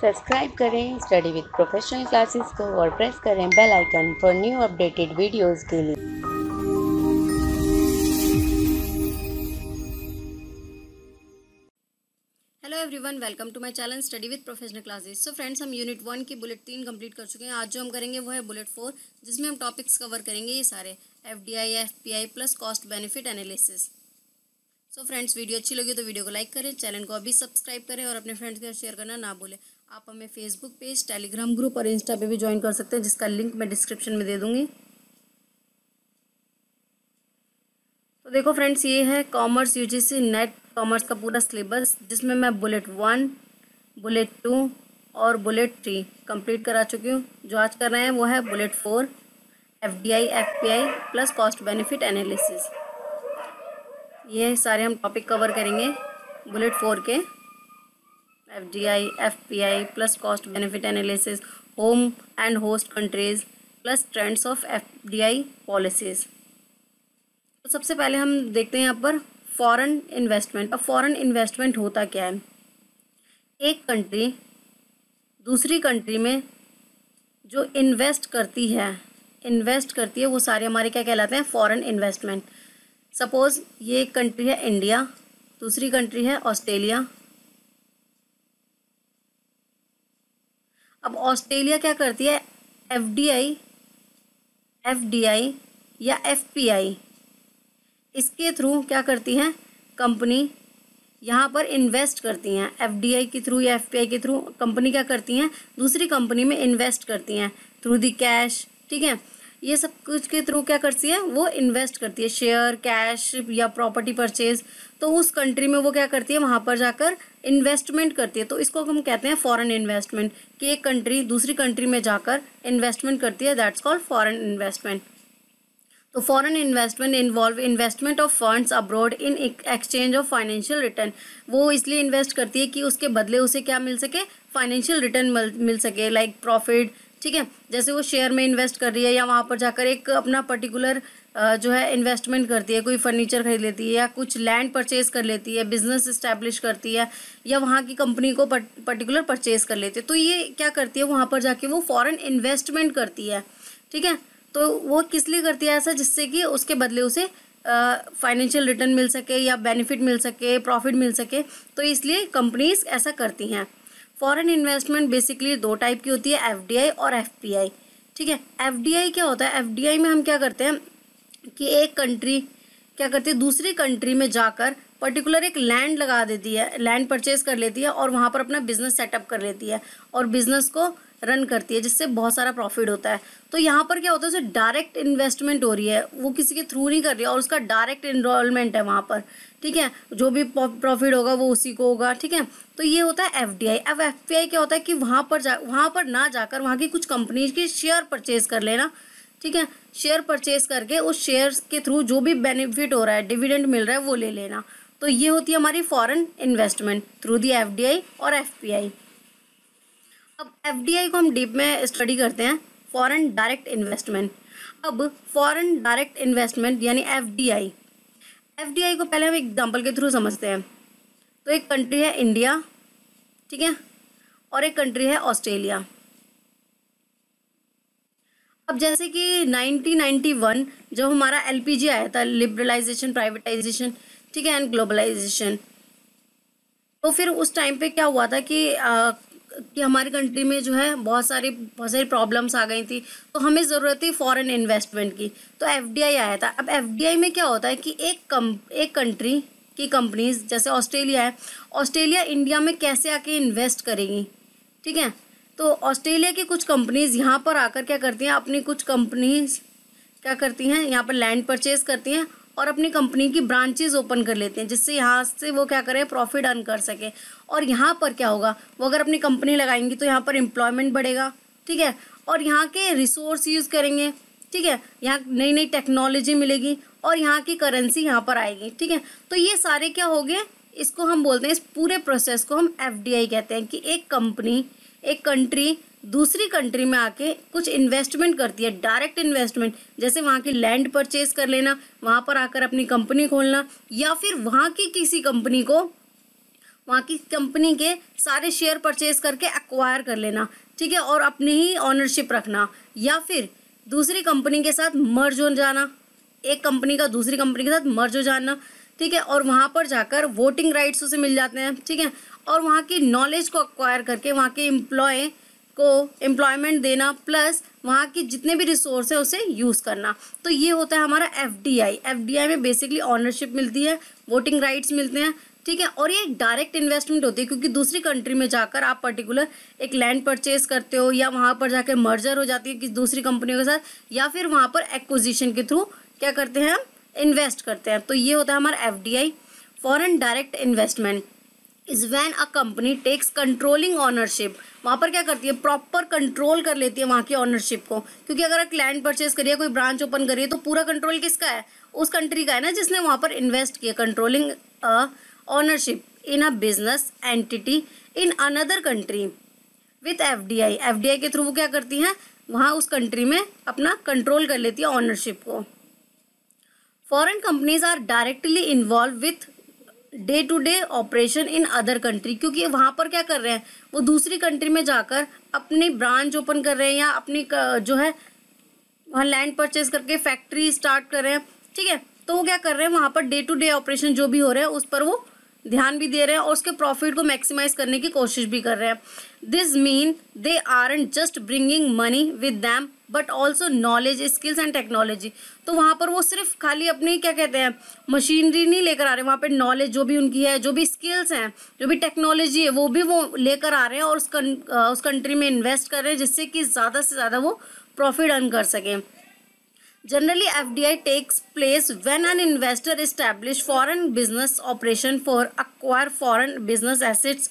Subscribe करें study with professional classes को और प्रेस करें bell icon for new updated videos के लिए hello everyone welcome to my channel study with professional classes so friends हम unit one की bullet तीन कंप्लीट कर चुके हैं आज जो हम करेंगे वो है बुलेट फोर जिसमें हम टॉपिक्स कवर करेंगे ये सारे F D I F P I plus cost benefit analysis so friends video अच्छी लगी तो वीडियो को लाइक करें चैनल को अभी सब्सक्राइब करें और अपने फ्रेंड्स के साथ शेयर करना ना भूलें आप हमें फेसबुक पेज टेलीग्राम ग्रुप और इंस्टा पे भी ज्वाइन कर सकते हैं जिसका लिंक मैं डिस्क्रिप्शन में दे दूँगी तो देखो फ्रेंड्स ये है कॉमर्स यूजीसी नेट कॉमर्स का पूरा सिलेबस जिसमें मैं बुलेट वन बुलेट टू और बुलेट थ्री कंप्लीट करा चुकी हूँ जो आज कर रहे हैं वो है bullet four F D I F P I plus cost benefit analysis ये सारे हम टॉपिक कवर करेंगे बुलेट फोर के F D I F P I plus cost benefit analysis home and host countries plus trends of F D I policies तो सबसे पहले हम देखते हैं यहाँ पर फॉरेन इन्वेस्टमेंट अब फॉरेन इन्वेस्टमेंट होता क्या है एक कंट्री दूसरी कंट्री में जो इन्वेस्ट करती है इन्वेस्ट करती है वो सारे हमारे क्या कहलाते हैं फॉरेन इन्वेस्टमेंट सपोज़ ये एक कंट्री है इंडिया दूसरी कंट्री है ऑस्ट्रेलिया अब ऑस्ट्रेलिया क्या करती है F D I F D I या एफ पी आई इसके थ्रू क्या करती हैं कंपनी यहाँ पर इन्वेस्ट करती हैं एफ डी आई के थ्रू या एफ पी आई के थ्रू कंपनी क्या करती हैं दूसरी कंपनी में इन्वेस्ट करती हैं थ्रू दी कैश ठीक है ये सब कुछ के थ्रू क्या करती है वो इन्वेस्ट करती है शेयर कैश या प्रॉपर्टी परचेज तो उस कंट्री में वो क्या करती है वहाँ पर जाकर इन्वेस्टमेंट करती है तो इसको हम कहते हैं फॉरेन इन्वेस्टमेंट कि एक कंट्री दूसरी कंट्री में जाकर इन्वेस्टमेंट करती है दैट्स कॉल्ड फॉरेन इन्वेस्टमेंट तो foreign investment involve investment of funds abroad in exchange of financial return वो इसलिए इन्वेस्ट करती है कि उसके बदले उसे क्या मिल सके फाइनेंशियल रिटर्न मिल सके लाइक प्रॉफिट ठीक है जैसे वो शेयर में इन्वेस्ट कर रही है या वहाँ पर जाकर एक अपना पर्टिकुलर जो है इन्वेस्टमेंट करती है कोई फर्नीचर खरीद लेती है या कुछ लैंड परचेज कर लेती है बिजनेस इस्टेब्लिश करती है या वहाँ की कंपनी को पर्टिकुलर परचेज कर लेती है तो ये क्या करती है वहाँ पर जाके वो फॉरेन इन्वेस्टमेंट करती है ठीक है तो वो किस लिए करती है ऐसा जिससे कि उसके बदले उसे फाइनेंशियल रिटर्न मिल सके या बेनिफिट मिल सके प्रॉफिट मिल सके तो इसलिए कंपनीज ऐसा करती हैं फॉरेन इन्वेस्टमेंट बेसिकली दो टाइप की होती है एफडीआई और एफपीआई ठीक है एफडीआई क्या होता है एफडीआई में हम क्या करते हैं कि एक कंट्री क्या करती है दूसरी कंट्री में जाकर पर्टिकुलर एक लैंड लगा देती है लैंड परचेज कर लेती है और वहाँ पर अपना बिजनेस सेटअप कर लेती है और बिजनेस को रन करती है जिससे बहुत सारा प्रॉफिट होता है तो यहाँ पर क्या होता है उसे डायरेक्ट इन्वेस्टमेंट हो रही है वो किसी के थ्रू नहीं कर रही है और उसका डायरेक्ट इनरोलमेंट है वहाँ पर ठीक है जो भी प्रॉफिट होगा वो उसी को होगा ठीक है तो ये होता है एफ डी आई अब एफ पी आई क्या होता है कि वहाँ पर जा वहाँ पर ना जाकर वहाँ की कुछ कंपनीज के शेयर परचेज कर लेना ठीक है शेयर परचेज करके उस शेयर के थ्रू जो भी बेनिफिट हो रहा है डिविडेंड मिल रहा है वो ले लेना तो ये होती है हमारी foreign investment through the F और एफ पी आई अब एफ को हम डीप में स्टडी करते हैं फॉरेन डायरेक्ट इन्वेस्टमेंट अब फॉरेन डायरेक्ट इन्वेस्टमेंट यानी F D I F D I को पहले हम एग्जाम्पल के थ्रू समझते हैं तो एक कंट्री है इंडिया ठीक है और एक कंट्री है ऑस्ट्रेलिया अब जैसे कि 1991 जब हमारा एलपीजी आया था लिबरलाइजेशन प्राइवेटाइजेशन ठीक है एंड ग्लोबलाइजेशन तो फिर उस टाइम पे क्या हुआ था कि कि हमारी कंट्री में जो है बहुत सारी बहुत सारी प्रॉब्लम्स आ गई थी तो हमें ज़रूरत थी फॉरेन इन्वेस्टमेंट की तो एफ आया था अब एफ में क्या होता है कि एक कम एक कंट्री की कंपनीज जैसे ऑस्ट्रेलिया है ऑस्ट्रेलिया इंडिया में कैसे आके इन्वेस्ट करेगी ठीक है तो ऑस्ट्रेलिया की कुछ कंपनीज़ यहाँ पर आकर क्या करती हैं अपनी कुछ कंपनीज़ क्या करती हैं यहाँ पर लैंड परचेज करती हैं और अपनी कंपनी की ब्रांचेज ओपन कर लेते हैं जिससे यहाँ से वो क्या करें प्रॉफिट अर्न कर सके और यहाँ पर क्या होगा वो अगर अपनी कंपनी लगाएंगी तो यहाँ पर एम्प्लॉयमेंट बढ़ेगा ठीक है और यहाँ के रिसोर्स यूज़ करेंगे ठीक है यहाँ नई नई टेक्नोलॉजी मिलेगी और यहाँ की करेंसी यहाँ पर आएगी ठीक है तो ये सारे क्या हो गए इसको हम बोलते हैं इस पूरे प्रोसेस को हम एफ कहते हैं कि एक कंपनी एक कंट्री दूसरी कंट्री में आके कुछ इन्वेस्टमेंट करती है डायरेक्ट इन्वेस्टमेंट जैसे वहाँ की लैंड परचेज कर लेना वहाँ पर आकर अपनी कंपनी खोलना या फिर वहाँ की किसी कंपनी को वहाँ की कंपनी के सारे शेयर परचेज करके एक्वायर कर लेना ठीक है और अपनी ही ऑनरशिप रखना या फिर दूसरी कंपनी के साथ मर्ज हो जाना एक कंपनी का दूसरी कंपनी के साथ मर्ज हो जाना ठीक है और वहाँ पर जाकर वोटिंग राइट्स उसे मिल जाते हैं ठीक है और वहाँ की नॉलेज को एक्वायर करके वहाँ के एम्प्लॉय को एम्प्लॉयमेंट देना प्लस वहाँ की जितने भी रिसोर्स हैं उसे यूज़ करना तो ये होता है हमारा F D I F D I में बेसिकली ऑनरशिप मिलती है वोटिंग राइट्स मिलते हैं ठीक है और ये डायरेक्ट इन्वेस्टमेंट होती है क्योंकि दूसरी कंट्री में जाकर आप पर्टिकुलर एक लैंड परचेज करते हो या वहाँ पर जाकर मर्जर हो जाती है किसी दूसरी कंपनियों के साथ या फिर वहाँ पर एक्विजिशन के थ्रू क्या करते हैं हम इन्वेस्ट करते हैं तो ये होता है हमारा F D I foreign direct investment is when a company takes controlling ownership वहाँ पर क्या करती है प्रॉपर कंट्रोल कर लेती है वहाँ की ऑनरशिप को क्योंकि अगर आप लैंड परचेज करिए कोई ब्रांच ओपन करिए तो पूरा कंट्रोल किसका है उस कंट्री का है ना जिसने वहाँ पर इन्वेस्ट किया controlling ownership in a business entity in another country with F D I F D I के थ्रू वो क्या करती हैं वहाँ उस कंट्री में अपना कंट्रोल कर लेती है ऑनरशिप को foreign companies are directly involved with day to day operation in other country क्योंकि वहाँ पर क्या कर रहे हैं वो दूसरी कंट्री में जाकर अपनी ब्रांच ओपन कर रहे हैं या अपनी जो है वहाँ लैंड परचेज करके फैक्ट्री स्टार्ट कर रहे हैं ठीक है तो वो क्या कर रहे हैं वहाँ per day to day operation जो भी हो रहे हैं उस पर वो ध्यान भी दे रहे हैं और उसके प्रॉफिट को मैक्सिमाइज करने की कोशिश भी कर रहे हैं this mean they are and just bringing money with them but also knowledge skills and technology तो वहाँ पर वो सिर्फ खाली अपने क्या कहते हैं मशीनरी नहीं लेकर आ रहे वहाँ पर नॉलेज जो भी उनकी है जो भी स्किल्स हैं जो भी टेक्नोलॉजी है वो भी वो लेकर आ रहे हैं और उस कन, उस कंट्री में इन्वेस्ट कर रहे हैं जिससे कि ज़्यादा से ज़्यादा वो प्रॉफिट अर्न कर सकें generally F D I takes place when an investor establish foreign business operation for acquire foreign business assets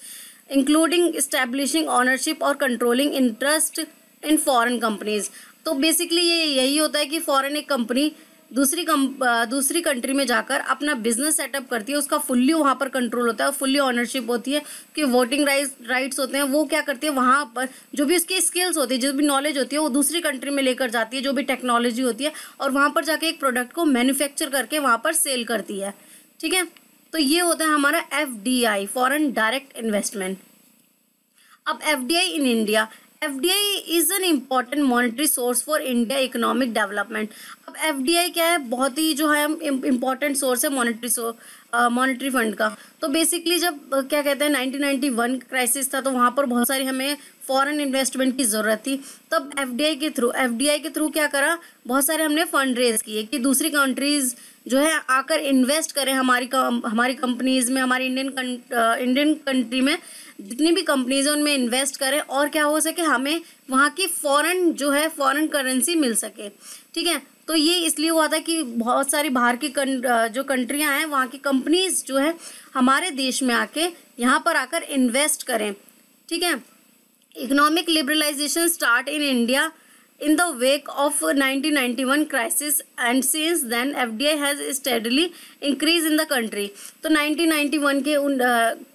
including establishing ownership और controlling interest in foreign companies तो बेसिकली ये यही होता है कि फॉरेन एक कंपनी दूसरी कम दूसरी कंट्री में जाकर अपना बिजनेस सेटअप करती है उसका फुल्ली वहाँ पर कंट्रोल होता है फुल्ली ऑनरशिप होती है कि वोटिंग राइट राइट्स होते हैं वो क्या करती है वहाँ पर जो भी उसके स्किल्स होती है जो भी नॉलेज होती है वो दूसरी कंट्री में लेकर जाती है जो भी टेक्नोलॉजी होती है और वहाँ पर जाके एक प्रोडक्ट को मैन्युफैक्चर करके वहाँ पर सेल करती है ठीक है तो ये होता है हमारा F D I foreign direct investment अब F D I in India FDI is an important monetary source for India economic development अब एफडीआई क्या है बहुत ही जो है इम्पॉर्टेंट सोर्स है मॉनिटरी मॉनिटरी फंड का तो बेसिकली जब क्या कहते हैं 1991 क्राइसिस था तो वहाँ पर बहुत सारी हमें फॉरेन इन्वेस्टमेंट की ज़रूरत थी तब एफडीआई के थ्रू एफडीआई के थ्रू क्या करा बहुत सारे हमने फंड रेज किए कि दूसरी कंट्रीज़ जो है आकर इन्वेस्ट करें हमारी हमारी कंपनीज़ में हमारी इंडियन इंडियन कंट्री में जितनी भी कंपनीज हैं उनमें इन्वेस्ट करें और क्या हो सके हमें वहाँ की फॉरेन जो है फॉरेन करेंसी मिल सके ठीक है तो ये इसलिए हुआ था कि बहुत सारी बाहर की कं, जो कंट्रियाँ हैं वहाँ की कंपनीज जो है हमारे देश में आके यहाँ पर आकर इन्वेस्ट करें ठीक है economic liberalisation start in India in the wake of 1991 crisis and since then FDI has steadily increased in the country तो 1991 के उन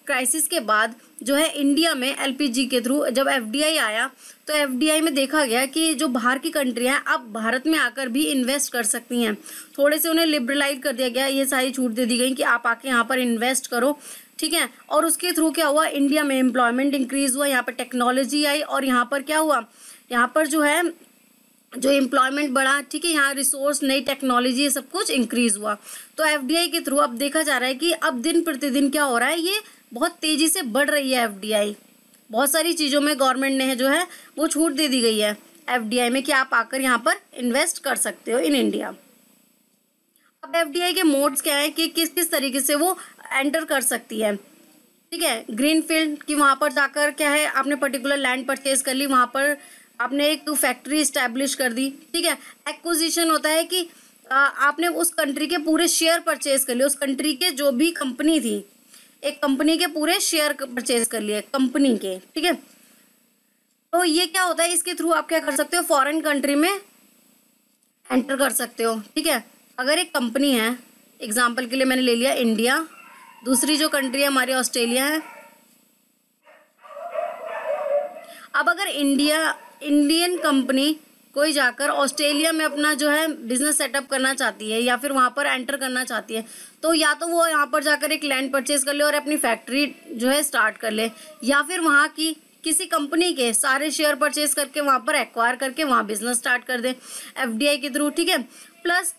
क्राइसिस के बाद जो है इंडिया में एलपीजी के थ्रू जब एफडीआई आया तो एफडीआई में देखा गया कि जो बाहर की कंट्री हैं अब भारत में आकर भी इन्वेस्ट कर सकती हैं थोड़े से उन्हें लिबरलाइज कर दिया गया ये सारी छूट दे दी गई कि आप आके यहाँ पर इन्वेस्ट करो ठीक है और उसके थ्रू क्या हुआ इंडिया में एम्प्लॉयमेंट इंक्रीज हुआ यहाँ पर टेक्नोलॉजी आई और यहाँ पर क्या हुआ यहाँ पर जो है जो एम्प्लॉयमेंट बढ़ा ठीक है यहाँ रिसोर्स नई टेक्नोलॉजी सब कुछ इंक्रीज हुआ तो एफडीआई के थ्रू अब देखा जा रहा है कि अब दिन प्रतिदिन क्या हो रहा है ये बहुत तेज़ी से बढ़ रही है एफडीआई बहुत सारी चीज़ों में गवर्नमेंट ने जो है वो छूट दे दी गई है एफडीआई में कि आप आकर यहाँ पर इन्वेस्ट कर सकते हो इन इंडिया अब एफ के मोड्स क्या है कि किस किस तरीके से वो एंटर कर सकती है ठीक है ग्रीन फील्ड कि वहाँ पर जाकर क्या है आपने पर्टिकुलर लैंड परचेज कर ली वहाँ पर आपने एक फैक्ट्री इस्टेब्लिश कर दी ठीक है एक्विजिशन होता है कि आपने उस कंट्री के पूरे शेयर परचेज कर लिए उस कंट्री के जो भी कंपनी थी एक कंपनी के पूरे शेयर परचेज कर लिए कंपनी के ठीक है तो ये क्या होता है इसके थ्रू आप क्या कर सकते हो फॉरेन कंट्री में एंटर कर सकते हो ठीक है अगर एक कंपनी है एग्जाम्पल के लिए मैंने ले लिया इंडिया दूसरी जो कंट्री है हमारी ऑस्ट्रेलिया है अब अगर इंडिया इंडियन कंपनी कोई जाकर ऑस्ट्रेलिया में अपना जो है बिजनेस सेटअप करना चाहती है या फिर वहाँ पर एंटर करना चाहती है तो या तो वो यहाँ पर जाकर एक लैंड परचेज कर ले और अपनी फैक्ट्री जो है स्टार्ट कर ले या फिर वहाँ की किसी कंपनी के सारे शेयर परचेज करके वहाँ पर एक्वायर करके वहाँ बिजनेस स्टार्ट कर दें एफ के थ्रू ठीक है प्लस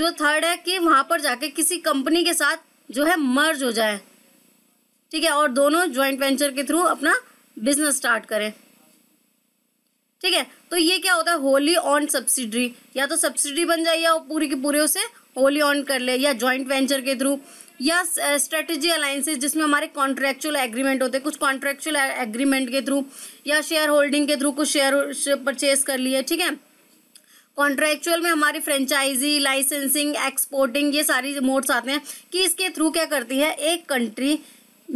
जो थर्ड है कि वहाँ पर जाके किसी कंपनी के साथ जो है मर्ज हो जाए ठीक है और दोनों ज्वाइंट वेंचर के थ्रू अपना बिजनेस स्टार्ट करें ठीक है तो ये क्या होता है होली ऑन सब्सिडी या तो सब्सिडी बन जाए या पूरी के पूरे उसे होली ऑन कर ले या जॉइंट वेंचर के थ्रू या स्ट्रेटेजी अलाइंसेज जिसमें हमारे कॉन्ट्रेक्चुअल एग्रीमेंट होते हैं कुछ कॉन्ट्रेक्चुअल एग्रीमेंट के थ्रू या शेयर होल्डिंग के थ्रू कुछ शेयर परचेज कर लिए ठीक है कॉन्ट्रेक्चुअल में हमारी फ्रेंचाइजी लाइसेंसिंग एक्सपोर्टिंग ये सारी मोड्स आते हैं कि इसके थ्रू क्या करती है एक कंट्री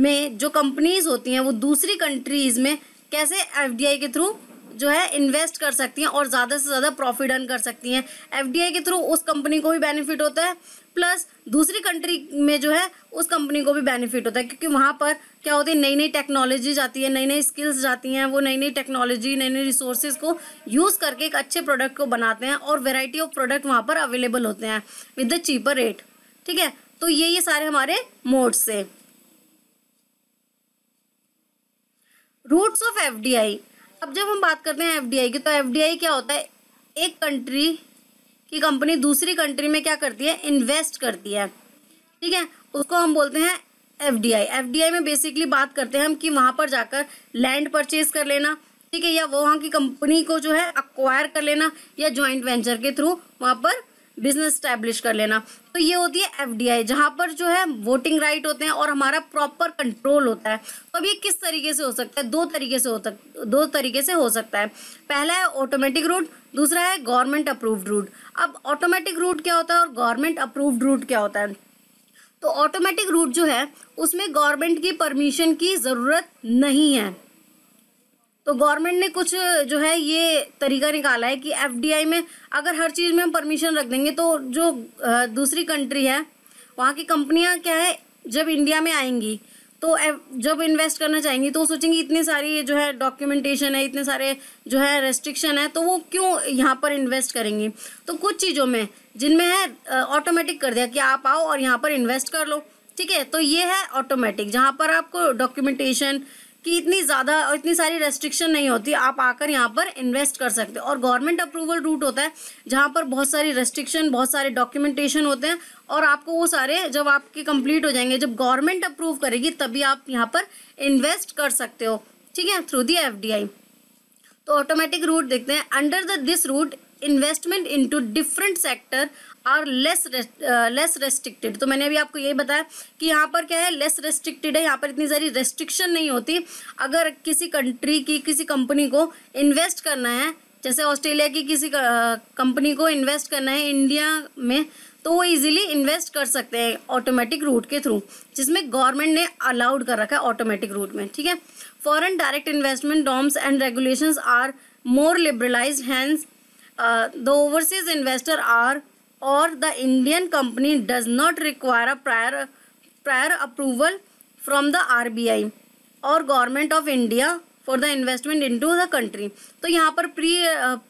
में जो कंपनीज होती हैं वो दूसरी कंट्रीज में कैसे एफ के थ्रू जो है इन्वेस्ट कर सकती हैं और ज़्यादा से ज़्यादा प्रॉफिट अर्न कर सकती हैं एफ के थ्रू उस कंपनी को भी बेनिफिट होता है प्लस दूसरी कंट्री में जो है उस कंपनी को भी बेनिफिट होता है क्योंकि वहाँ पर क्या होती है नई नई टेक्नोलॉजी जाती है नई नई स्किल्स जाती हैं वो नई नई टेक्नोलॉजी नई नई रिसोर्सेज को यूज़ करके एक अच्छे प्रोडक्ट को बनाते हैं और वेराइटी ऑफ प्रोडक्ट वहाँ पर अवेलेबल होते हैं विद द चीपर रेट ठीक है तो ये ये सारे हमारे मोड्स हैं routes of F D I अब जब हम बात करते हैं एफडीआई की तो एफडीआई क्या होता है एक कंट्री की कंपनी दूसरी कंट्री में क्या करती है इन्वेस्ट करती है ठीक है उसको हम बोलते हैं एफडीआई एफडीआई में बेसिकली बात करते हैं हम कि वहाँ पर जाकर लैंड परचेज कर लेना ठीक है या वहाँ की कंपनी को जो है अक्वायर कर लेना या ज्वाइंट वेंचर के थ्रू वहाँ पर बिजनेस स्टैब्लिश कर लेना तो ये होती है एफ डी आई जहाँ पर जो है वोटिंग राइट होते हैं और हमारा प्रॉपर कंट्रोल होता है तो अब ये किस तरीके से हो सकता है दो तरीके से हो सक दो तरीके से हो सकता है पहला है ऑटोमेटिक रूट दूसरा है गवर्नमेंट अप्रूव्ड रूट अब ऑटोमेटिक रूट क्या होता है और गवर्नमेंट अप्रूव्ड रूट क्या होता है तो ऑटोमेटिक रूट जो है उसमें गवर्नमेंट की परमिशन की ज़रूरत नहीं है तो गवर्नमेंट ने कुछ जो है ये तरीका निकाला है कि एफ में अगर हर चीज़ में हम परमिशन रख देंगे तो जो दूसरी कंट्री है वहाँ की कंपनियाँ क्या है जब इंडिया में आएंगी तो जब इन्वेस्ट करना चाहेंगी तो सोचेंगी इतनी सारी जो है डॉक्यूमेंटेशन है इतने सारे जो है रेस्ट्रिक्शन है तो वो क्यों यहाँ पर इन्वेस्ट करेंगी तो कुछ चीज़ों में जिनमें है ऑटोमेटिक कर दिया कि आप आओ और यहाँ पर इन्वेस्ट कर लो ठीक है तो ये है ऑटोमेटिक जहाँ पर आपको डॉक्यूमेंटेशन कि इतनी ज़्यादा और इतनी सारी रेस्ट्रिक्शन नहीं होती आप आकर यहाँ पर इन्वेस्ट कर सकते हो और गवर्नमेंट अप्रूवल रूट होता है जहाँ पर बहुत सारी रेस्ट्रिक्शन बहुत सारे डॉक्यूमेंटेशन होते हैं और आपको वो सारे जब आपके कंप्लीट हो जाएंगे जब गवर्नमेंट अप्रूव करेगी तभी आप यहाँ पर इन्वेस्ट कर सकते हो ठीक है थ्रू दी एफ तो ऑटोमेटिक रूट देखते हैं under the this route investment in different sector are less less restricted तो मैंने अभी आपको यही बताया कि यहाँ पर क्या है लेस रेस्ट्रिक्टेड है यहाँ पर इतनी सारी रेस्ट्रिक्शन नहीं होती अगर किसी कंट्री की किसी कंपनी को इन्वेस्ट करना है जैसे ऑस्ट्रेलिया की किसी कंपनी को इन्वेस्ट करना है इंडिया में तो वो इजीली इन्वेस्ट कर सकते हैं ऑटोमेटिक रूट के थ्रू जिसमें गवर्नमेंट ने अलाउड कर रखा है ऑटोमेटिक रूट में ठीक है foreign direct investment norms and regulations are more liberalised hands the overseas investor are or the Indian company does not require a prior, prior approval from the RBI or Government of India for the investment into the country तो यहाँ पर pre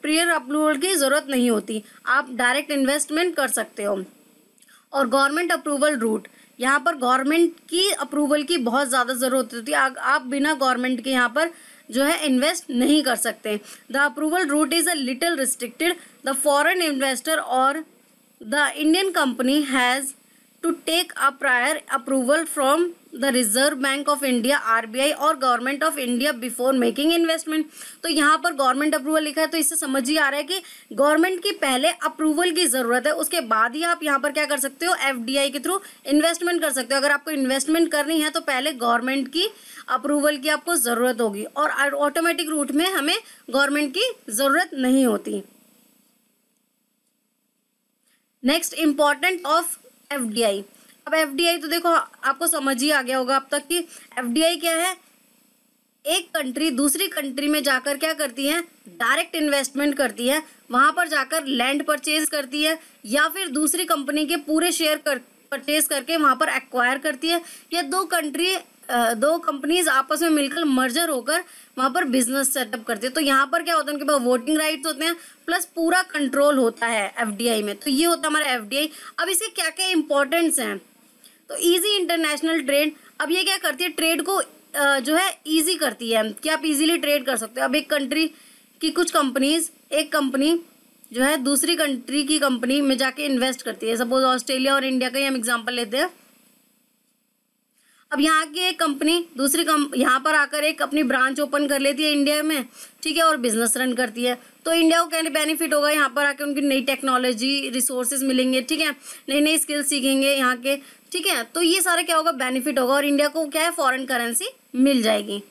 prior approval की ज़रूरत नहीं होती आप direct investment कर सकते हो और गवर्नमेंट अप्रूवल रूट यहाँ पर गवर्नमेंट की अप्रूवल की बहुत ज़्यादा ज़रूरत होती है आप बिना गवर्नमेंट के यहाँ पर जो है इन्वेस्ट नहीं कर सकते the approval route is a little restricted the foreign investor और the Indian company has to take a prior approval from the Reserve Bank of India R B I और Government of India before making investment तो यहाँ पर government approval लिखा है तो इससे समझ ही आ रहा है कि गवर्नमेंट की पहले अप्रूवल की ज़रूरत है उसके बाद ही आप यहाँ पर क्या कर सकते हो एफ डी आई के थ्रू इन्वेस्टमेंट कर सकते हो अगर आपको इन्वेस्टमेंट करनी है तो पहले गवर्नमेंट की अप्रूवल की आपको ज़रूरत होगी और ऑटोमेटिक रूट में हमें गवर्नमेंट की ज़रूरत नहीं होती नेक्स्ट इम्पॉर्टेंट ऑफ एफडीआई अब एफडीआई तो देखो आपको समझ ही आ गया होगा अब तक कि एफडीआई क्या है एक कंट्री दूसरी कंट्री में जाकर क्या करती है डायरेक्ट इन्वेस्टमेंट करती है वहां पर जाकर लैंड परचेज करती है या फिर दूसरी कंपनी के पूरे शेयर कर परचेज करके वहां पर एक्वायर करती है या दो कंट्री दो कंपनीज आपस में मिलकर मर्जर होकर वहाँ पर बिजनेस सेटअप करते हैं तो यहाँ पर क्या होता है उनके पास वोटिंग राइट्स होते हैं प्लस पूरा कंट्रोल होता है एफ में तो ये होता है हमारा एफ अब इसके क्या क्या इंपॉर्टेंट्स हैं तो ईजी इंटरनेशनल ट्रेड अब ये क्या करती है ट्रेड को जो है ईजी करती है कि आप इजीली ट्रेड कर सकते हो अब एक कंट्री की कुछ कंपनीज एक कंपनी जो है दूसरी कंट्री की कंपनी में जाके इन्वेस्ट करती है सपोज ऑस्ट्रेलिया और इंडिया का ही हम एग्जाम्पल लेते हैं अब यहाँ की एक कंपनी दूसरी कम यहाँ पर आकर एक अपनी ब्रांच ओपन कर लेती है इंडिया में ठीक है और बिजनेस रन करती है तो इंडिया को क्या बेनिफिट होगा यहाँ पर आकर उनकी नई टेक्नोलॉजी रिसोर्सेज मिलेंगे ठीक है नई नई स्किल्स सीखेंगे यहाँ के ठीक है तो ये सारा क्या होगा बेनिफिट होगा और इंडिया को क्या है फ़ॉरन करेंसी मिल जाएगी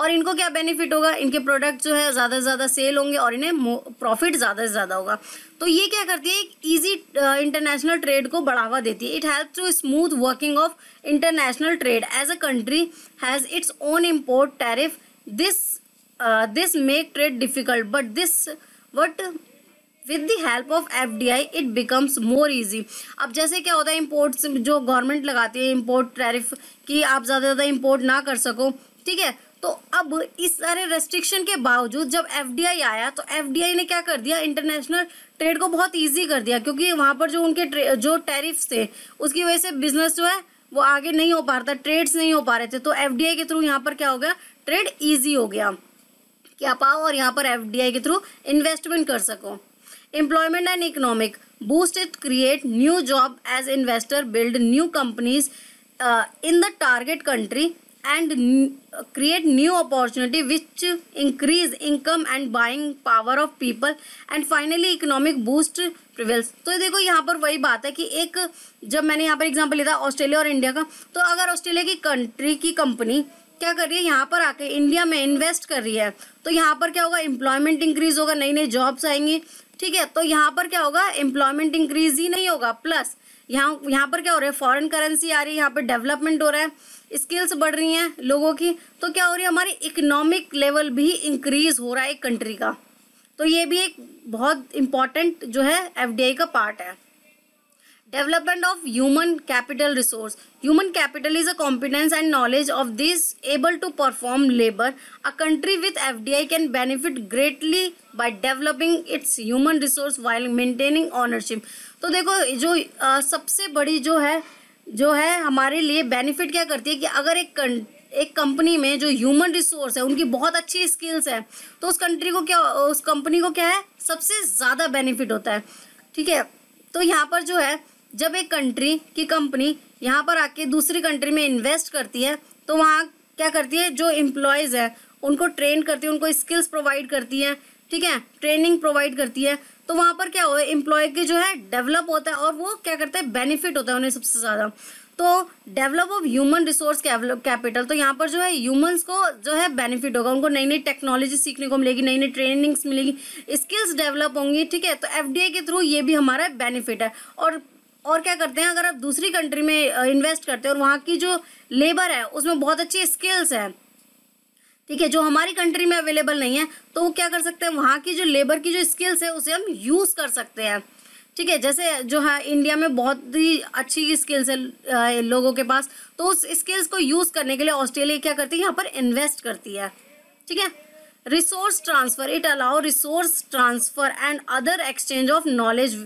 और इनको क्या बेनिफिट होगा इनके प्रोडक्ट जो है ज़्यादा से ज़्यादा सेल होंगे और इन्हें प्रॉफिट ज़्यादा से ज़्यादा होगा तो ये क्या करती है एक ईजी इंटरनेशनल ट्रेड को बढ़ावा देती है it help to smooth working of international trade as a country has its own import tariff this uh, this make trade difficult but this what with the help of F D I it becomes more easy अब जैसे क्या होता है imports जो government लगाती है import tariff कि आप ज़्यादा ज़्यादा इम्पोर्ट ना कर सको ठीक है तो अब इस सारे रेस्ट्रिक्शन के बावजूद जब एफ डी आई आया तो एफ डी आई ने क्या कर दिया इंटरनेशनल ट्रेड को बहुत ईजी कर दिया क्योंकि वहाँ पर जो उनके जो टैरिफ्स थे उसकी वजह से बिजनेस जो है वो आगे नहीं हो पा रहा था ट्रेड्स नहीं हो पा रहे थे तो एफ के थ्रू यहाँ पर क्या हो गया ट्रेड ईजी हो गया कि आप आओ और यहाँ पर एफ के थ्रू इन्वेस्टमेंट कर सको employment and economic boost it create new job as investor build new companies in the target country and create new opportunity which increase income and buying power of people and finally economic boost prevails तो देखो यहाँ पर वही बात है कि एक जब मैंने यहाँ पर एग्जाम्पल लिया था ऑस्ट्रेलिया और इंडिया का तो अगर ऑस्ट्रेलिया की कंट्री की कंपनी क्या कर रही है यहाँ पर आके इंडिया में इन्वेस्ट कर रही है तो यहाँ पर क्या होगा एम्प्लॉयमेंट इंक्रीज होगा नई नई जॉब्स आएंगी ठीक है तो यहाँ पर क्या होगा एम्प्लॉयमेंट इंक्रीज ही नहीं होगा प्लस यहाँ यहाँ पर क्या हो रहा है फॉरेन करेंसी आ रही है यहाँ पर डेवलपमेंट हो रहा है स्किल्स बढ़ रही हैं लोगों की तो क्या हो रही है हमारी इकोनॉमिक लेवल भी इंक्रीज हो रहा है एक कंट्री का तो ये भी एक बहुत इम्पॉर्टेंट जो है एफ का पार्ट है development of human capital resource human capital is a competence and knowledge of this able to perform labour a country with F D I can benefit greatly by developing its human resource while maintaining ownership तो देखो जो आ, सबसे बड़ी जो है जो है हमारे लिए बेनिफिट क्या करती है कि अगर एक कंट्री एक कंपनी में जो ह्यूमन रिसोर्स है उनकी बहुत अच्छी स्किल्स है तो उस कंट्री को क्या उस कंपनी को क्या है सबसे ज़्यादा बेनिफिट होता है ठीक है तो यहाँ पर जो है जब एक कंट्री की कंपनी यहाँ पर आके दूसरी कंट्री में इन्वेस्ट करती है तो वहाँ क्या करती है जो एम्प्लॉयज़ है उनको ट्रेन करती है उनको स्किल्स प्रोवाइड करती है ठीक है ट्रेनिंग प्रोवाइड करती है तो वहाँ पर क्या हो एम्प्लॉय के जो है डेवलप होता है और वो क्या करता है बेनिफिट होता है उन्हें सबसे ज़्यादा तो develop of human resource capital तो यहाँ पर जो है ह्यूमंस को जो है बेनिफिट होगा उनको नई नई टेक्नोलॉजी सीखने को मिलेगी नई नई ट्रेनिंग्स मिलेगी स्किल्स डेवलप होंगी ठीक है तो एफ के थ्रू ये भी हमारा बेनिफिट है और और क्या करते हैं अगर आप दूसरी कंट्री में इन्वेस्ट करते हैं और वहाँ की जो लेबर है उसमें बहुत अच्छी स्किल्स हैं ठीक है जो हमारी कंट्री में अवेलेबल नहीं है तो वो क्या कर सकते हैं वहाँ की जो लेबर की जो स्किल्स है उसे हम यूज़ कर सकते हैं ठीक है जैसे जो है इंडिया में बहुत ही अच्छी स्किल्स है लोगों के पास तो उस स्किल्स को यूज़ करने के लिए ऑस्ट्रेलिया क्या करती है यहाँ पर इन्वेस्ट करती है ठीक है resource transfer it allow resource transfer and other exchange of knowledge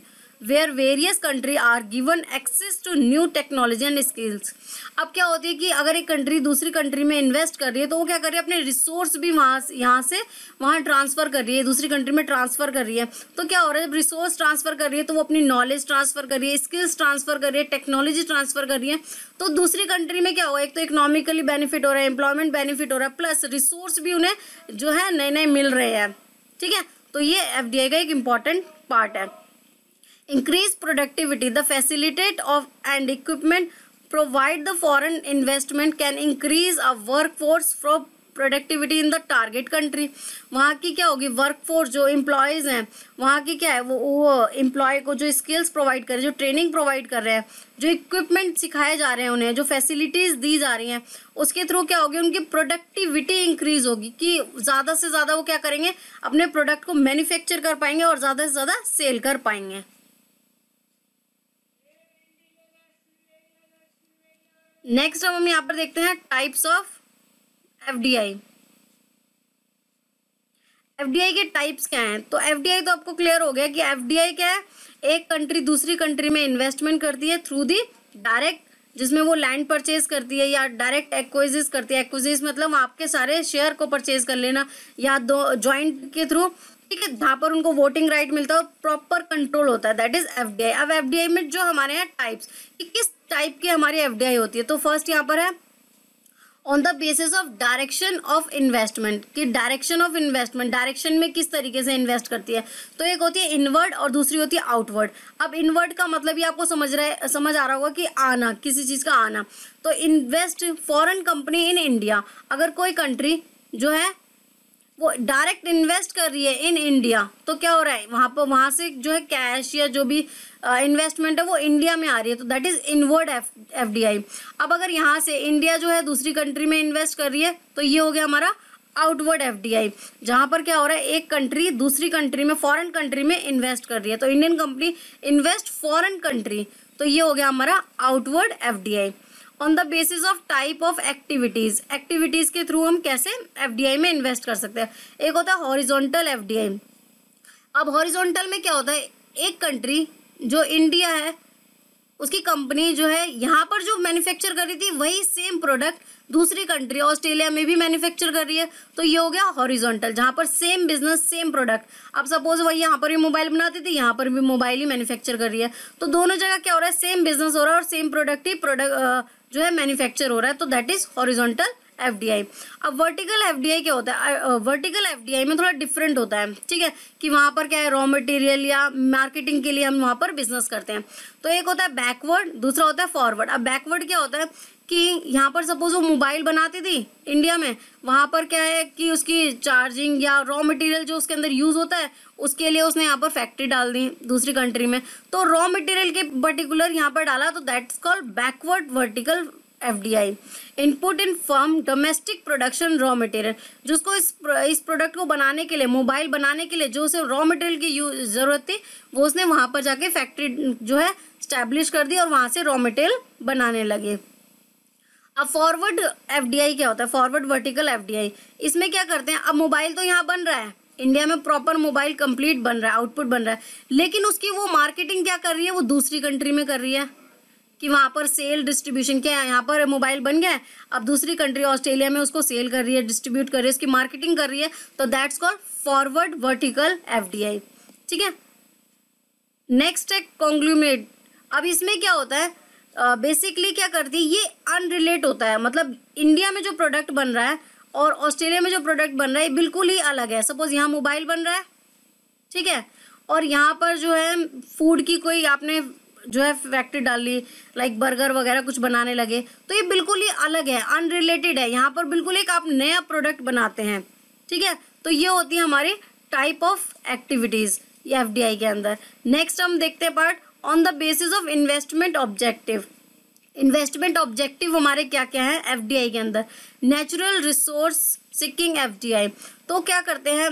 where various country are given access to new technology and skills अब क्या होती है कि अगर एक कंट्री दूसरी कंट्री में इन्वेस्ट कर रही है तो वो क्या कर रही है अपने रिसोर्स भी वहाँ यहाँ से वहाँ ट्रांसफ़र कर रही है दूसरी कंट्री में ट्रांसफ़र कर रही है तो क्या हो रहा है जब रिसोर्स ट्रांसफ़र कर रही है तो वो अपनी नॉलेज ट्रांसफ़र कर रही है स्किल्स ट्रांसफ़र कर रही है टेक्नोलॉजी ट्रांसफ़र कर रही है तो दूसरी कंट्री में क्या हो एक तो इकोनॉमिकली बेनिफिट हो रहा है एम्प्लॉयमेंट बेनिफिट हो रहा है प्लस रिसोर्स भी उन्हें जो है नए नए मिल रहे हैं ठीक है तो ये एफ का एक इम्पॉर्टेंट पार्ट है increase productivity the facilitate of and equipment provide the foreign investment can increase a workforce from productivity in the target country वहाँ की क्या होगी वर्क फोर्स जो इम्प्लॉयज़ हैं वहाँ की क्या है वो वो इम्प्लॉय को जो स्किल्स प्रोवाइड कर रहे हैं जो ट्रेनिंग प्रोवाइड कर रहे हैं जो इक्विपमेंट सिखाए जा रहे हैं उन्हें जो फैसिलिटीज़ दी जा रही हैं उसके थ्रू क्या होगी उनकी प्रोडक्टिविटी इंक्रीज होगी कि ज़्यादा से ज़्यादा वो क्या करेंगे अपने प्रोडक्ट को मैन्युफैक्चर कर पाएंगे और ज़्यादा से ज़्यादा सेल कर पाएंगे नेक्स्ट हम हम यहाँ पर देखते हैं टाइप्स ऑफ एफडीआई एफडीआई के टाइप्स क्या हैं तो एफडीआई तो आपको क्लियर हो गया कि एफडीआई क्या है एक कंट्री दूसरी कंट्री में इन्वेस्टमेंट करती है थ्रू दी डायरेक्ट जिसमें वो लैंड परचेज करती है या डायरेक्ट एक्विजिस करती है एक्विजिस मतलब आपके सारे शेयर को परचेज कर लेना या दो ज्वाइंट के थ्रू ठीक है जहाँ पर उनको वोटिंग राइट मिलता है प्रॉपर कंट्रोल होता है दैट इज एफ अब एफ में जो हमारे यहाँ टाइप्स कि किस टाइप की हमारी आई होती है तो फर्स्ट यहाँ पर है on the basis of direction of investment कि डायरेक्शन ऑफ इन्वेस्टमेंट डायरेक्शन में किस तरीके से इन्वेस्ट करती है तो एक होती है इनवर्ड और दूसरी होती है आउटवर्ड अब इनवर्ड का मतलब ये आपको समझ रहा है समझ आ रहा होगा कि आना किसी चीज़ का आना तो invest foreign company in India अगर कोई कंट्री जो है डायरेक्ट इन्वेस्ट कर रही है इन इंडिया तो क्या हो रहा है वहाँ पर वहाँ से जो है कैश या जो भी इन्वेस्टमेंट है वो इंडिया में आ रही है तो दैट इज़ इनवर्ड एफ अब अगर यहाँ से इंडिया जो है दूसरी कंट्री में इन्वेस्ट कर रही है तो ये हो गया हमारा आउटवर्ड एफ डी आई जहाँ पर क्या हो रहा है एक कंट्री दूसरी कंट्री में फॉरेन कंट्री में इन्वेस्ट कर रही है तो Indian company invest foreign country तो ये हो गया हमारा outward F D I on the basis of type of activities activities के थ्रू हम कैसे एफडीआई में इन्वेस्ट कर सकते हैं एक होता है हॉरिजॉन्टल एफडीआई अब हॉरिजॉन्टल में क्या होता है एक कंट्री जो इंडिया है उसकी कंपनी जो है यहाँ पर जो मैन्युफैक्चर कर रही थी वही सेम प्रोडक्ट दूसरी कंट्री ऑस्ट्रेलिया में भी मैन्युफैक्चर कर रही है तो ये हो गया हॉरिजॉन्टल जहाँ पर सेम बिजनेस सेम प्रोडक्ट अब सपोज वही यहाँ पर भी मोबाइल बनाती थी यहाँ पर भी मोबाइल ही मैन्युफैक्चर कर रही है तो दोनों जगह क्या हो रहा है सेम बिजनेस हो रहा है और सेम प्रोडक्ट ही प्रोडक्ट जो है मैन्युफैक्चर हो रहा है तो that is horizontal F D I अब वर्टिकल एफ डी आई क्या होता है वर्टिकल एफ डी आई में थोड़ा डिफरेंट होता है ठीक है कि वहाँ पर क्या है रॉ मटेरियल या मार्केटिंग के लिए हम वहाँ पर बिजनेस करते हैं तो एक होता है बैकवर्ड दूसरा होता है फॉरवर्ड अब बैकवर्ड क्या होता है कि यहाँ पर सपोज वो मोबाइल बनाती थी इंडिया में वहाँ पर क्या है कि उसकी चार्जिंग या रॉ मटेरियल जो उसके अंदर यूज़ होता है उसके लिए उसने यहाँ पर फैक्ट्री डाल दी दूसरी कंट्री में तो रॉ मटेरियल के पर्टिकुलर यहाँ पर डाला तो that's called backward vertical F D I input in firm domestic production raw material जिसको इस इस प्रोडक्ट को बनाने के लिए मोबाइल बनाने के लिए जो उसे रॉ मटेरियल की ज़रूरत थी वो उसने वहाँ पर जाके फैक्ट्री जो है स्टैब्लिश कर दी और वहाँ से रॉ मटेरियल बनाने लगे अब फॉरवर्ड एफ क्या होता है फॉरवर्ड वर्टिकल एफ इसमें क्या करते हैं अब मोबाइल तो यहाँ बन रहा है इंडिया में प्रॉपर मोबाइल कंप्लीट बन रहा है आउटपुट बन रहा है लेकिन उसकी वो मार्केटिंग क्या कर रही है वो दूसरी कंट्री में कर रही है कि वहाँ पर सेल डिस्ट्रीब्यूशन क्या है यहाँ पर मोबाइल बन गया है अब दूसरी कंट्री ऑस्ट्रेलिया में उसको सेल कर रही है डिस्ट्रीब्यूट कर रही है उसकी मार्केटिंग कर रही है तो that's called forward vertical F ठीक है नेक्स्ट है कॉन्ग्लूमेट अब इसमें क्या होता है बेसिकली uh, क्या करती है ये अनरिलेट होता है मतलब इंडिया में जो प्रोडक्ट बन रहा है और ऑस्ट्रेलिया में जो प्रोडक्ट बन रहा है बिल्कुल ही अलग है सपोज यहाँ मोबाइल बन रहा है ठीक है और यहाँ पर जो है फूड की कोई आपने जो है फैक्ट्री डाल ली लाइक बर्गर वगैरह कुछ बनाने लगे तो ये बिल्कुल ही अलग है अनरिलेटेड है यहाँ पर बिल्कुल एक आप नया प्रोडक्ट बनाते हैं ठीक है तो ये होती है हमारी टाइप ऑफ एक्टिविटीज़ एफ के अंदर नेक्स्ट हम देखते हैं part on the basis of investment objective investment objective हमारे क्या क्या हैं आई के अंदर नेचुरल रिसोर्स सिकिंग आई तो क्या करते हैं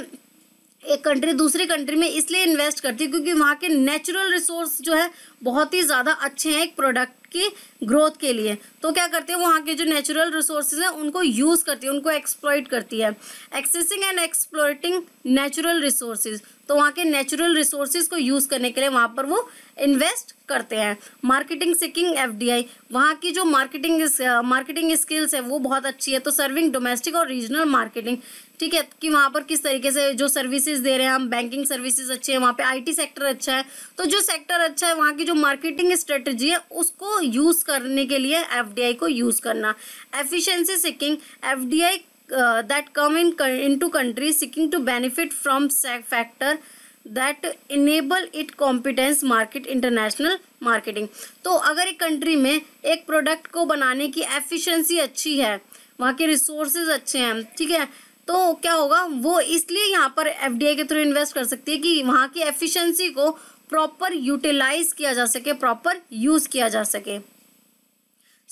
एक कंट्री दूसरी कंट्री में इसलिए इन्वेस्ट करती है क्योंकि वहाँ के नेचुरल रिसोर्स जो है बहुत ही ज़्यादा अच्छे हैं एक प्रोडक्ट की ग्रोथ के लिए तो क्या करते हैं वहाँ के जो नेचुरल रिसोर्सेज हैं उनको यूज़ करती है उनको एक्सप्लॉइट करती है accessing and exploiting natural resources तो वहाँ के नेचुरल रिसोर्सेज को यूज़ करने के लिए वहाँ पर वो इन्वेस्ट करते हैं marketing seeking F D I वहाँ की जो मार्केटिंग मार्केटिंग स्किल्स है वो बहुत अच्छी है तो सर्विंग डोमेस्टिक और रीजनल मार्केटिंग ठीक है कि वहाँ पर किस तरीके से जो सर्विसेज दे रहे हैं हम बैंकिंग सर्विसेज अच्छी है वहाँ पे आईटी सेक्टर अच्छा है तो जो सेक्टर अच्छा है वहाँ की जो मार्केटिंग स्ट्रेटजी है उसको यूज़ करने के लिए एफडीआई को यूज़ करना efficiency seeking FDI that come in into country seeking to benefit from factor that enable it competence market international marketing तो अगर एक कंट्री में एक प्रोडक्ट को बनाने की एफिशिएंसी अच्छी है वहाँ के रिसोर्सेज अच्छे हैं ठीक है तो क्या होगा वो इसलिए यहाँ पर एफ के थ्रू इन्वेस्ट कर सकती है कि वहाँ की एफिशिएंसी को प्रॉपर यूटिलाइज किया जा सके प्रॉपर यूज़ किया जा सके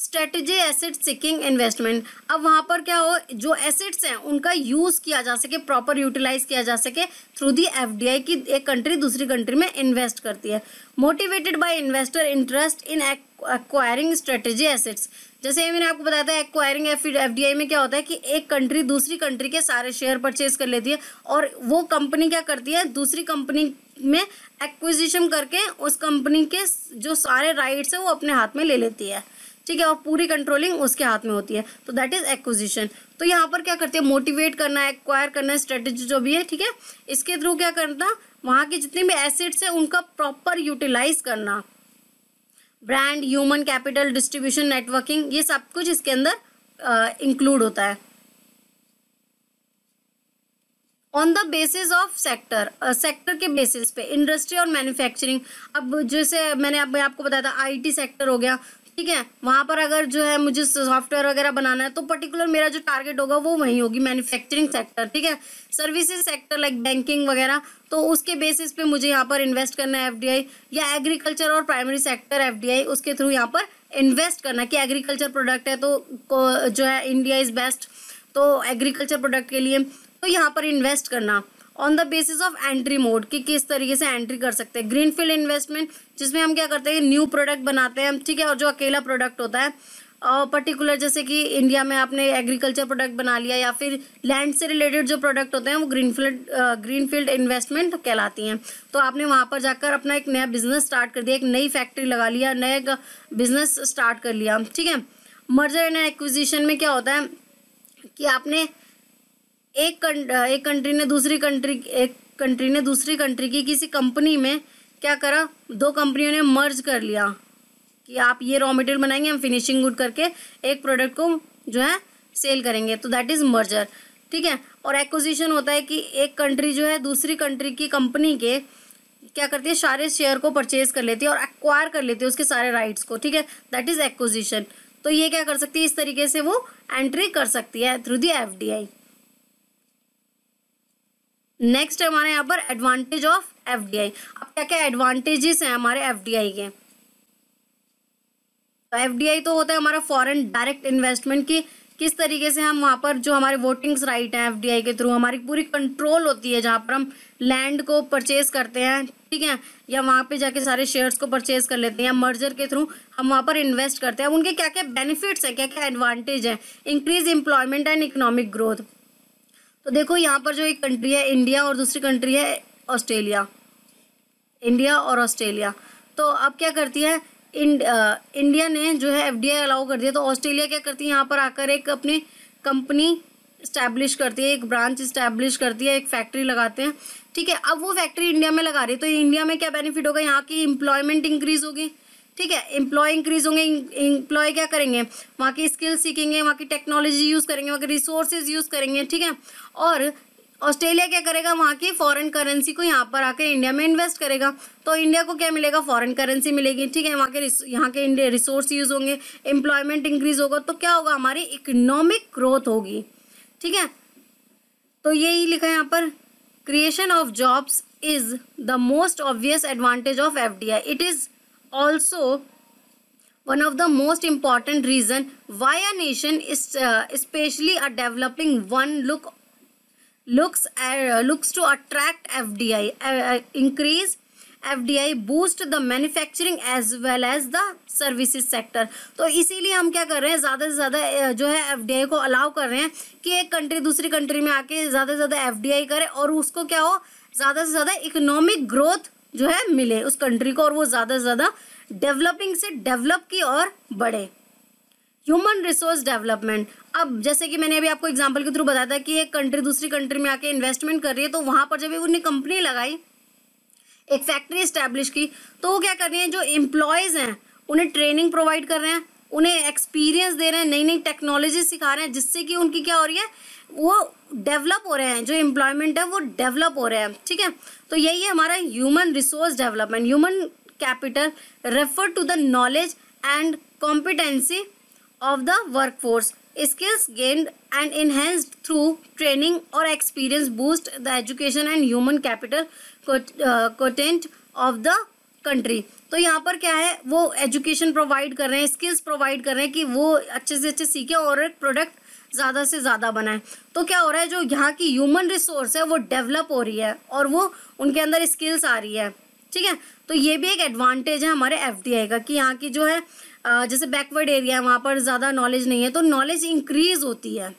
स्ट्रेटजी एसेट सिकिंग इन्वेस्टमेंट अब वहाँ पर क्या हो जो एसेट्स हैं उनका यूज़ किया जा सके प्रॉपर यूटिलाइज किया जा सके through the F D I की एक कंट्री दूसरी कंट्री में इन्वेस्ट करती है motivated by investor interest in acquiring strategy assets जैसे मैंने आपको बताया था acquiring F F D I में क्या होता है कि एक कंट्री दूसरी कंट्री के सारे शेयर परचेज कर लेती है और वो कंपनी क्या करती है दूसरी कंपनी में एक्विजिशन करके उस कंपनी के जो सारे राइट्स हैं वो अपने हाथ में ले लेती है ठीक है और पूरी कंट्रोलिंग उसके हाथ में होती है तो दैट इज एक्विजिशन तो यहाँ पर क्या करते हैं मोटिवेट करना है एक्वायर करना है स्ट्रेटेजी जो भी है ठीक है इसके थ्रू क्या करना वहाँ के जितने भी एसेट्स हैं उनका प्रॉपर यूटिलाइज करना brand human capital distribution networking ये सब कुछ इसके अंदर इंक्लूड होता है on the basis of sector sector के बेसिस पे इंडस्ट्री और मैन्युफैक्चरिंग अब जैसे मैंने अब आपको बताया था आईटी सेक्टर हो गया ठीक है वहाँ पर अगर जो है मुझे सॉफ्टवेयर वगैरह बनाना है तो पर्टिकुलर मेरा जो टारगेट होगा वो वहीं होगी मैन्युफैक्चरिंग सेक्टर ठीक है सर्विसेज सेक्टर लाइक बैंकिंग वगैरह तो उसके बेसिस पे मुझे यहाँ पर इन्वेस्ट करना है एफडीआई या एग्रीकल्चर और प्राइमरी सेक्टर एफ उसके थ्रू यहाँ पर इन्वेस्ट करना कि एग्रीकल्चर प्रोडक्ट है तो जो है इंडिया इज़ बेस्ट तो एग्रीकल्चर प्रोडक्ट के लिए तो यहाँ पर इन्वेस्ट करना on the basis of entry mode कि किस तरीके से एंट्री कर सकते हैं ग्रीन फील्ड इन्वेस्टमेंट जिसमें हम क्या करते हैं न्यू प्रोडक्ट बनाते हैं ठीक है और जो अकेला प्रोडक्ट होता है और पर्टिकुलर जैसे कि इंडिया में आपने एग्रीकल्चर प्रोडक्ट बना लिया या फिर लैंड से रिलेटेड जो प्रोडक्ट होते हैं वो greenfield greenfield investment कहलाती हैं तो आपने वहाँ पर जाकर अपना एक नया बिजनेस स्टार्ट कर दिया एक नई फैक्ट्री लगा लिया नया बिजनेस स्टार्ट कर लिया ठीक है मर्जर एंड एक्विजिशन में क्या होता है कि आपने एक कंट, एक कंट्री ने दूसरी कंट्री एक कंट्री ने दूसरी कंट्री की किसी कंपनी में क्या करा दो कंपनियों ने मर्ज कर लिया कि आप ये रॉ मटेरियल बनाएंगे हम फिनिशिंग गुड करके एक प्रोडक्ट को जो है सेल करेंगे तो दैट इज़ मर्जर ठीक है और एक्विजिशन होता है कि एक कंट्री जो है दूसरी कंट्री की कंपनी के क्या करती है सारे शेयर को परचेज कर लेती है और एक्वायर कर लेती है उसके सारे राइट्स को ठीक है दैट इज़ एक्विजिशन तो ये क्या कर सकती है इस तरीके से वो एंट्री कर सकती है थ्रू दी एफ नेक्स्ट है हमारे यहाँ पर advantage of F D I अब क्या क्या एडवांटेजेस हैं हमारे एफ डी आई के तो एफ डी आई तो होता है हमारा फॉरेन डायरेक्ट इन्वेस्टमेंट की किस तरीके से हम वहाँ पर जो हमारे वोटिंग्स राइट हैं एफडीआई के थ्रू हमारी पूरी कंट्रोल होती है जहाँ पर हम लैंड को परचेज करते हैं ठीक है या वहाँ पे जाके सारे शेयर्स को परचेज कर लेते हैं मर्जर के थ्रू हम वहाँ पर इन्वेस्ट करते हैं उनके क्या क्या बेनिफिट्स हैं क्या क्या एडवांटेज हैं increase employment and economic growth तो देखो यहाँ पर जो एक कंट्री है इंडिया और दूसरी कंट्री है ऑस्ट्रेलिया इंडिया और ऑस्ट्रेलिया तो अब क्या करती है इंड, आ, इंडिया ने जो है एफ अलाउ कर दिया तो ऑस्ट्रेलिया क्या करती है यहाँ पर आकर एक अपनी कंपनी इस्टेब्लिश करती है एक ब्रांच इस्टेब्लिश करती है एक फैक्ट्री लगाते हैं ठीक है अब वो फैक्ट्री इंडिया में लगा रही है तो इंडिया में क्या बेनिफिट होगा यहाँ की इंप्लॉयमेंट इंक्रीज होगी ठीक है एम्प्लॉय इंक्रीज होंगे इंप्लॉय क्या करेंगे वहाँ की स्किल्स सीखेंगे वहाँ की टेक्नोलॉजी यूज़ करेंगे वहाँ के रिसोर्सेज यूज़ करेंगे ठीक है और ऑस्ट्रेलिया क्या करेगा वहाँ की फॉरेन करेंसी को यहाँ पर आकर इंडिया में इन्वेस्ट करेगा तो इंडिया को क्या मिलेगा फॉरेन करेंसी मिलेगी ठीक है वहाँ के यहाँ के इंडिया रिसोर्स यूज़ होंगे एम्प्लॉयमेंट इंक्रीज होगा तो क्या होगा हमारी इकोनॉमिक ग्रोथ होगी ठीक है तो यही लिखा है यहाँ पर creation of jobs is the most obvious advantage of F D I it is also one of the most important reason why a nation is specially uh, especially developing one look looks uh, looks to attract FDI, uh, uh, increase I boost the manufacturing as well as the services sector तो इसीलिए हम क्या कर रहे हैं ज़्यादा से ज़्यादा uh, जो है एफ को अलाउ कर रहे हैं कि एक कंट्री दूसरी कंट्री में आके ज़्यादा से ज़्यादा एफ करे और उसको क्या हो ज़्यादा से ज़्यादा इकोनॉमिक ग्रोथ जो है मिले उस कंट्री को और वो ज़्यादा से ज़्यादा डेवलपिंग से डेवलप की और बढ़े ह्यूमन रिसोर्स डेवलपमेंट अब जैसे कि मैंने अभी आपको एग्जाम्पल के थ्रू बताया था कि एक कंट्री दूसरी कंट्री में आके इन्वेस्टमेंट कर रही है तो वहाँ पर जब उन्हें कंपनी लगाई एक फैक्ट्री इस्टेब्लिश की तो वो क्या कर रही है जो इम्प्लॉयज हैं उन्हें ट्रेनिंग प्रोवाइड कर रहे हैं उन्हें एक्सपीरियंस दे रहे हैं नई नई टेक्नोलॉजी सिखा रहे हैं जिससे कि उनकी क्या हो रही है वो डेवलप हो रहे हैं जो एम्प्लॉयमेंट है वो डेवलप हो रहे हैं ठीक है तो यही है हमारा human resource development human capital refer to the knowledge and competency of the work force skills gained and enhanced through training और experience boost the education and human capital quotient of the country तो यहाँ पर क्या है वो education provide कर रहे हैं स्किल्स प्रोवाइड कर रहे हैं कि वो अच्छे से अच्छे सीखे और एक प्रोडक्ट ज़्यादा से ज़्यादा बनाए तो क्या हो रहा है जो यहाँ की ह्यूमन रिसोर्स है वो डेवलप हो रही है और वो उनके अंदर स्किल्स आ रही है ठीक है तो ये भी एक एडवांटेज है हमारे एफ का कि यहाँ की जो है जैसे बैकवर्ड एरिया है वहाँ पर ज़्यादा नॉलेज नहीं है तो नॉलेज इंक्रीज होती है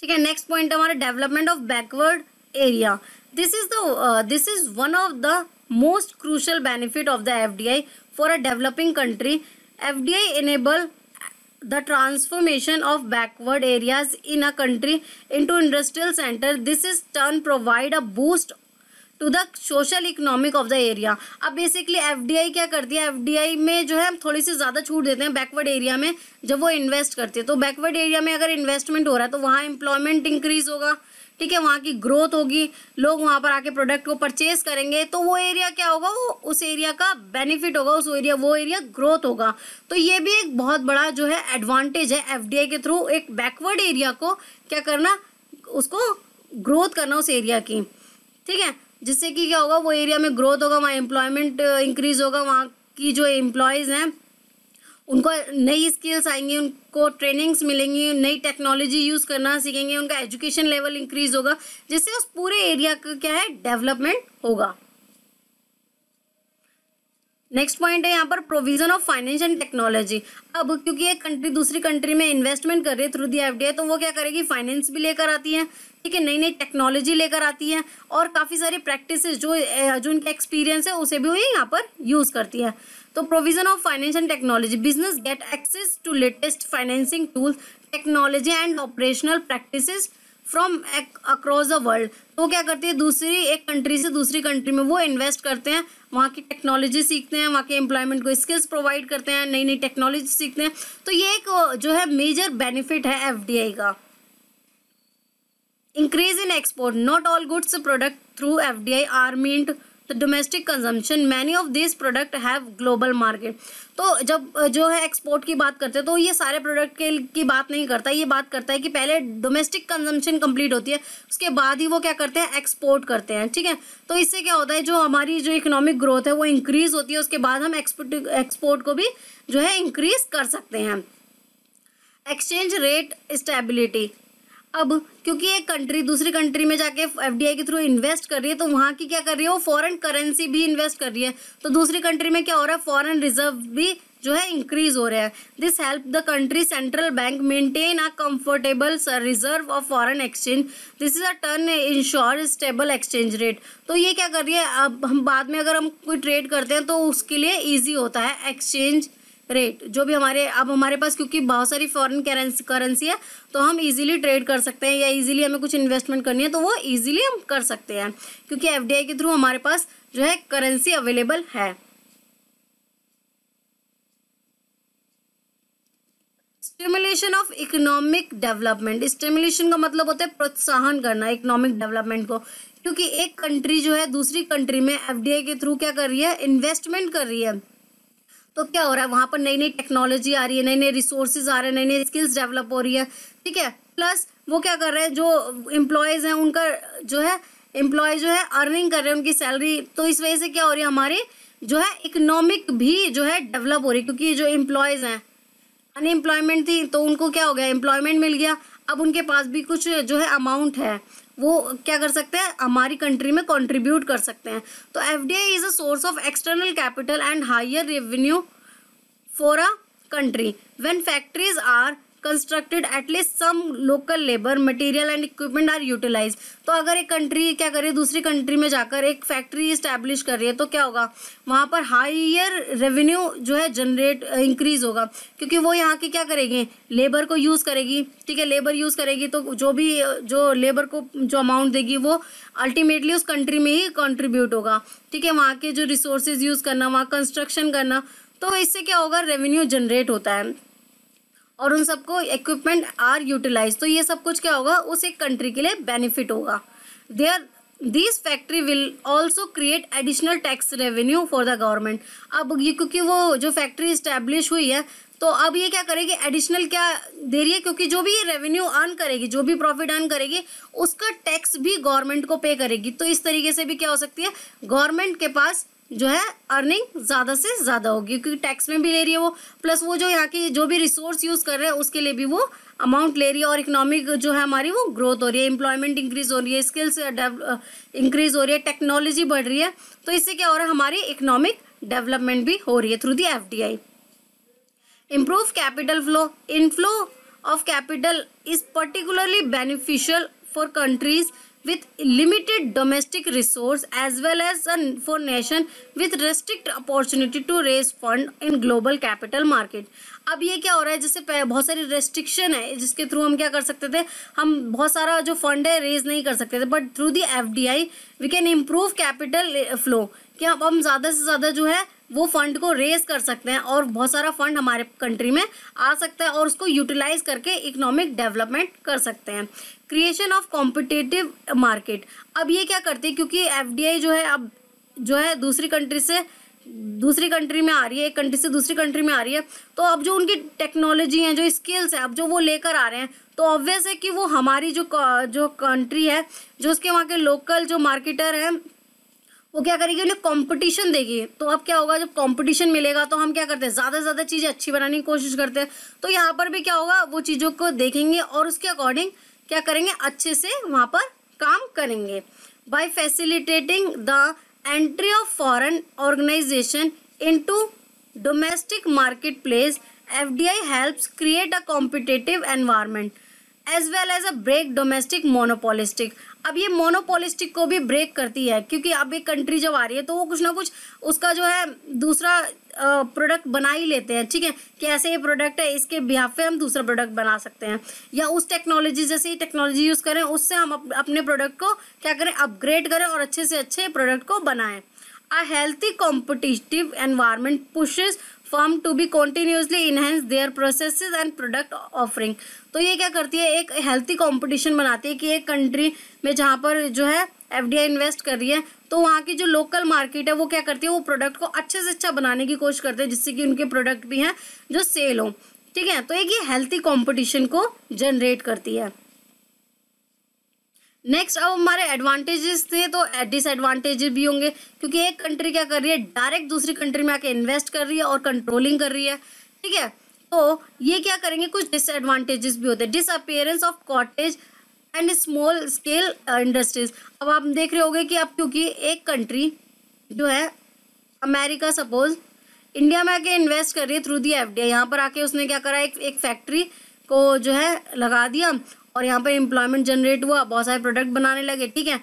ठीक है नेक्स्ट पॉइंट हमारा development of backward area this is the this is one of the most crucial benefit of the F D I for a developing country F D I enable the transformation of backward areas in a into industrial centre this is turn provide a boost to the social economic of the area अब basically I क्या करती है आई में जो है हम थोड़ी सी ज़्यादा छूट देते हैं बैकवर्ड एरिया में जब वो इन्वेस्ट करती है तो बैकवर्ड एरिया में अगर इन्वेस्टमेंट हो रहा है तो वहाँ एम्प्लॉयमेंट इंक्रीज होगा ठीक है वहाँ की ग्रोथ होगी लोग वहाँ पर आके प्रोडक्ट को परचेज करेंगे तो वो एरिया क्या होगा वो उस एरिया का बेनिफिट होगा उस एरिया वो एरिया ग्रोथ होगा तो ये भी एक बहुत बड़ा जो है एडवांटेज है आई के थ्रू एक बैकवर्ड एरिया को क्या करना उसको ग्रोथ करना उस एरिया की ठीक है जिससे कि क्या होगा वो एरिया में ग्रोथ होगा वहाँ एम्प्लॉयमेंट इंक्रीज uh, होगा वहाँ की जो एम्प्लॉयज़ हैं उनको नई स्किल्स आएंगी उनको ट्रेनिंग्स मिलेंगी नई टेक्नोलॉजी यूज़ करना सीखेंगे उनका एजुकेशन लेवल इंक्रीज होगा जिससे उस पूरे एरिया का क्या है डेवलपमेंट होगा नेक्स्ट पॉइंट है यहाँ पर provision of finance and technology अब क्योंकि एक कंट्री दूसरी कंट्री में इन्वेस्टमेंट कर रही है थ्रू दी एफ तो वो क्या करेगी फाइनेंस भी लेकर आती है ठीक है नई नई टेक्नोलॉजी लेकर आती है और काफ़ी सारी प्रैक्टिस जो जो उनके एक्सपीरियंस है उसे भी वो यहाँ पर यूज़ करती है तो provision of financial technology business get access to latest financing tools technology and operational practices from across the world तो क्या करती है दूसरी एक कंट्री से दूसरी कंट्री में वो इन्वेस्ट करते हैं वहाँ की टेक्नोलॉजी सीखते हैं वहाँ के एम्प्लॉयमेंट को स्किल्स प्रोवाइड करते हैं नई नई टेक्नोलॉजी सीखते हैं तो ये एक जो है मेजर बेनिफिट है एफ का increase in export not all goods product through F D I meant the domestic consumption many of this product have global market तो जब जो है एक्सपोर्ट की बात करते हैं तो ये सारे प्रोडक्ट के की बात नहीं करता ये बात करता है कि पहले डोमेस्टिक कंजम्पशन कंप्लीट होती है उसके बाद ही वो क्या करते हैं एक्सपोर्ट करते हैं ठीक है तो इससे क्या होता है जो हमारी जो इकोनॉमिक ग्रोथ है वो इंक्रीज होती है उसके बाद हम एक्सपोर्ट एक्सपोर्ट को भी जो है इंक्रीज कर सकते हैं एक्सचेंज रेट स्टेबिलिटी अब क्योंकि एक कंट्री दूसरी कंट्री में जाके एफ के थ्रू इन्वेस्ट कर रही है तो वहाँ की क्या कर रही है वो फॉरेन करेंसी भी इन्वेस्ट कर रही है तो दूसरी कंट्री में क्या हो रहा है फॉरेन रिजर्व भी जो है इंक्रीज हो रहा है this help the country central bank maintain a comfortable reserve of foreign exchange this is a turn ensure stable exchange rate तो ये क्या कर रही है अब हम बाद में अगर हम कोई ट्रेड करते हैं तो उसके लिए ईजी होता है एक्सचेंज रेट जो भी हमारे अब हमारे पास क्योंकि बहुत सारी फॉरेन करेंसी करेंसी है तो हम इजीली ट्रेड कर सकते हैं या इजीली हमें कुछ इन्वेस्टमेंट करनी है तो वो इजीली हम कर सकते हैं क्योंकि एफडीआई के थ्रू हमारे पास जो है करेंसी अवेलेबल है stimulation of economic development stimulation का मतलब होता है प्रोत्साहन करना इकोनॉमिक डेवलपमेंट को क्योंकि एक कंट्री जो है दूसरी कंट्री में एफडीआई के थ्रू क्या कर रही है इन्वेस्टमेंट कर रही है तो क्या हो रहा है वहाँ पर नई नई टेक्नोलॉजी आ रही है नई नए रिसोर्सेज आ रहे हैं नई नई स्किल्स डेवलप हो रही है ठीक है प्लस वो क्या कर रहे हैं जो एम्प्लॉयज़ हैं उनका जो है एम्प्लॉय जो है अर्निंग कर रहे हैं उनकी सैलरी तो इस वजह से क्या हो रही है हमारी जो है इकोनॉमिक भी जो है डेवलप हो रही है क्योंकि जो एम्प्लॉयज़ हैं अनएम्प्लॉयमेंट थी तो उनको क्या हो गया एम्प्लॉयमेंट मिल गया अब उनके पास भी कुछ जो है अमाउंट है वो क्या कर सकते हैं हमारी कंट्री में कंट्रीब्यूट कर सकते हैं तो F D I is a source of external capital and higher revenue for a country when factories are constructed at least some local labour material and equipment are utilize तो अगर एक कंट्री क्या करे दूसरी कंट्री में जाकर एक फैक्ट्री इस्टेब्लिश कर रही है तो क्या होगा वहाँ पर हाइयर रेवेन्यू जो है जनरेट इंक्रीज होगा क्योंकि वो यहाँ की क्या करेगी लेबर को यूज़ करेगी ठीक है लेबर यूज़ करेगी तो जो भी जो लेबर को जो अमाउंट देगी वो अल्टीमेटली उस कंट्री में ही कंट्रीब्यूट होगा ठीक है वहाँ के जो रिसोर्सेज यूज़ करना वहाँ कंस्ट्रक्शन करना तो इससे क्या होगा रेवेन्यू जनरेट होता है और उन सबको इक्विपमेंट आर यूटिलाइज तो ये सब कुछ क्या होगा उस एक कंट्री के लिए बेनिफिट होगा there this factory will also create additional tax revenue for the government अब ये क्योंकि वो जो फैक्ट्री इस्टेब्लिश हुई है तो अब ये क्या करेगी एडिशनल क्या दे रही है क्योंकि जो भी ये रेवेन्यू अर्न करेगी जो भी प्रॉफिट अर्न करेगी उसका टैक्स भी गवर्नमेंट को पे करेगी तो इस तरीके से भी क्या हो सकती है गवर्नमेंट के पास जो है अर्निंग ज़्यादा से ज़्यादा होगी क्योंकि टैक्स में भी ले रही है वो प्लस वो जो यहाँ की जो भी रिसोर्स यूज़ कर रहे हैं उसके लिए भी वो अमाउंट ले रही है और इकोनॉमिक जो है हमारी वो ग्रोथ हो रही है एम्प्लॉयमेंट इंक्रीज हो रही है स्किल्स इंक्रीज uh, uh, हो रही है टेक्नोलॉजी बढ़ रही है तो इससे क्या हो रहा है हमारी इकोनॉमिक डेवलपमेंट भी हो रही है through the F D I improve capital flow inflow of capital is particularly beneficial for countries with limited domestic resource as well as a, for nation with restrict opportunity to raise fund in global capital market अब ये क्या हो रहा है जैसे बहुत सारी restriction है जिसके थ्रू हम क्या कर सकते थे हम बहुत सारा जो फंड है रेज नहीं कर सकते थे but through the F D I we can improve capital flow कि अब हम ज़्यादा से ज़्यादा जो है वो फंड को रेज कर सकते हैं और बहुत सारा फंड हमारे कंट्री में आ सकता है और उसको यूटिलाइज करके इकोनॉमिक डेवलपमेंट कर सकते हैं क्रिएशन ऑफ कॉम्पिटेटिव मार्केट अब ये क्या करती है क्योंकि एफ जो है अब जो है दूसरी कंट्री से दूसरी कंट्री में आ रही है एक कंट्री से दूसरी कंट्री में आ रही है तो अब जो उनकी टेक्नोलॉजी है जो स्किल्स है अब जो वो लेकर आ रहे हैं तो ऑब्वियस है कि वो हमारी जो जो कंट्री है जो उसके वहाँ के लोकल जो मार्केटर हैं वो क्या करेगी उन्हें कंपटीशन देगी तो अब क्या होगा जब कंपटीशन मिलेगा तो हम क्या करते हैं ज़्यादा से ज़्यादा चीज़ें अच्छी बनाने की कोशिश करते हैं तो यहाँ पर भी क्या होगा वो चीज़ों को देखेंगे और उसके अकॉर्डिंग क्या करेंगे अच्छे से वहाँ पर काम करेंगे by facilitating the entry of foreign organisation into domestic marketplace F D I helps create a competitive environment as well as a break domestic monopolistic अब ये मोनोपोलिस्टिक को भी ब्रेक करती है क्योंकि अब एक कंट्री जब आ रही है तो वो कुछ ना कुछ उसका जो है दूसरा प्रोडक्ट बना ही लेते हैं ठीक है कि ऐसे ये प्रोडक्ट है इसके बिहाफ पे हम दूसरा प्रोडक्ट बना सकते हैं या उस टेक्नोलॉजी जैसे ही टेक्नोलॉजी यूज़ करें उससे हम अपने प्रोडक्ट को क्या करें अपग्रेड करें और अच्छे से अच्छे प्रोडक्ट को बनाएं a healthy competitive environment pushes firm to be continuously enhance their process and product offering तो ये क्या करती है एक हेल्थी कॉम्पिटिशन बनाती है कि एक कंट्री में जहाँ पर जो है एफ इन्वेस्ट कर रही है तो वहाँ की जो लोकल मार्केट है वो क्या करती है वो प्रोडक्ट को अच्छे से अच्छा बनाने की कोशिश करते हैं जिससे कि उनके प्रोडक्ट भी हैं जो सेल हों ठीक है तो एक ये हेल्थी कॉम्पिटिशन को जनरेट करती है नेक्स्ट अब हमारे एडवांटेजेस थे तो डिसएडवांटेजेस भी होंगे क्योंकि एक कंट्री क्या कर रही है डायरेक्ट दूसरी कंट्री में आके इन्वेस्ट कर रही है और कंट्रोलिंग कर रही है ठीक है तो ये क्या करेंगे कुछ डिसएडवांटेजेस भी होते हैं disappearance of cottage and small scale industries अब आप देख रहे होगे कि अब क्योंकि एक कंट्री जो है अमेरिका सपोज इंडिया में आके इन्वेस्ट कर रही है थ्रू दी एफ डी यहाँ पर आके उसने क्या करा एक एक फैक्ट्री को जो है लगा दिया और यहाँ पर एम्प्लॉयमेंट जनरेट हुआ बहुत सारे प्रोडक्ट बनाने लगे ठीक है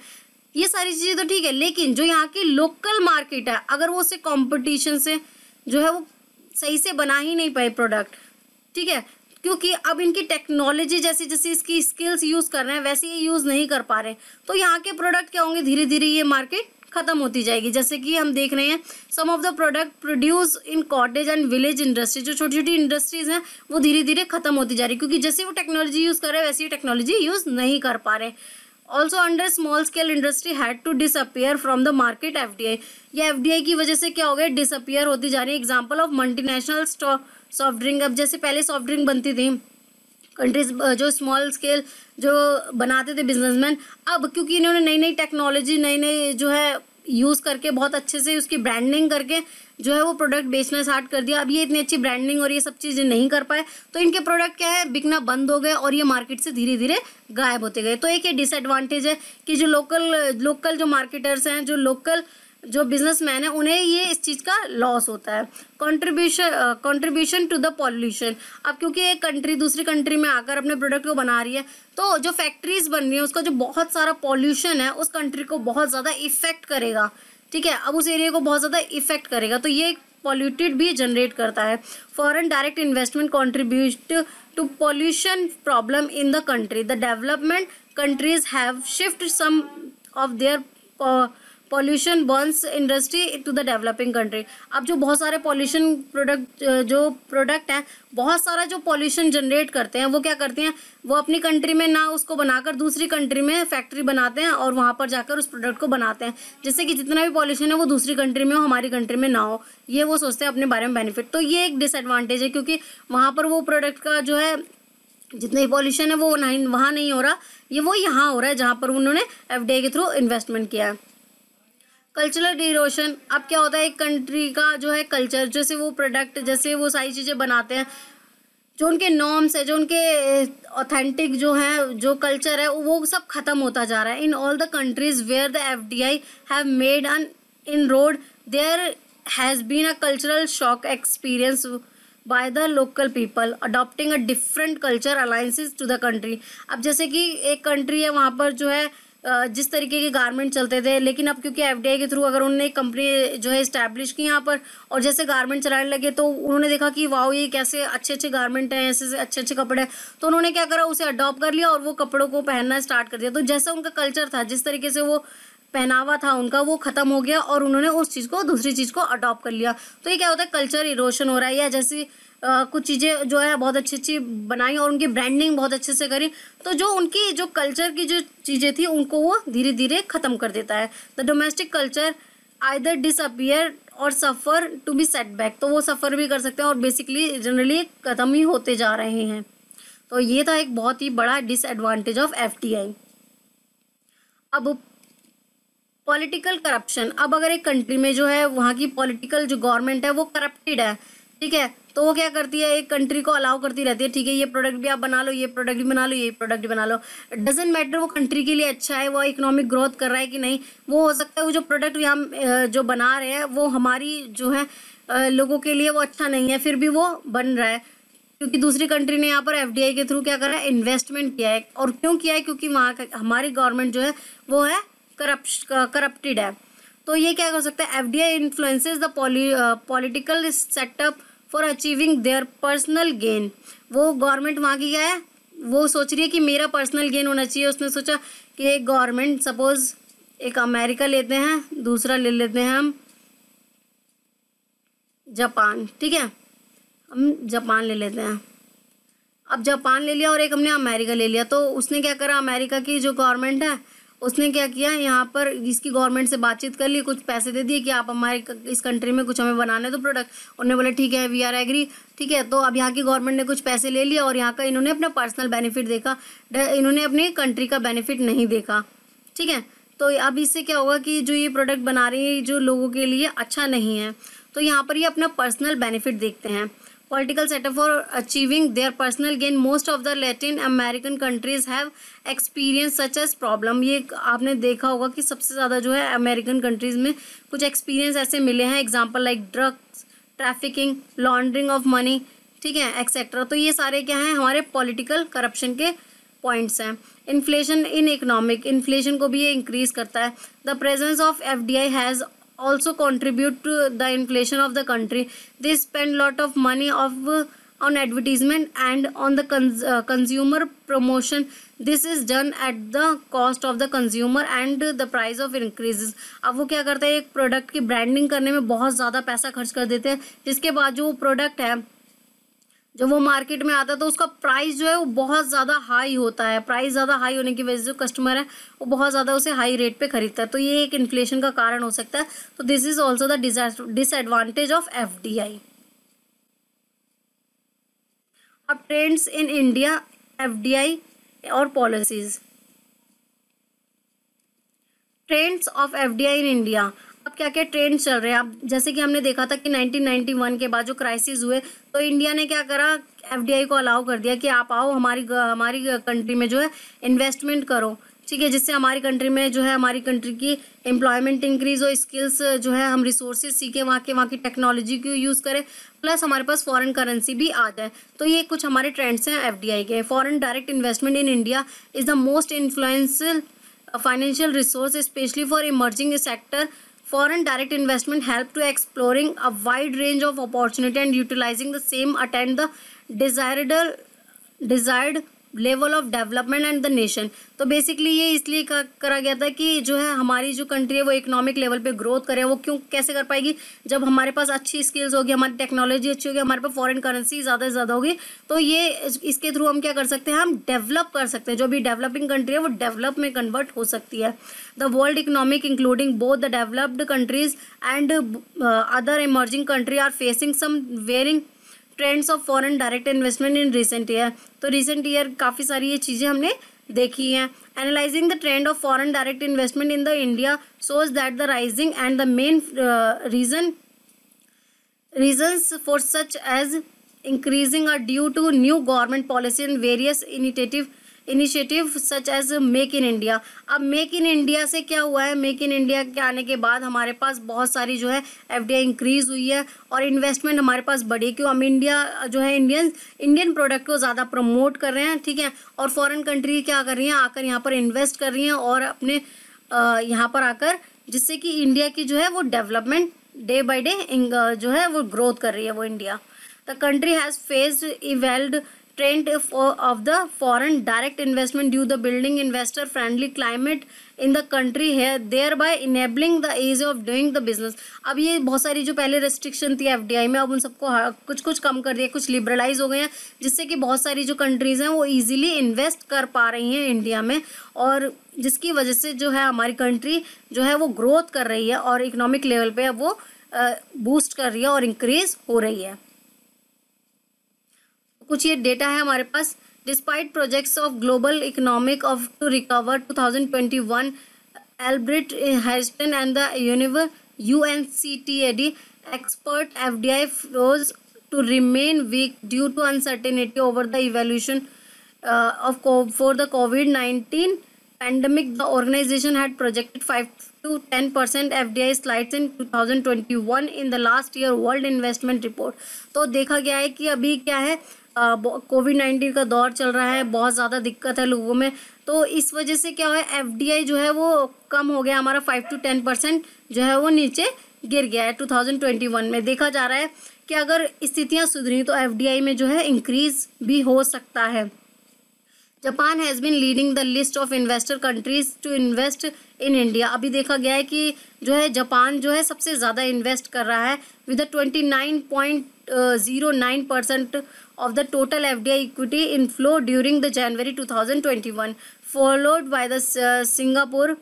ये सारी चीज़ें तो ठीक है लेकिन जो यहाँ की लोकल मार्केट है अगर वो उसे कॉम्पिटिशन से जो है वो सही से बना ही नहीं पाए प्रोडक्ट ठीक है क्योंकि अब इनकी टेक्नोलॉजी जैसे जैसे इसकी स्किल्स यूज़ कर रहे हैं वैसे ये यूज़ नहीं कर पा रहे तो यहाँ के प्रोडक्ट क्या होंगे धीरे धीरे ये मार्केट खत्म होती जाएगी जैसे कि हम देख रहे हैं some of the product produce in cottage and village industry जो छोटी छोटी इंडस्ट्रीज हैं वो धीरे धीरे खत्म होती जा रही है क्योंकि जैसे वो टेक्नोलॉजी यूज़ कर रहे हैं वैसी टेक्नोलॉजी यूज़ नहीं कर पा रहे also under small scale industry had to disappear from the market F D I या एफ डी आई की वजह से क्या हो गया डिसअपियर होती जा रही है example of multinational soft drink अब जैसे पहले सॉफ्ट ड्रिंक बनती थी कंट्रीज uh, जो स्मॉल स्केल जो बनाते थे बिजनेसमैन अब क्योंकि इन्होंने नई नई टेक्नोलॉजी नई नई जो है यूज़ करके बहुत अच्छे से उसकी ब्रांडिंग करके जो है वो प्रोडक्ट बेचना स्टार्ट कर दिया अब ये इतनी अच्छी ब्रांडिंग और ये सब चीज़ें नहीं कर पाए तो इनके प्रोडक्ट क्या है बिकना बंद हो गए और ये मार्केट से धीरे धीरे गायब होते गए तो एक ये डिसएडवांटेज है कि जो लोकल लोकल जो मार्केटर्स हैं जो लोकल जो बिजनेसमैन है उन्हें ये इस चीज़ का लॉस होता है contribution contribution to the pollution अब क्योंकि एक कंट्री दूसरी कंट्री में आकर अपने प्रोडक्ट को बना रही है तो जो फैक्ट्रीज बन रही है उसका जो बहुत सारा पॉल्यूशन है उस कंट्री को बहुत ज़्यादा इफेक्ट करेगा ठीक है अब उस एरिया को बहुत ज़्यादा इफेक्ट करेगा तो ये पॉल्यूटेड भी जनरेट करता है foreign direct investment contribute to pollution problem in the country the development countries have shift some of their pollution burns industry to the developing country अब जो बहुत सारे पॉल्यूशन प्रोडक्ट जो प्रोडक्ट हैं बहुत सारा जो पॉल्यूशन जनरेट करते हैं वो क्या करते हैं वो अपनी कंट्री में ना उसको बनाकर दूसरी कंट्री में फैक्ट्री बनाते हैं और वहाँ पर जाकर उस प्रोडक्ट को बनाते हैं जिससे कि जितना भी पॉल्यूशन है वो दूसरी कंट्री में हो हमारी कंट्री में ना हो ये वो सोचते हैं अपने बारे में बेनिफिट तो ये एक डिसएडवांटेज है क्योंकि वहाँ पर वो प्रोडक्ट का जो है जितना ही पॉल्यूशन है वो नहीं वहाँ नहीं हो रहा ये वो यहाँ हो रहा है जहाँ पर उन्होंने एफ के थ्रू इन्वेस्टमेंट किया है कल्चरल डिरोशन अब क्या होता है एक कंट्री का जो है कल्चर जैसे वो प्रोडक्ट जैसे वो सारी चीज़ें बनाते हैं जो उनके नॉर्म्स है जो उनके ऑथेंटिक जो है जो कल्चर है वो सब ख़त्म होता जा रहा है in all the countries where the F D I have made an inroad there has been a cultural shock experience by the local people adopting a different culture alliances to the country अब जैसे कि एक country है वहाँ पर जो है जिस तरीके के गारमेंट चलते थे लेकिन अब क्योंकि एफ के थ्रू अगर उन्होंने कंपनी जो है इस्टेब्लिश की यहाँ पर और जैसे गारमेंट चलाने लगे तो उन्होंने देखा कि वाह ये कैसे अच्छे अच्छे गारमेंट हैं ऐसे अच्छे अच्छे कपड़े हैं तो उन्होंने क्या करा उसे अडॉप्ट कर लिया और वो कपड़ों को पहनना स्टार्ट कर दिया तो जैसा उनका कल्चर था जिस तरीके से वो पहनावा था उनका वो ख़त्म हो गया और उन्होंने उस चीज़ को दूसरी चीज़ को अडॉप्ट कर लिया तो ये क्या होता है कल्चर इरोशन हो रहा है या जैसे कुछ चीज़ें जो है बहुत अच्छी अच्छी बनाई और उनकी ब्रांडिंग बहुत अच्छे से करी तो जो उनकी जो कल्चर की जो चीज़ें थी उनको वो धीरे धीरे ख़त्म कर देता है the domestic culture either disappear और suffer to be set back तो वो सफ़र भी कर सकते हैं और बेसिकली जनरली ख़त्म ही होते जा रहे हैं तो ये था एक बहुत ही बड़ा डिसएडवांटेज ऑफ एफ अब पॉलिटिकल करप्शन अब अगर एक कंट्री में जो है वहाँ की पॉलिटिकल जो गवर्नमेंट है वो करप्टेड है ठीक है तो वो क्या करती है एक कंट्री को अलाउ करती रहती है ठीक है ये प्रोडक्ट भी आप बना लो ये प्रोडक्ट भी बना लो ये प्रोडक्ट भी बना लो डजेंट मैटर वो कंट्री के लिए अच्छा है वो इकोनॉमिक ग्रोथ कर रहा है कि नहीं वो हो सकता है वो जो प्रोडक्ट भी हम जो बना रहे हैं वो हमारी जो है लोगों के लिए वो अच्छा नहीं है फिर भी वो बन रहा है क्योंकि दूसरी कंट्री ने यहाँ पर एफ के थ्रू क्या करा है इन्वेस्टमेंट किया है और क्यों किया है क्योंकि वहाँ का हमारी गवर्नमेंट जो है वो है करप्ट है तो ये क्या कर सकता है F D I influences the political setup for achieving their personal gain वो गवर्नमेंट वहाँ की क्या है वो सोच रही है कि मेरा पर्सनल गेन होना चाहिए उसने सोचा कि एक गवर्नमेंट सपोज एक अमेरिका लेते हैं दूसरा ले लेते हैं हम जापान ठीक है हम जापान ले लेते हैं अब जापान ले लिया और एक हमने अमेरिका ले लिया तो उसने क्या करा अमेरिका की जो गवर्नमेंट है उसने क्या किया यहाँ पर इसकी गवर्नमेंट से बातचीत कर ली कुछ पैसे दे दिए कि आप हमारे इस कंट्री में कुछ हमें बनाने दो प्रोडक्ट उन्होंने बोले ठीक है वी आर एग्री ठीक है तो अब यहाँ की गवर्नमेंट ने कुछ पैसे ले लिए और यहाँ का इन्होंने अपना पर्सनल बेनिफिट देखा इन्होंने अपने कंट्री का बेनिफिट नहीं देखा ठीक है तो अब इससे क्या होगा कि जो ये प्रोडक्ट बना रही है जो लोगों के लिए अच्छा नहीं है तो यहाँ पर ये अपना पर्सनल बेनिफिट देखते हैं political setup for achieving their personal gain most of the Latin American countries have experience such as problem ये आपने देखा होगा कि सबसे ज़्यादा जो है अमेरिकन कंट्रीज़ में कुछ एक्सपीरियंस ऐसे मिले हैं example like drugs trafficking laundering of money ठीक है एक्सेट्रा तो ये सारे क्या हैं हमारे पॉलिटिकल करप्शन के पॉइंट्स हैं इन्फ्लेशन इन इकोनॉमिक इन्फ्लेशन को भी ये इंक्रीज करता है the presence of F D I has also contribute to the inflation of the country they spend lot of money of uh, on advertisement and on the cons uh, consumer promotion this is done at the cost of the consumer and the price of increases अब वो क्या करते हैं एक product की branding करने में बहुत ज़्यादा पैसा खर्च कर देते हैं जिसके बाद जो product है जब वो मार्केट में आता है तो उसका प्राइस जो है वो बहुत ज़्यादा हाई होता है प्राइस ज़्यादा हाई होने की वजह से जो कस्टमर है वो बहुत ज़्यादा उसे हाई रेट पे खरीदता है तो ये एक इन्फ्लेशन का कारण हो सकता है तो this is also the disadvantage of F अब trends in India F D I और policies trends of F D I in India अब क्या क्या ट्रेंड चल रहे हैं अब जैसे कि हमने देखा था कि 1991 के बाद जो क्राइसिस हुए तो इंडिया ने क्या करा एफ को अलाउ कर दिया कि आप आओ हमारी हमारी कंट्री में जो है इन्वेस्टमेंट करो ठीक है जिससे हमारी कंट्री में जो है हमारी कंट्री की एम्प्लॉयमेंट इंक्रीज हो स्किल्स जो है हम रिसोर्सेज सीखें वहाँ के वहाँ की टेक्नोलॉजी को यूज़ करें प्लस हमारे पास फॉरेन करेंसी भी आ जाए तो ये कुछ हमारे ट्रेंड्स हैं एफडीआई के foreign direct investment in India is the most influential financial resource specially for emerging sector Foreign direct investment help to exploring a wide range of opportunity and utilizing the same attend the desired desired level of development and the nation तो basically ये इसलिए करा गया था कि जो है हमारी जो कंट्री है वो इकोनॉमिक लेवल पे ग्रोथ करे वो क्यों कैसे कर पाएगी जब हमारे पास अच्छी स्किल्स होगी हमारी टेक्नोलॉजी अच्छी होगी हमारे पास फॉरेन करेंसी ज़्यादा से ज़्यादा होगी तो ये इसके थ्रू हम क्या कर सकते हैं हम डेवलप कर सकते हैं जो भी डेवलपिंग कंट्री है वो डेवलप में कन्वर्ट हो सकती है the world economic including both the developed countries and other emerging country are facing some varying trends of foreign direct investment in recent year तो रिसेंट ईयर काफ़ी सारी ये चीज़ें हमने देखी हैं analysing the trend of foreign direct investment in the India shows that the rising and the main reason reasons for such as increasing are due to new government policy and various इनिटेटिव initiative such as make in India अब make in India से क्या हुआ है make in India के आने के बाद हमारे पास बहुत सारी जो है एफ इंक्रीज हुई है और इन्वेस्टमेंट हमारे पास बढ़ी क्यों हम इंडिया जो है इंडियन इंडियन प्रोडक्ट को ज़्यादा प्रमोट कर रहे हैं ठीक है और फॉरेन कंट्री क्या कर रही हैं आकर यहाँ पर इन्वेस्ट कर रही हैं और अपने यहाँ पर आकर जिससे कि इंडिया की जो है वो डेवलपमेंट डे बाई डे जो है वो ग्रोथ कर रही है वो India the country has faced evolved trend of the foreign direct investment due the building investor friendly climate in the country है thereby enabling the ease of doing the business अब ये बहुत सारी जो पहले रेस्ट्रिक्शन थी F में अब उन सबको कुछ कुछ कम कर दिया कुछ लिबरलाइज हो गए हैं जिससे कि बहुत सारी जो कंट्रीज़ हैं वो ईजिली इन्वेस्ट कर पा रही हैं इंडिया में और जिसकी वजह से जो है हमारी कंट्री जो है वो ग्रोथ कर रही है और इकोनॉमिक लेवल पर अब वो बूस्ट कर रही है और इंक्रीज़ हो रही है कुछ ये डेटा है हमारे पास despite projects of global economic of to recover 2021 albeit hesitant and the यूनिवर U N C T A D expert F D I flows to remain weak due to uncertainty over the evolution of for the COVID nineteen pandemic the organisation had projected five to ten percent F D I slides in two thousand twenty one in the last year world investment report तो देखा गया है कि अभी क्या है Covid nineteen का दौर चल रहा है बहुत ज़्यादा दिक्कत है लोगों में तो इस वजह से क्या हुआ एफ जो है वो कम हो गया हमारा फाइव टू टेन परसेंट जो है वो नीचे गिर गया है टू थाउजेंड ट्वेंटी वन में देखा जा रहा है कि अगर स्थितियां सुधरी तो एफ में जो है इंक्रीज भी हो सकता है Japan has been leading the list of investor countries to invest in India अभी देखा गया है कि जो है जापान जो है सबसे ज़्यादा इन्वेस्ट कर रहा है with twenty nine point zero nine percent of the total FDI equity inflow during the January 2021, followed by the uh, Singapore,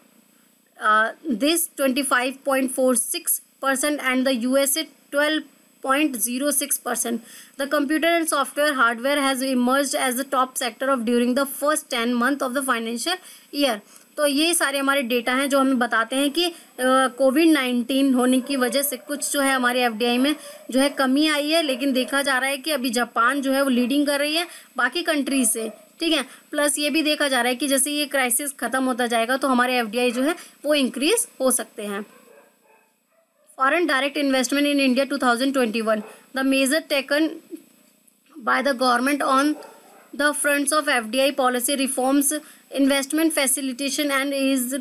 uh, this 25.46% and the USA 12.06%. The computer and software hardware has emerged as the top sector of during the first 10 months of the financial year. तो ये सारे हमारे data हैं जो हमें बताते हैं कि कोविड नाइन्टीन होने की वजह से कुछ जो है हमारे एफ में जो है कमी आई है लेकिन देखा जा रहा है कि अभी जापान जो है वो लीडिंग कर रही है बाकी कंट्री से ठीक है प्लस ये भी देखा जा रहा है कि जैसे ये क्राइसिस ख़त्म होता जाएगा तो हमारे एफ जो है वो इंक्रीज हो सकते हैं foreign direct investment in India one the major taken government on the on of F D I policy reforms investment facilitation and ease,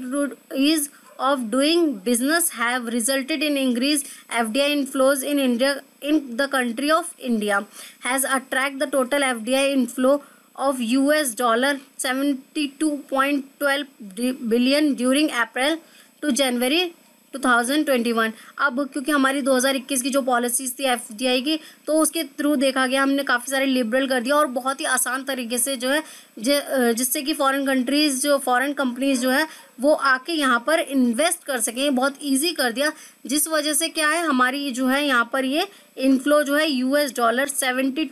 ease of doing business have resulted in increased FDI inflows in India in the country of India has attracted the total FDI inflow of US dollar 72.12 billion during April to January 2021 अब क्योंकि हमारी 2021 की जो policies थी F की तो उसके through देखा गया हमने काफ़ी सारे लिबरल कर दिया और बहुत ही आसान तरीके से जो है जिससे कि फॉरेन कंट्रीज़ जो फॉरेन कंपनीज़ जो है वो आके यहाँ पर इन्वेस्ट कर सकें बहुत इजी कर दिया जिस वजह से क्या है हमारी जो है यहाँ पर ये इनफ्लो जो है यू डॉलर सेवेंटी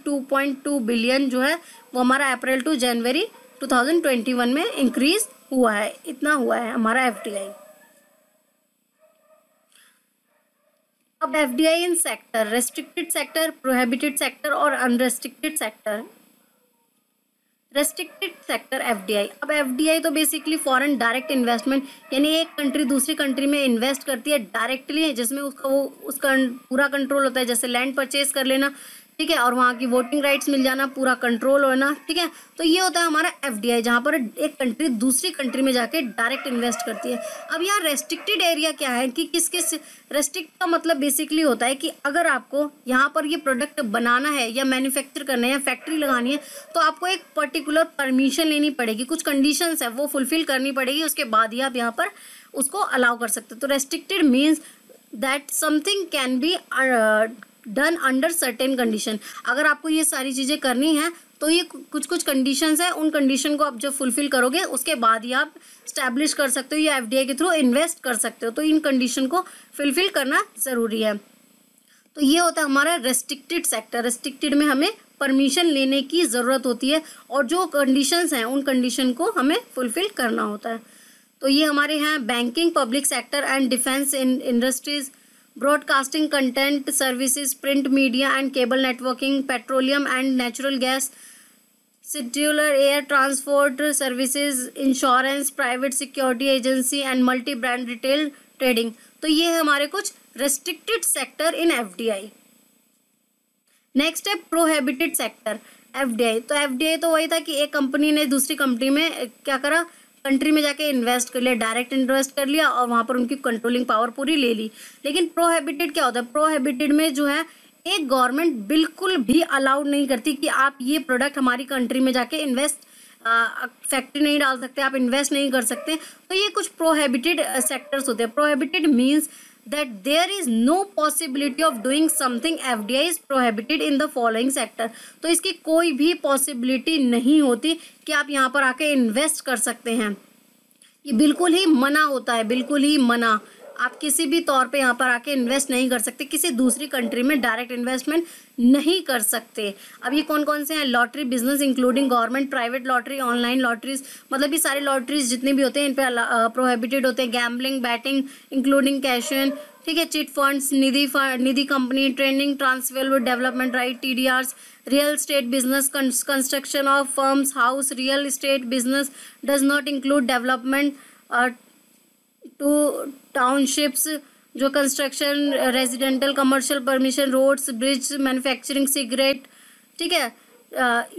बिलियन जो है वो हमारा अप्रैल टू जनवरी टू में इंक्रीज़ हुआ है इतना हुआ है हमारा एफ अब F D I in sector restricted sector prohibited sector और unrestricted sector restricted sector F अब एफ डी आई तो बेसिकली फॉरन डायरेक्ट इन्वेस्टमेंट यानी एक कंट्री दूसरी कंट्री में इन्वेस्ट करती है डायरेक्टली जिसमें उसका वो उसका पूरा कंट्रोल होता है जैसे लैंड परचेज कर लेना ठीक है और वहाँ की वोटिंग राइट्स मिल जाना पूरा कंट्रोल होना ठीक है तो ये होता है हमारा एफ डी आई जहाँ पर एक कंट्री दूसरी कंट्री में जाके डायरेक्ट इन्वेस्ट करती है अब यहाँ रेस्ट्रिक्टेड एरिया क्या है कि किस किस रेस्ट्रिक्ट का मतलब बेसिकली होता है कि अगर आपको यहाँ पर ये प्रोडक्ट बनाना है या मैन्युफैक्चर करना है या फैक्ट्री लगानी है तो आपको एक पर्टिकुलर परमिशन लेनी पड़ेगी कुछ कंडीशंस है वो फुलफिल करनी पड़ेगी उसके बाद ही आप यहाँ पर उसको अलाउ कर सकते तो restricted means that something can be done under certain condition अगर आपको ये सारी चीज़ें करनी है तो ये कुछ कुछ कंडीशन है उन कंडीशन को आप जब फुलफिल करोगे उसके बाद ही आप स्टैब्लिश कर सकते हो या एफ के थ्रू इन्वेस्ट कर सकते हो तो इन कंडीशन को फुलफिल करना ज़रूरी है तो ये होता है हमारा रेस्ट्रिक्टेड सेक्टर रेस्ट्रिक्टेड में हमें परमिशन लेने की ज़रूरत होती है और जो कंडीशंस हैं उन कंडीशन को हमें फुलफिल करना होता है तो ये हमारे हैं banking public sector and defence industries broadcasting content services print media and cable networking petroleum and natural gas सिट्यूलर air transport services insurance private security agency and multi brand retail trading तो ये है हमारे कुछ restricted sector in F D I next है prohibited sector F D I तो F D I तो वही था कि एक कंपनी ने दूसरी कंपनी में क्या करा कंट्री में जाके इन्वेस्ट कर लिया डायरेक्ट इन्वेस्ट कर लिया और वहाँ पर उनकी कंट्रोलिंग पावर पूरी ले ली लेकिन प्रोहेबिटेड क्या होता है प्रोहेबिटेड में जो है एक गवर्नमेंट बिल्कुल भी अलाउड नहीं करती कि आप ये प्रोडक्ट हमारी कंट्री में जाके इन्वेस्ट फैक्ट्री नहीं डाल सकते आप इन्वेस्ट नहीं कर सकते तो ये कुछ प्रोहेबिटेड सेक्टर्स होते हैं prohibited means that there is no possibility of doing something I is prohibited in the following sector तो इसकी कोई भी पॉसिबिलिटी नहीं होती कि आप यहाँ पर आके इन्वेस्ट कर सकते हैं ये बिल्कुल ही मना होता है बिल्कुल ही मना आप किसी भी तौर पे यहाँ पर आके इन्वेस्ट नहीं कर सकते किसी दूसरी कंट्री में डायरेक्ट इन्वेस्टमेंट नहीं कर सकते अब ये कौन कौन से हैं lottery business including government private lottery online lotteries मतलब ये सारे लॉटरीज जितने भी होते हैं इन पर प्रोहेबिटेड होते हैं gambling betting including cash in ठीक है chit funds nidhi fund nidhi company trading transfer development right T D Rs real estate business construction of farms house real estate business does not include development to townships जो construction residential commercial permission roads bridge manufacturing cigarette ठीक है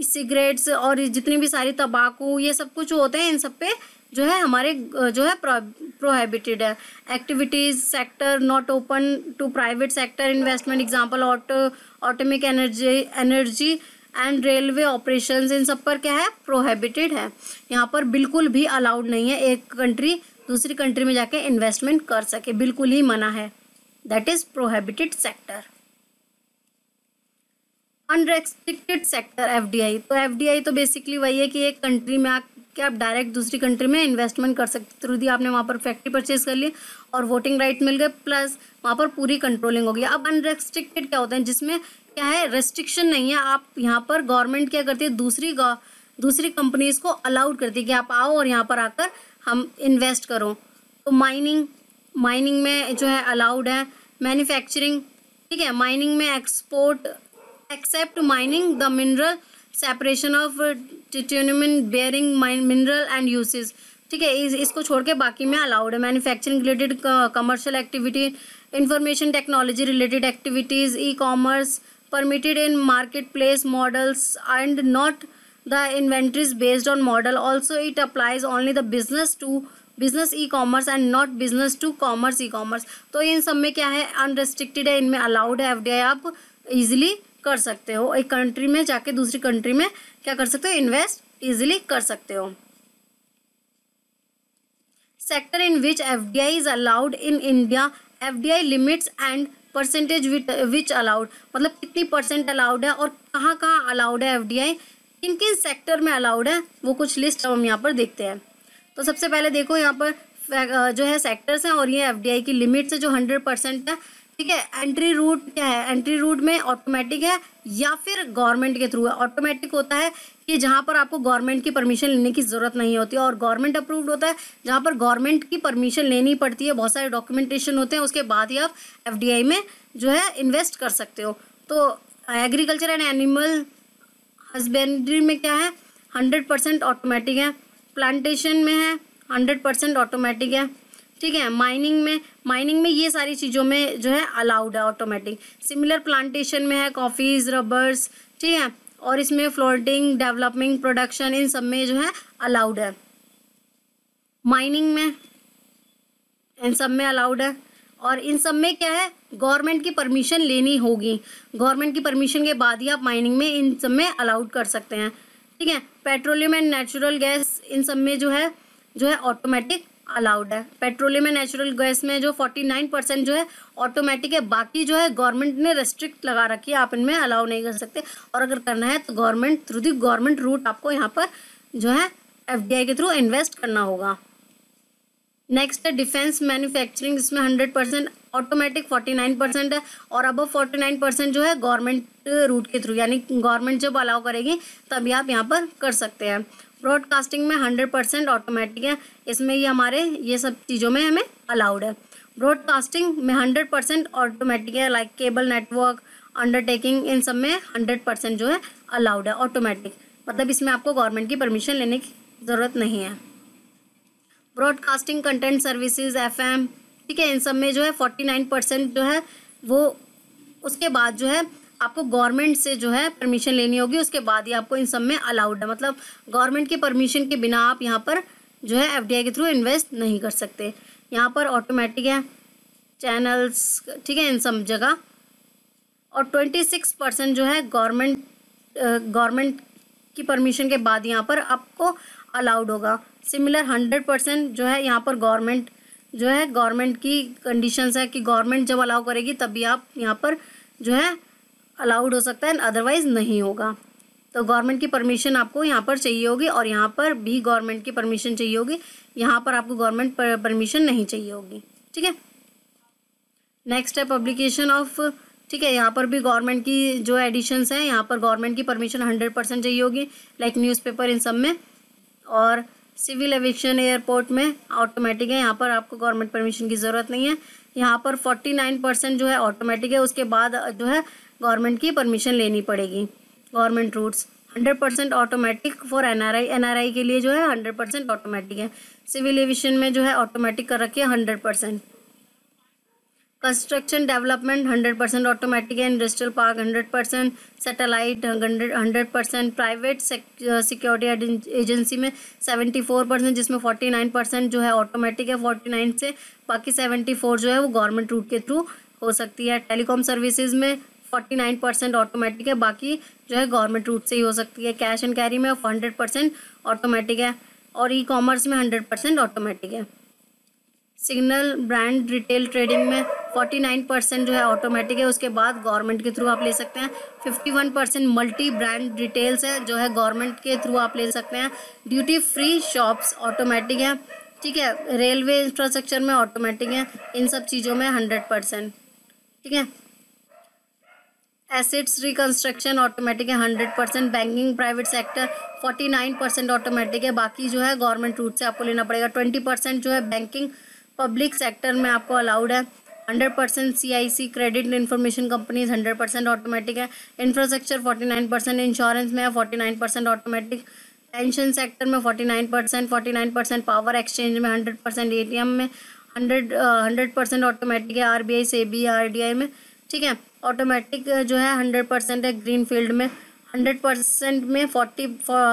cigarettes और जितनी भी सारी तंबाकू ये सब कुछ होते हैं इन सब पे जो है हमारे जो है प्रोहिबिटेड है activities sector not open to private sector investment example auto atomic energy energy and railway operations इन सब पर क्या है प्रोहिबिटेड है यहाँ पर बिल्कुल भी अलाउड नहीं है एक कंट्री दूसरी कंट्री में जाके इन्वेस्टमेंट कर सके बिल्कुल ही मना है that is prohibited sector unrestricted sector F तो एफ तो बेसिकली वही है कि एक कंट्री में आप कि आप डायरेक्ट दूसरी कंट्री में इन्वेस्टमेंट कर सकते थ्रू दी आपने वहाँ पर फैक्ट्री परचेज कर ली और वोटिंग राइट मिल गए प्लस वहाँ पर पूरी कंट्रोलिंग होगी अब अनरेस्ट्रिक्टेड क्या होते हैं जिसमें क्या है रेस्ट्रिक्शन नहीं है आप यहाँ पर गवर्नमेंट क्या करती है दूसरी दूसरी कंपनीज को अलाउड करती है कि आप आओ और यहाँ पर आकर हम इन्वेस्ट करो तो माइनिंग माइनिंग में जो है अलाउड है मैन्युफैक्चरिंग ठीक है माइनिंग में export except mining the mineral separation of titanium bearing mineral and usage ठीक है इस, इसको छोड़ के बाकी में अलाउड है manufacturing related commercial activity information technology related activities e commerce permitted in marketplace models and not the inventories based on model also it applies only the business to business e commerce and not business to commerce e commerce तो इन सब में क्या है unrestricted है इनमें allowed है F D आई आप इजीली कर सकते हो एक कंट्री में जाके दूसरी कंट्री में क्या कर सकते हो इन्वेस्ट इजिली कर सकते हो sector in which F D I is allowed in India F FDI limits and percentage which allowed मतलब कितनी परसेंट अलाउड है और कहाँ कहाँ अलाउड है एफ डी आई किन किन सेक्टर में अलाउड है वो कुछ लिस्ट हम यहाँ पर देखते हैं तो सबसे पहले देखो यहाँ पर जो है सेक्टर्स हैं और ये एफ की लिमिट से जो हंड्रेड परसेंट है ठीक है एंट्री रूट क्या है एंट्री रूट में ऑटोमेटिक है या फिर गवर्नमेंट के थ्रू है ऑटोमेटिक होता है कि जहाँ पर आपको गवर्नमेंट की परमिशन लेने की ज़रूरत नहीं होती और गवर्नमेंट अप्रूव्ड होता है जहाँ पर गवर्नमेंट की परमिशन लेनी पड़ती है बहुत सारे डॉक्यूमेंटेशन होते हैं उसके बाद ही आप एफ में जो है इन्वेस्ट कर सकते हो तो एग्रीकल्चर एंड एनिमल हस्बेंड्री में क्या है हंड्रेड परसेंट ऑटोमेटिक है प्लांटेशन में है हंड्रेड परसेंट ऑटोमेटिक है ठीक है माइनिंग में माइनिंग में ये सारी चीज़ों में जो है अलाउड है ऑटोमेटिक सिमिलर प्लांटेशन में है कॉफ़ीज़ रबर्स ठीक है और इसमें फ्लोटिंग डेवलपिंग प्रोडक्शन इन सब में जो है अलाउड है माइनिंग में इन सब में अलाउड है और इन सब में क्या है गवर्नमेंट की परमिशन लेनी होगी गवर्नमेंट की परमिशन के बाद ही आप माइनिंग में इन सब में अलाउड कर सकते हैं ठीक है पेट्रोलियम एंड नेचुरल गैस इन सब में जो है जो है ऑटोमेटिक अलाउड है पेट्रोलियम एंड नेचुरल गैस में जो फोर्टी नाइन परसेंट जो है ऑटोमेटिक है बाकी जो है गवर्नमेंट ने रेस्ट्रिक्ट लगा रखी है आप इनमें अलाउ नहीं कर सकते और अगर करना है तो government through the government route आपको यहाँ पर जो है एफ के थ्रू इन्वेस्ट करना होगा नेक्स्ट है डिफेंस मैन्युफैक्चरिंग जिसमें hundred percent automatic forty nine percent है और अब फोर्टी नाइन परसेंट जो है गवर्नमेंट रूट uh, के थ्रू यानी गवर्नमेंट जब अलाउ करेगी तभी आप यहाँ पर कर सकते हैं ब्रॉडकास्टिंग में हंड्रेड परसेंट ऑटोमेटिक है इसमें ये हमारे ये सब चीज़ों में हमें अलाउड है ब्रॉडकास्टिंग में हंड्रेड परसेंट ऑटोमेटिक है लाइक केबल नेटवर्क अंडरटेकिंग इन सब में हंड्रेड परसेंट जो है अलाउड है ऑटोमेटिक मतलब इसमें आपको गवर्नमेंट की परमिशन लेने की ज़रूरत नहीं है ब्रॉडकास्टिंग कंटेंट सर्विसेज एफएम ठीक है इन सब में जो है फोर्टी नाइन परसेंट जो है वो उसके बाद जो है आपको गवर्नमेंट से जो है परमिशन लेनी होगी उसके बाद ही आपको इन सब में अलाउड है मतलब गवर्नमेंट के परमिशन के बिना आप यहाँ पर जो है एफ के थ्रू इन्वेस्ट नहीं कर सकते यहाँ पर ऑटोमेटिक है चैनल्स ठीक है इन सब जगह और ट्वेंटी सिक्स परसेंट जो है गवर्नमेंट गवर्नमेंट की परमिशन के बाद यहाँ पर आपको अलाउड होगा सिमिलर हंड्रेड परसेंट जो है यहाँ पर गवर्नमेंट जो है गवर्नमेंट की कंडीशंस है कि गवर्नमेंट जब अलाउ करेगी तभी आप यहाँ पर जो है अलाउड हो सकता है अदरवाइज़ नहीं होगा तो गवर्नमेंट की परमिशन आपको यहाँ पर चाहिए होगी और यहाँ पर भी गवर्नमेंट की परमिशन चाहिए होगी यहाँ पर आपको गवर्नमेंट परमिशन नहीं चाहिए होगी ठीक है नेक्स्ट है पब्लिकेशन ऑफ ठीक है यहाँ पर भी गवर्नमेंट की जो एडिशंस हैं यहाँ पर गवर्नमेंट की परमिशन हंड्रेड परसेंट चाहिए होगी लाइक न्यूज़पेपर इन सब में और सिविल एविएशन एयरपोर्ट में ऑटोमेटिक है यहाँ पर आपको गवर्नमेंट परमिशन की ज़रूरत नहीं है यहाँ पर फोर्टी नाइन परसेंट जो है ऑटोमेटिक है उसके बाद जो है गवर्नमेंट की परमिशन लेनी पड़ेगी government routes hundred percent automatic for N R I N R I के लिए जो है हंड्रेड परसेंट ऑटोमेटिक है सिविल एविएशन में जो है ऑटोमेटिक कर रखिए hundred percent construction development 100 percent automatic है industrial park 100 percent satellite hundred percent private security agency में 74 परसेंट जिसमें 49 परसेंट जो है ऑटोमेटिक है 49 से बाकी 74 जो है वो गवर्नमेंट रूट के थ्रू हो सकती है टेलीकॉम सर्विसेज में 49 परसेंट ऑटोमेटिक है बाकी जो है गवर्नमेंट रूट से ही हो सकती है कैश एंड कैरी में हंड्रेड परसेंट ऑटोमेटिक है और ई कॉमर्स में हंड्रेड परसेंट ऑटोमेटिक है सिग्नल ब्रांड रिटेल ट्रेडिंग में 49 परसेंट जो है ऑटोमेटिक है उसके बाद गवर्नमेंट के थ्रू आप ले सकते हैं 51 परसेंट मल्टी ब्रांड रिटेल्स है जो है गवर्नमेंट के थ्रू आप ले सकते हैं ड्यूटी फ्री शॉप्स ऑटोमेटिक हैं ठीक है रेलवे इंफ्रास्ट्रक्चर में ऑटोमेटिक हैं इन सब चीज़ों में हंड्रेड परसेंट ठीक है एसेट्स रिकंस्ट्रक्शन ऑटोमेटिक है hundred percent banking private sector forty nine percent automatic है बाकी जो है गवर्नमेंट रूट से आपको लेना पड़ेगा ट्वेंटी परसेंट जो है बैंकिंग पब्लिक सेक्टर में आपको अलाउड है hundred percent C I C credit information companies hundred percent automatic है infrastructure forty nine percent insurance में uh, है forty nine percent automatic pension sector में forty nine percent forty nine percent power exchange में hundred percent A T M में hundred hundred percent automatic है R B I से B R D I में ठीक है automatic uh, जो है हंड्रेड परसेंट है ग्रीन फील्ड में हंड्रेड परसेंट में forty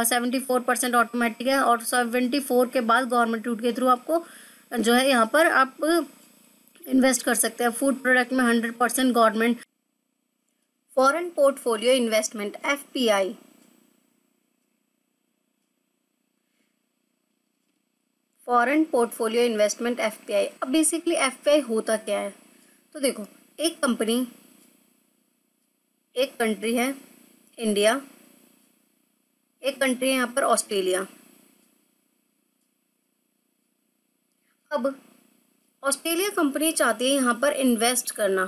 seventy four percent automatic है और सेवेंटी फोर के बाद गवर्नमेंट रूट के थ्रू आपको जो है यहाँ पर आप इन्वेस्ट कर सकते हैं फूड प्रोडक्ट में hundred percent government foreign portfolio investment F P I foreign portfolio investment F P I अब बेसिकली एफ पी आई होता क्या है तो देखो एक कंपनी एक कंट्री है इंडिया एक कंट्री है यहाँ पर ऑस्ट्रेलिया अब ऑस्ट्रेलिया कंपनी चाहती है यहाँ पर इन्वेस्ट करना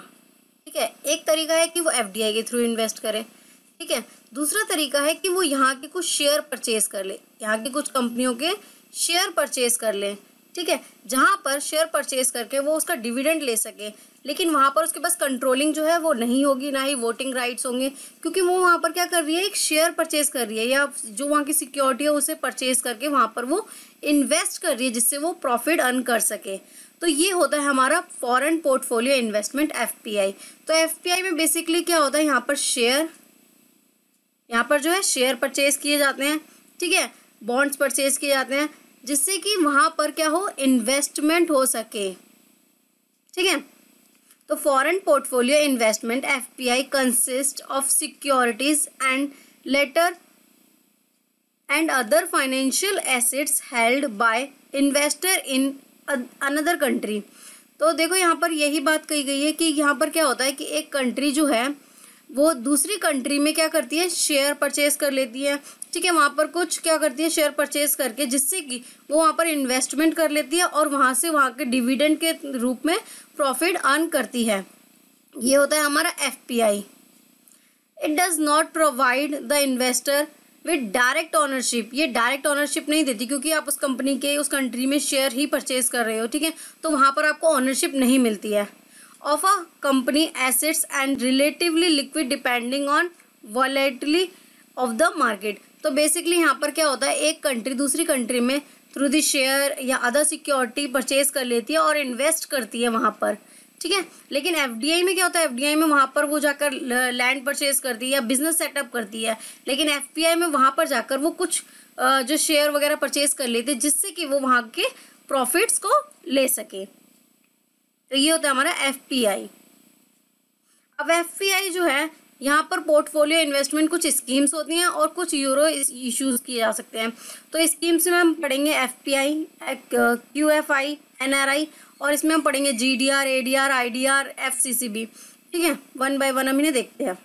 ठीक है एक तरीका है कि वो एफ के थ्रू इन्वेस्ट करें ठीक है दूसरा तरीका है कि वो यहाँ के कुछ शेयर परचेज कर ले यहाँ की कुछ कंपनियों के शेयर परचेज कर लें ठीक है जहाँ पर शेयर परचेज करके वो उसका डिविडेंड ले सके लेकिन वहाँ पर उसके पास कंट्रोलिंग जो है वो नहीं होगी ना ही वोटिंग राइट्स होंगे क्योंकि वो वहाँ पर क्या कर रही है एक शेयर परचेज कर रही है या जो वहाँ की सिक्योरिटी है उसे परचेज करके वहाँ पर वो इन्वेस्ट कर रही है जिससे वो प्रॉफिट अर्न कर सके तो ये होता है हमारा फॉरन पोर्टफोलियो इन्वेस्टमेंट एफ तो एफ में बेसिकली क्या होता है यहाँ पर शेयर यहाँ पर जो है शेयर परचेज किए जाते हैं ठीक है बॉन्ड्स परचेज किए जाते हैं जिससे कि वहाँ पर क्या हो इन्वेस्टमेंट हो सके ठीक है तो foreign portfolio investment F P I consist of securities and letter and other financial assets held by investor in another country तो देखो यहाँ पर यही बात कही गई है कि यहाँ पर क्या होता है कि एक कंट्री जो है वो दूसरी कंट्री में क्या करती है शेयर परचेज कर लेती है ठीक है वहाँ पर कुछ क्या करती है शेयर परचेज करके जिससे कि वो वहाँ पर इन्वेस्टमेंट कर लेती है और वहाँ से वहाँ के डिविडेंड के रूप में प्रॉफिट अर्न करती है ये होता है हमारा F P I it does not provide the investor with direct ownership ये डायरेक्ट ऑनरशिप नहीं देती क्योंकि आप उस कंपनी के उस कंट्री में शेयर ही परचेज कर रहे हो ठीक है तो वहाँ पर आपको ऑनरशिप नहीं मिलती है of a company assets and relatively liquid depending on volatility of the market तो बेसिकली यहाँ पर क्या होता है एक कंट्री दूसरी कंट्री में थ्रू दी शेयर या अदर सिक्योरिटी परचेज कर लेती है और इन्वेस्ट करती है वहाँ पर ठीक है लेकिन एफ में क्या होता है एफ में वहाँ पर वो जाकर लैंड परचेज करती है या बिजनेस सेटअप करती है लेकिन एफ में वहाँ पर जाकर वो कुछ जो शेयर वगैरह परचेज कर लेती है जिससे कि वो वहाँ के प्रॉफिट्स को ले सके तो ये होता है हमारा एफ अब एफ जो है यहाँ पर पोर्टफोलियो इन्वेस्टमेंट कुछ स्कीम्स होती हैं और कुछ यूरो इश्यूज किए जा सकते हैं तो स्कीम्स में हम पढ़ेंगे F P I Q F I N R I और इसमें हम पढ़ेंगे G D R A D R I D R F C C B ठीक है वन बाय वन हम इन्हें देखते हैं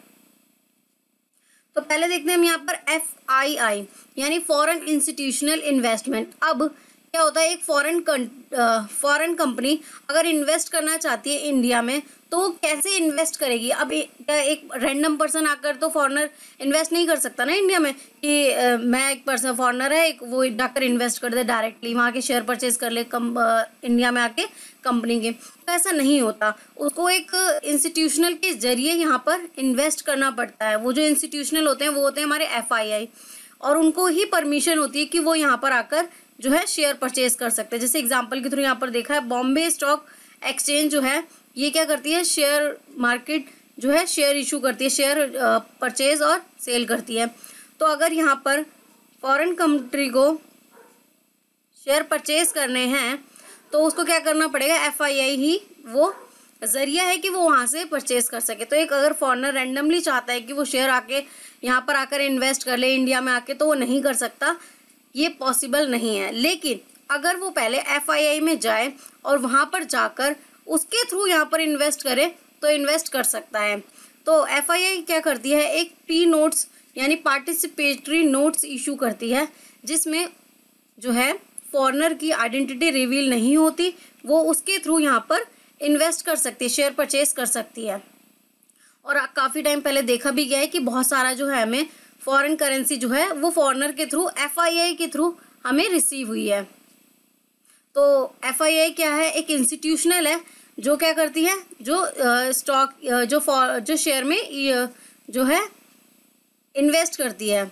तो पहले देखते हैं हम यहाँ पर एफ आई आई यानी फॉरन इंस्टीट्यूशनल इन्वेस्टमेंट अब क्या होता है एक फॉरेन फॉरेन कंपनी अगर इन्वेस्ट करना चाहती है इंडिया में तो वो कैसे इन्वेस्ट करेगी अब ए, एक रैंडम पर्सन आकर तो फॉरेनर इन्वेस्ट नहीं कर सकता ना इंडिया में कि आ, मैं एक पर्सन फॉरेनर है एक वो डाकर इन्वेस्ट कर दे डायरेक्टली वहाँ के शेयर परचेज कर ले कम आ, इंडिया में आके कंपनी के तो ऐसा नहीं होता उसको एक इंस्टीट्यूशनल के जरिए यहाँ पर इन्वेस्ट करना पड़ता है वो जो इंस्टीट्यूशनल होते हैं वो होते हैं हमारे एफ और उनको ही परमिशन होती है कि वो यहाँ पर आकर जो है शेयर परचेज कर सकते हैं जैसे एग्जाम्पल के थ्रू यहाँ पर देखा है बॉम्बे स्टॉक एक्सचेंज जो है ये क्या करती है शेयर मार्केट जो है शेयर इशू करती है शेयर परचेज और सेल करती है तो अगर यहाँ पर फॉरेन कंट्री को शेयर परचेज करने हैं तो उसको क्या करना पड़ेगा एफ ही वो ज़रिया है कि वो वहाँ से परचेज कर सके तो एक अगर फॉरनर रैंडमली चाहता है कि वो शेयर आके यहाँ पर आकर इन्वेस्ट कर ले इंडिया में आके तो वो नहीं कर सकता ये पॉसिबल नहीं है लेकिन अगर वो पहले एफ में जाए और वहाँ पर जाकर उसके थ्रू यहाँ पर इन्वेस्ट करें तो इन्वेस्ट कर सकता है तो एफ क्या करती है एक प्री नोट्स यानी पार्टिसिपेटरी नोट्स इशू करती है जिसमें जो है फॉरनर की आइडेंटिटी रिवील नहीं होती वो उसके थ्रू यहाँ पर इन्वेस्ट कर सकती है शेयर परचेज कर सकती है और काफ़ी टाइम पहले देखा भी गया है कि बहुत सारा जो है हमें फॉरेन करेंसी जो है वो फॉरनर के थ्रू एफआईआई के थ्रू हमें रिसीव हुई है तो एफआईआई क्या है एक इंस्टीट्यूशनल है जो क्या करती है जो स्टॉक जो फॉर जो शेयर में जो है इन्वेस्ट करती है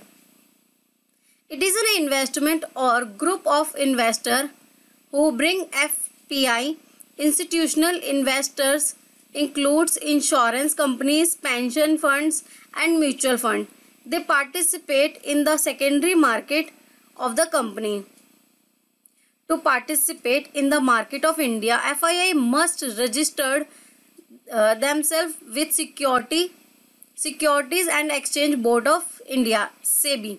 इट इज़ एन इन्वेस्टमेंट और group of investor who bring F P I institutional investors includes insurance companies pension funds and mutual fund they participate in the secondary market of the company. To participate in the market of India, FII must register uh, themselves with security securities and exchange board of India SEBI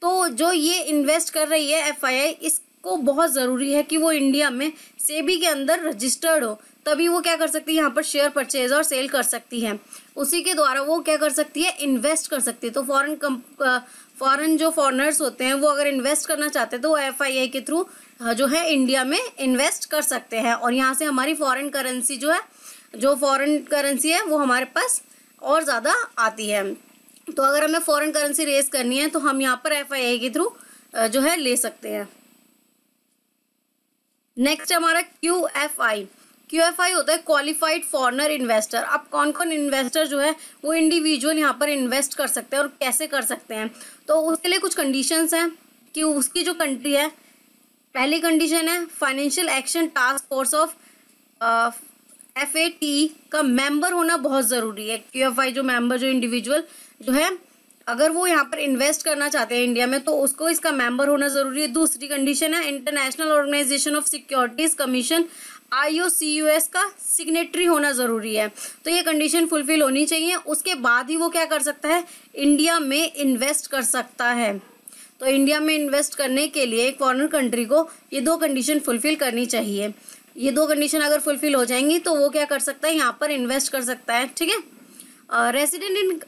तो जो ये invest कर रही है FII इस को बहुत ज़रूरी है कि वो इंडिया में सेबी के अंदर रजिस्टर्ड हो तभी वो क्या कर सकती है यहाँ पर शेयर परचेज और सेल कर सकती है उसी के द्वारा वो क्या कर सकती है इन्वेस्ट कर सकती है तो फॉरेन फॉरेन जो फॉरनर्स होते हैं वो अगर इन्वेस्ट करना चाहते हैं तो वो एफ के थ्रू जो है इंडिया में इन्वेस्ट कर सकते हैं और यहाँ से हमारी फ़ॉरन करेंसी जो है जो फ़ॉरन करेंसी है वो हमारे पास और ज़्यादा आती है तो अगर हमें फॉरेन करेंसी रेस करनी है तो हम यहाँ पर एफ के थ्रू जो है ले सकते हैं नेक्स्ट हमारा Q F I Q F I होता है क्वालिफाइड फॉरनर इन्वेस्टर अब कौन कौन इन्वेस्टर जो है वो इंडिविजुअल यहाँ पर इन्वेस्ट कर सकते हैं और कैसे कर सकते हैं तो उसके लिए कुछ कंडीशन हैं कि उसकी जो कंट्री है पहली कंडीशन है financial action task force of F A T का मेंबर होना बहुत ज़रूरी है क्यू एफ आई जो मेंबर जो इंडिविजुअल जो है अगर वो यहाँ पर इन्वेस्ट करना चाहते हैं इंडिया में तो उसको इसका मेंबर होना ज़रूरी है दूसरी कंडीशन है international organisation of securities commission I O C U S का सिग्नेटरी होना ज़रूरी है तो ये कंडीशन फुलफिल होनी चाहिए उसके बाद ही वो क्या कर सकता है इंडिया में इन्वेस्ट कर सकता है तो इंडिया में इन्वेस्ट करने के लिए एक फॉरन कंट्री को ये दो कंडीशन फुलफिल करनी चाहिए ये दो कंडीशन अगर फुलफिल हो जाएंगी तो वो क्या कर सकता है यहाँ पर इन्वेस्ट कर सकता है ठीक है resident in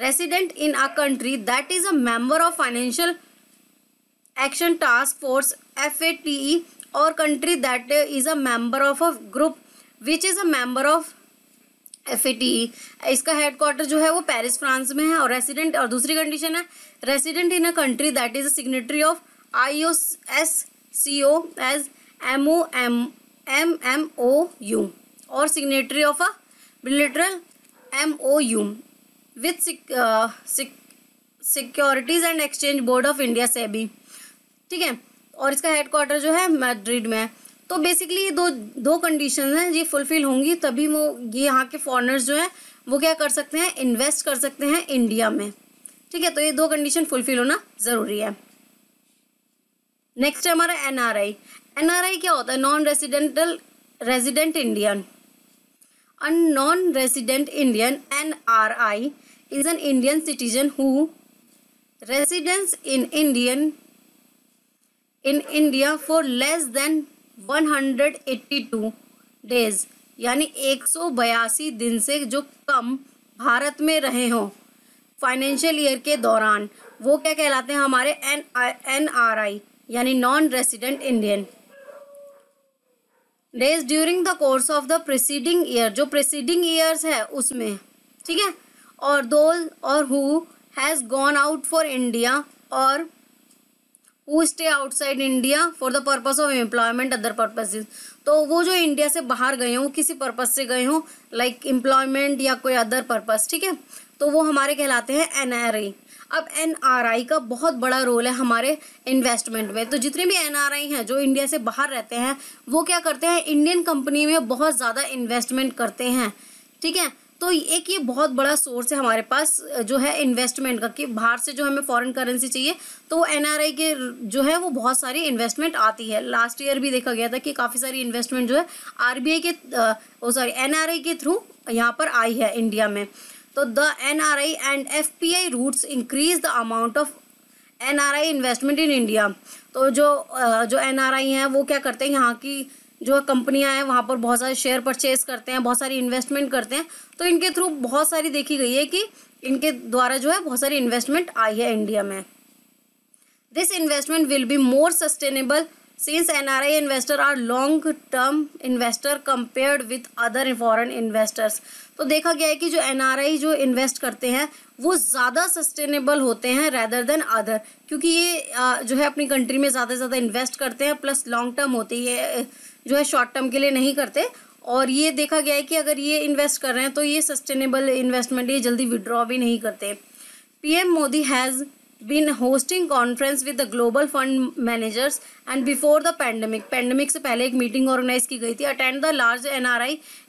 resident in a country that is a member of financial action task force FATE or country that is a member of a group which is a member of F इसका headquarter जो है वो Paris France में है और resident और दूसरी condition है resident in a country that is a signatory of I O S C O as M O M M M O U और signatory of a bilateral M O U with securities and exchange board of India से भी ठीक है और इसका headquarter जो है Madrid में है तो बेसिकली ये दो दो कंडीशन हैं ये फुलफिल होंगी तभी वो ये यहाँ के फॉरनर्स जो हैं वो क्या कर सकते हैं इन्वेस्ट कर सकते हैं इंडिया में ठीक है तो ये दो कंडीशन फुलफिल होना ज़रूरी है नेक्स्ट है हमारा एनआरआई एनआरआई क्या होता है non residential resident Indian an non resident Indian NRI is an Indian citizen who in in Indian in India for less than 182 days यानी एक दिन से जो कम भारत में रहे हों फाइनेंशियल ईयर के दौरान वो क्या कहलाते हैं हमारे एन एन आर आई यानी non resident Indian days during the course of the preceding year जो प्रिसीडिंग ईयर्स है उसमें ठीक है और दो और who has gone out for India और who stay outside India for the purpose of employment other purposes तो वो जो इंडिया से बाहर गए हों किसी पर्पज़ से गए हों लाइक एम्प्लॉयमेंट या कोई अदर पर्पज़ ठीक है तो वो हमारे कहलाते हैं एन आर आई अब एन आर आई का बहुत बड़ा रोल है हमारे इन्वेस्टमेंट में तो जितने भी एन आर आई हैं जो इंडिया से बाहर रहते हैं वो क्या करते हैं इंडियन कंपनी में बहुत ज़्यादा इन्वेस्टमेंट करते हैं ठीक है तो एक ये बहुत बड़ा सोर्स है हमारे पास जो है इन्वेस्टमेंट का कि बाहर से जो हमें फॉरेन करेंसी चाहिए तो एन के जो है वो बहुत सारी इन्वेस्टमेंट आती है लास्ट ईयर भी देखा गया था कि काफ़ी सारी इन्वेस्टमेंट जो है आर के सॉरी एन के थ्रू यहाँ पर आई है इंडिया में तो the N R I and F P I routes increase the amount of N R I investment in India तो जो जो एन आर आई हैं वो क्या करते हैं यहाँ की जो कंपनियां हैं वहाँ पर बहुत सारे शेयर परचेज करते हैं बहुत सारी इन्वेस्टमेंट करते हैं तो इनके थ्रू बहुत सारी देखी गई है कि इनके द्वारा जो है बहुत सारी इन्वेस्टमेंट आई है इंडिया में this investment will be more sustainable N R I investor are long term investor compared with other foreign investors तो देखा गया है कि जो एन आर आई जो इन्वेस्ट करते हैं वो ज़्यादा सस्टेनेबल होते हैं रैदर देन अदर क्योंकि ये जो है अपनी कंट्री में ज़्यादा से ज़्यादा इन्वेस्ट करते हैं प्लस लॉन्ग टर्म होती है जो है शॉर्ट टर्म के लिए नहीं करते और ये देखा गया है कि अगर ये इन्वेस्ट कर रहे हैं तो ये सस्टेनेबल इन्वेस्टमेंट ये जल्दी विड्रॉ भी नहीं करते PM Modi has been hosting conference with the global fund managers and before the pandemic pandemic से पहले एक मीटिंग ऑर्गेनाइज की गई थी attend the large an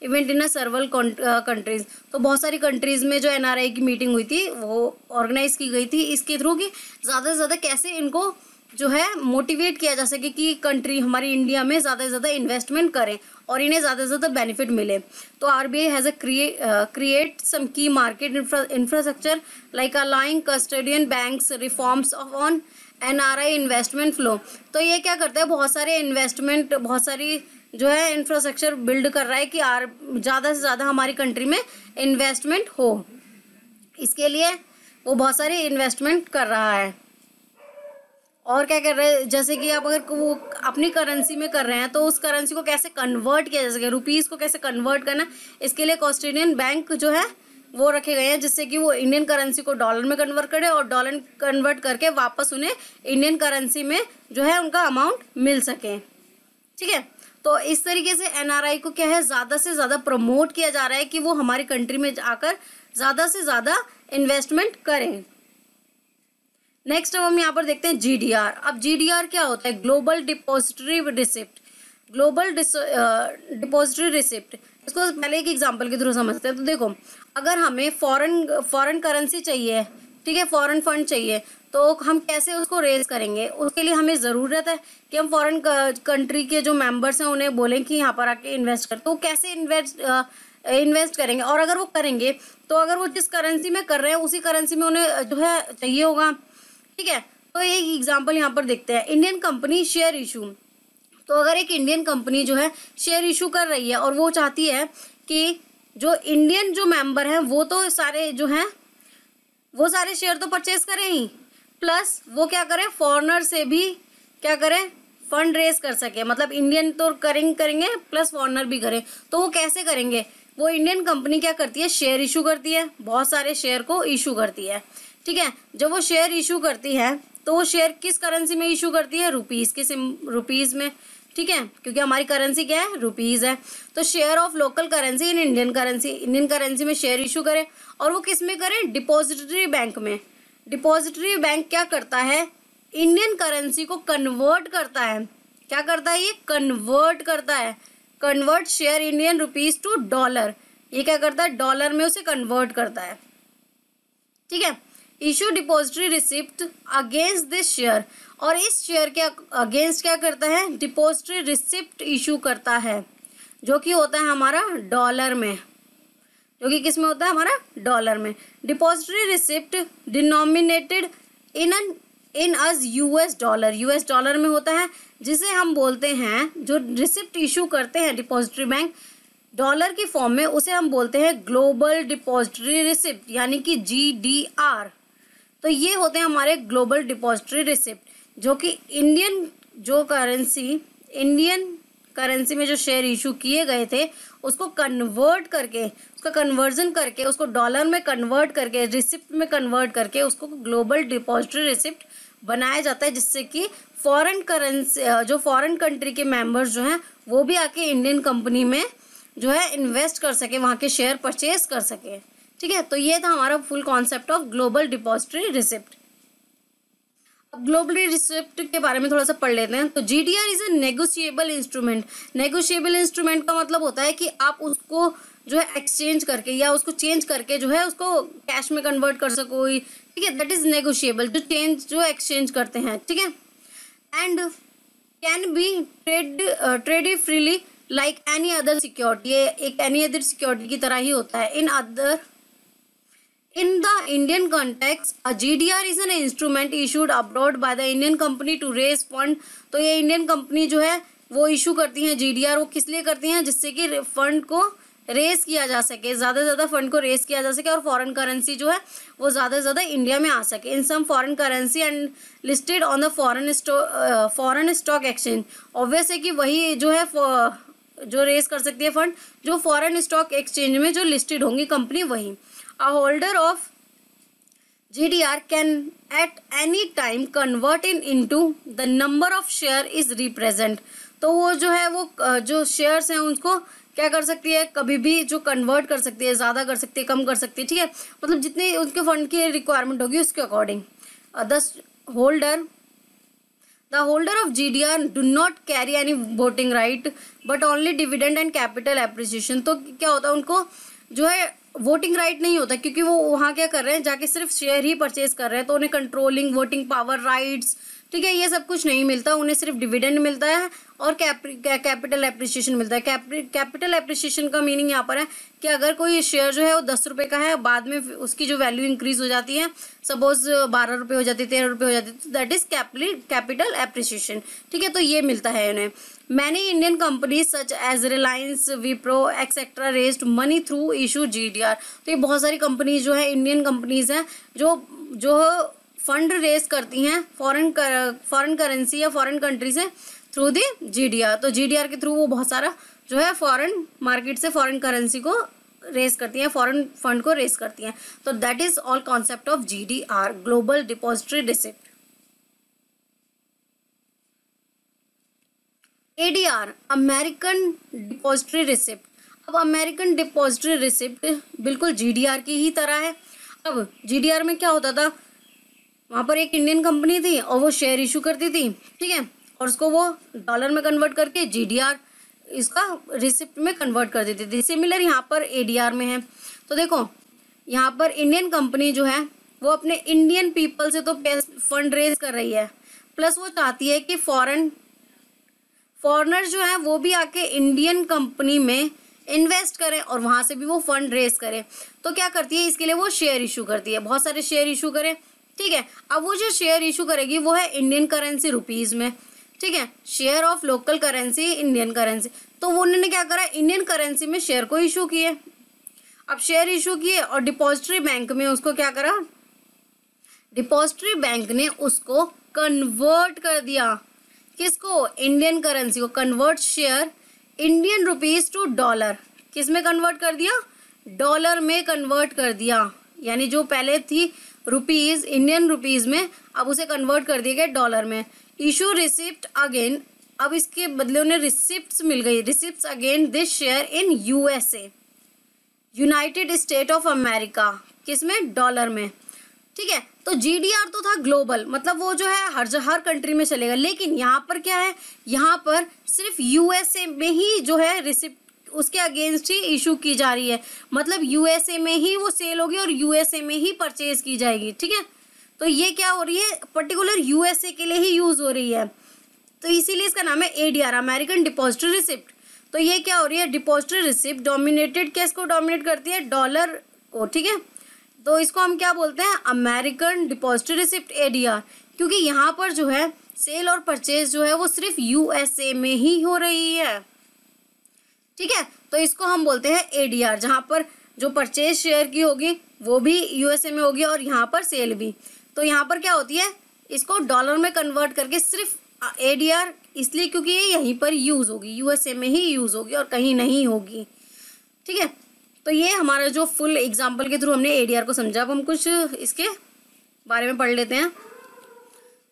event in a several countries तो बहुत सारी कंट्रीज में जो एन आर आई की मीटिंग हुई थी वो ऑर्गेनाइज की गई थी इसके थ्रू कि ज़्यादा से ज़्यादा कैसे इनको जो है मोटिवेट किया जा सके कि कंट्री हमारी इंडिया में ज़्यादा से ज़्यादा इन्वेस्टमेंट करें और इन्हें ज़्यादा से ज़्यादा बेनिफिट मिले तो R B I has a create some key market infrastructure like aligning custodian banks reforms on N R I investment flow तो ये क्या करता है बहुत सारे इन्वेस्टमेंट बहुत सारी जो है इंफ्रास्ट्रक्चर बिल्ड कर रहा है कि आर ज़्यादा से ज़्यादा हमारी कंट्री में इन्वेस्टमेंट हो इसके लिए वो बहुत सारे इन्वेस्टमेंट कर रहा है और क्या कर रहे हैं जैसे कि आप अगर वो अपनी करेंसी में कर रहे हैं तो उस करेंसी को कैसे कन्वर्ट किया जा सके रुपीज़ को कैसे कन्वर्ट करना इसके लिए एक ऑस्ट्रेलियन बैंक जो है वो रखे गए हैं जिससे कि वो इंडियन करेंसी को डॉलर में कन्वर्ट करे और डॉलर कन्वर्ट करके वापस उन्हें इंडियन करेंसी में जो है उनका अमाउंट मिल सके ठीक है तो इस तरीके से एन को क्या है ज़्यादा से ज़्यादा प्रमोट किया जा रहा है कि वो हमारी कंट्री में आकर ज़्यादा से ज़्यादा इन्वेस्टमेंट करें नेक्स्ट हम यहाँ पर देखते हैं जी अब जी क्या होता है global depository receipt global depository receipt इसको पहले एक एग्जांपल के थ्रू समझते हैं तो देखो अगर हमें फॉरेन फॉरेन करेंसी चाहिए ठीक है फॉरेन फंड चाहिए तो हम कैसे उसको रेज करेंगे उसके लिए हमें ज़रूरत है कि हम फॉरेन कंट्री के जो मेंबर्स हैं उन्हें बोलें कि यहाँ पर आके इन्वेस्ट कर तो कैसे इन्वेस्ट इन्वेस्ट करेंगे और अगर वो करेंगे तो अगर वो जिस करेंसी में कर रहे हैं उसी करेंसी में उन्हें जो है चाहिए होगा ठीक है तो एक एग्जाम्पल यहाँ पर देखते हैं इंडियन कंपनी शेयर इशू तो अगर एक इंडियन कंपनी जो है शेयर इशू कर रही है और वो चाहती है कि जो इंडियन जो मेंबर हैं वो तो सारे जो हैं वो सारे शेयर तो परचेज करें ही प्लस वो क्या करें फॉरनर से भी क्या करें फंड रेज कर सके मतलब इंडियन तो करें करेंगे प्लस फॉरनर भी करें तो वो कैसे करेंगे वो इंडियन कंपनी क्या करती है शेयर इशू करती है बहुत सारे शेयर को इशू करती है ठीक है जब वो शेयर इशू करती है तो वो शेयर किस करेंसी में इशू करती है रुपीज़ के रुपीज़ में ठीक है क्योंकि हमारी करेंसी क्या है रुपीज़ है तो share of local currency in Indian currency Indian currency में शेयर इशू करें और वो किस में करें डिपॉजिटरी बैंक में डिपॉजिटरी बैंक क्या करता है इंडियन करेंसी को कन्वर्ट करता है क्या करता है ये कन्वर्ट करता है convert share Indian rupees to dollar ये क्या करता है डॉलर में उसे कन्वर्ट करता है ठीक है issue depository receipt against this share और इस शेयर के अगेंस्ट क्या करता है डिपोजिटरी रिसिप्ट इशू करता है जो कि होता है हमारा डॉलर में जो कि किस में होता है हमारा डॉलर में depository receipt denominated in an in as U S dollar U S dollar में होता है जिसे हम बोलते हैं जो रिसिप्ट इशू करते हैं डिपॉजिटरी बैंक डॉलर की फॉर्म में उसे हम बोलते हैं ग्लोबल डिपॉजिटरी रिसिप्ट यानी कि जी डी आर तो ये होते हैं हमारे ग्लोबल डिपॉजिटरी रिसिप्ट जो कि इंडियन जो करेंसी इंडियन करेंसी में जो शेयर इशू किए गए थे उसको कन्वर्ट करके उसका कन्वर्जन करके उसको डॉलर में कन्वर्ट करके रिसिप्ट में कन्वर्ट करके उसको ग्लोबल डिपॉजिटरी रिसिप्ट बनाया जाता है जिससे कि फॉरेन करेंसी जो फॉरेन कंट्री के मेंबर्स जो हैं वो भी आके इंडियन कंपनी में जो है इन्वेस्ट कर सके वहाँ के शेयर परचेज कर सके ठीक है तो ये था हमारा full concept of global depository receipt globally receipt के बारे में थोड़ा सा पढ़ लेते हैं तो G D R is a negotiable instrument negotiable instrument का मतलब होता है कि आप उसको जो है एक्सचेंज करके या उसको चेंज करके जो है उसको कैश में कन्वर्ट कर सको ठीक है दैट इज़ नेगोशिएबल जो चेंज जो एक्सचेंज करते हैं ठीक है and can be trade trade freely like any other security ये एक एनी अदर सिक्योरिटी की तरह ही होता है in other in the In the Indian context, a GDR is an instrument issued abroad by the Indian company to raise fund तो ये Indian company जो है वो इशू करती हैं आर वो किस लिए करती हैं जिससे कि फंड को रेस किया जा सके ज़्यादा से ज़्यादा फंड को रेस किया जा सके और फॉरेन करेंसी जो है वो ज़्यादा से ज़्यादा इंडिया में आ सके in some foreign currency and listed on the foreign stock foreign stock exchange obvious है कि वही जो है जो रेस कर सकती है फंड जो फॉरेन स्टॉक एक्सचेंज में जो लिस्टेड होंगी कंपनी वही A holder of GDR can at any time convert in into the number of share is represent. तो वो जो है वो जो शेयर्स हैं उनको क्या कर सकती है कभी भी जो कन्वर्ट कर सकती है ज़्यादा कर सकती है कम कर सकती है ठीक है मतलब जितनी उनके फंड की रिक्वायरमेंट होगी उसके according the holder the holder of G D R do not carry any voting right but only dividend and capital appreciation तो क्या होता है उनको जो है वोटिंग राइट नहीं होता क्योंकि वो वहाँ क्या कर रहे हैं जाके सिर्फ शेयर ही परचेज कर रहे हैं तो उन्हें कंट्रोलिंग वोटिंग पावर राइट्स ठीक है ये सब कुछ नहीं मिलता उन्हें सिर्फ डिविडेंड मिलता है और कैपिटल एप्रिसिएशन मिलता है कैपिटल एप्रिसिएशन का मीनिंग यहाँ पर है कि अगर कोई शेयर जो है वो दस रुपये का है बाद में उसकी जो वैल्यू इंक्रीज हो जाती है सपोज बारह रुपये हो जाती है तेरह रुपये हो जाती तो दैट इज़ कैपिटल एप्रिसिएशन ठीक है तो ये मिलता है उन्हें many Indian companies such as Reliance Wipro etcetera raised money through issue G तो ये बहुत सारी कंपनीज जो है इंडियन कंपनीज हैं जो जो फंड रेस करती हैं फॉरेन फॉरेन करेंसी या फॉरेन कंट्री से थ्रू दी जीडीआर तो जीडीआर के थ्रू वो बहुत सारा जो है फॉरेन मार्केट से फॉरेन करेंसी को रेस करती हैं फॉरेन फंड को रेस करती हैं तो that is all concept of G global depository receipt ADR American depository receipt अब अमेरिकन डिपॉजिटरी रिसिप्ट बिल्कुल जीडीआर की ही तरह है अब जीडीआर में क्या होता था वहाँ पर एक इंडियन कंपनी थी और वो शेयर इशू करती थी ठीक है और उसको वो डॉलर में कन्वर्ट करके जीडीआर इसका रिसिप्ट में कन्वर्ट कर देती थी सिमिलर यहाँ पर एडीआर में है तो देखो यहाँ पर इंडियन कंपनी जो है वो अपने इंडियन पीपल से तो फंड रेज कर रही है प्लस वो चाहती है कि फॉरेन फॉरनर जो है वो भी आके इंडियन कंपनी में इन्वेस्ट करें और वहाँ से भी वो फंड रेज करें तो क्या करती है इसके लिए वो शेयर इशू करती है बहुत सारे शेयर इशू करें ठीक है अब वो जो शेयर इशू करेगी वो है इंडियन करेंसी रुपीज में ठीक है share of local currency Indian currency तो वो उन्होंने क्या करा इंडियन करेंसी में शेयर को इशू किए अब शेयर इशू किए और डिपॉजिटरी बैंक में उसको क्या करा डिपॉजिटरी बैंक ने उसको कन्वर्ट कर दिया किसको इंडियन करेंसी को convert share Indian rupees to dollar किस में कन्वर्ट कर दिया डॉलर में कन्वर्ट कर दिया यानी जो पहले थी रुपीज़ इंडियन रुपीज़ में अब उसे कन्वर्ट कर दिया गया डॉलर में इशू रिसिप्ट अगेन अब इसके बदले उन्हें रिसिप्ट मिल गई receipt again this share in USA United State of America किसमें डॉलर में ठीक है तो जीडीआर तो था ग्लोबल मतलब वो जो है हर हर कंट्री में चलेगा लेकिन यहाँ पर क्या है यहाँ पर सिर्फ यूएसए में ही जो है रिसिप्ट उसके अगेंस्ट ही इशू की जा रही है मतलब यूएसए में ही वो सेल होगी और यूएसए में ही परचेज की जाएगी ठीक है तो ये क्या हो रही है पर्टिकुलर यूएसए के लिए ही यूज़ हो रही है तो इसीलिए इसका नाम है एडीआर अमेरिकन डिपॉजिटरी रिसिप्ट तो ये क्या हो रही है डिपॉजिटरी रिसिप्ट डोमिनेटेड क्या इसको डोमिनेट करती है डॉलर को ठीक है तो इसको हम क्या बोलते हैं अमेरिकन डिपॉजिटरी रिसिप्ट एडीआर क्योंकि यहाँ पर जो है सेल और परचेज जो है वो सिर्फ यूएसए में ही हो रही है ठीक है तो इसको हम बोलते हैं एडीआर जहां पर जो परचेज शेयर की होगी वो भी यूएसए में होगी और यहाँ पर सेल भी तो यहाँ पर क्या होती है इसको डॉलर में कन्वर्ट करके सिर्फ एडीआर इसलिए क्योंकि ये यहीं पर यूज़ होगी यूएसए में ही यूज़ होगी और कहीं नहीं होगी ठीक है तो ये हमारा जो फुल एग्जाम्पल के थ्रू हमने एडीआर को समझा अब हम कुछ इसके बारे में पढ़ लेते हैं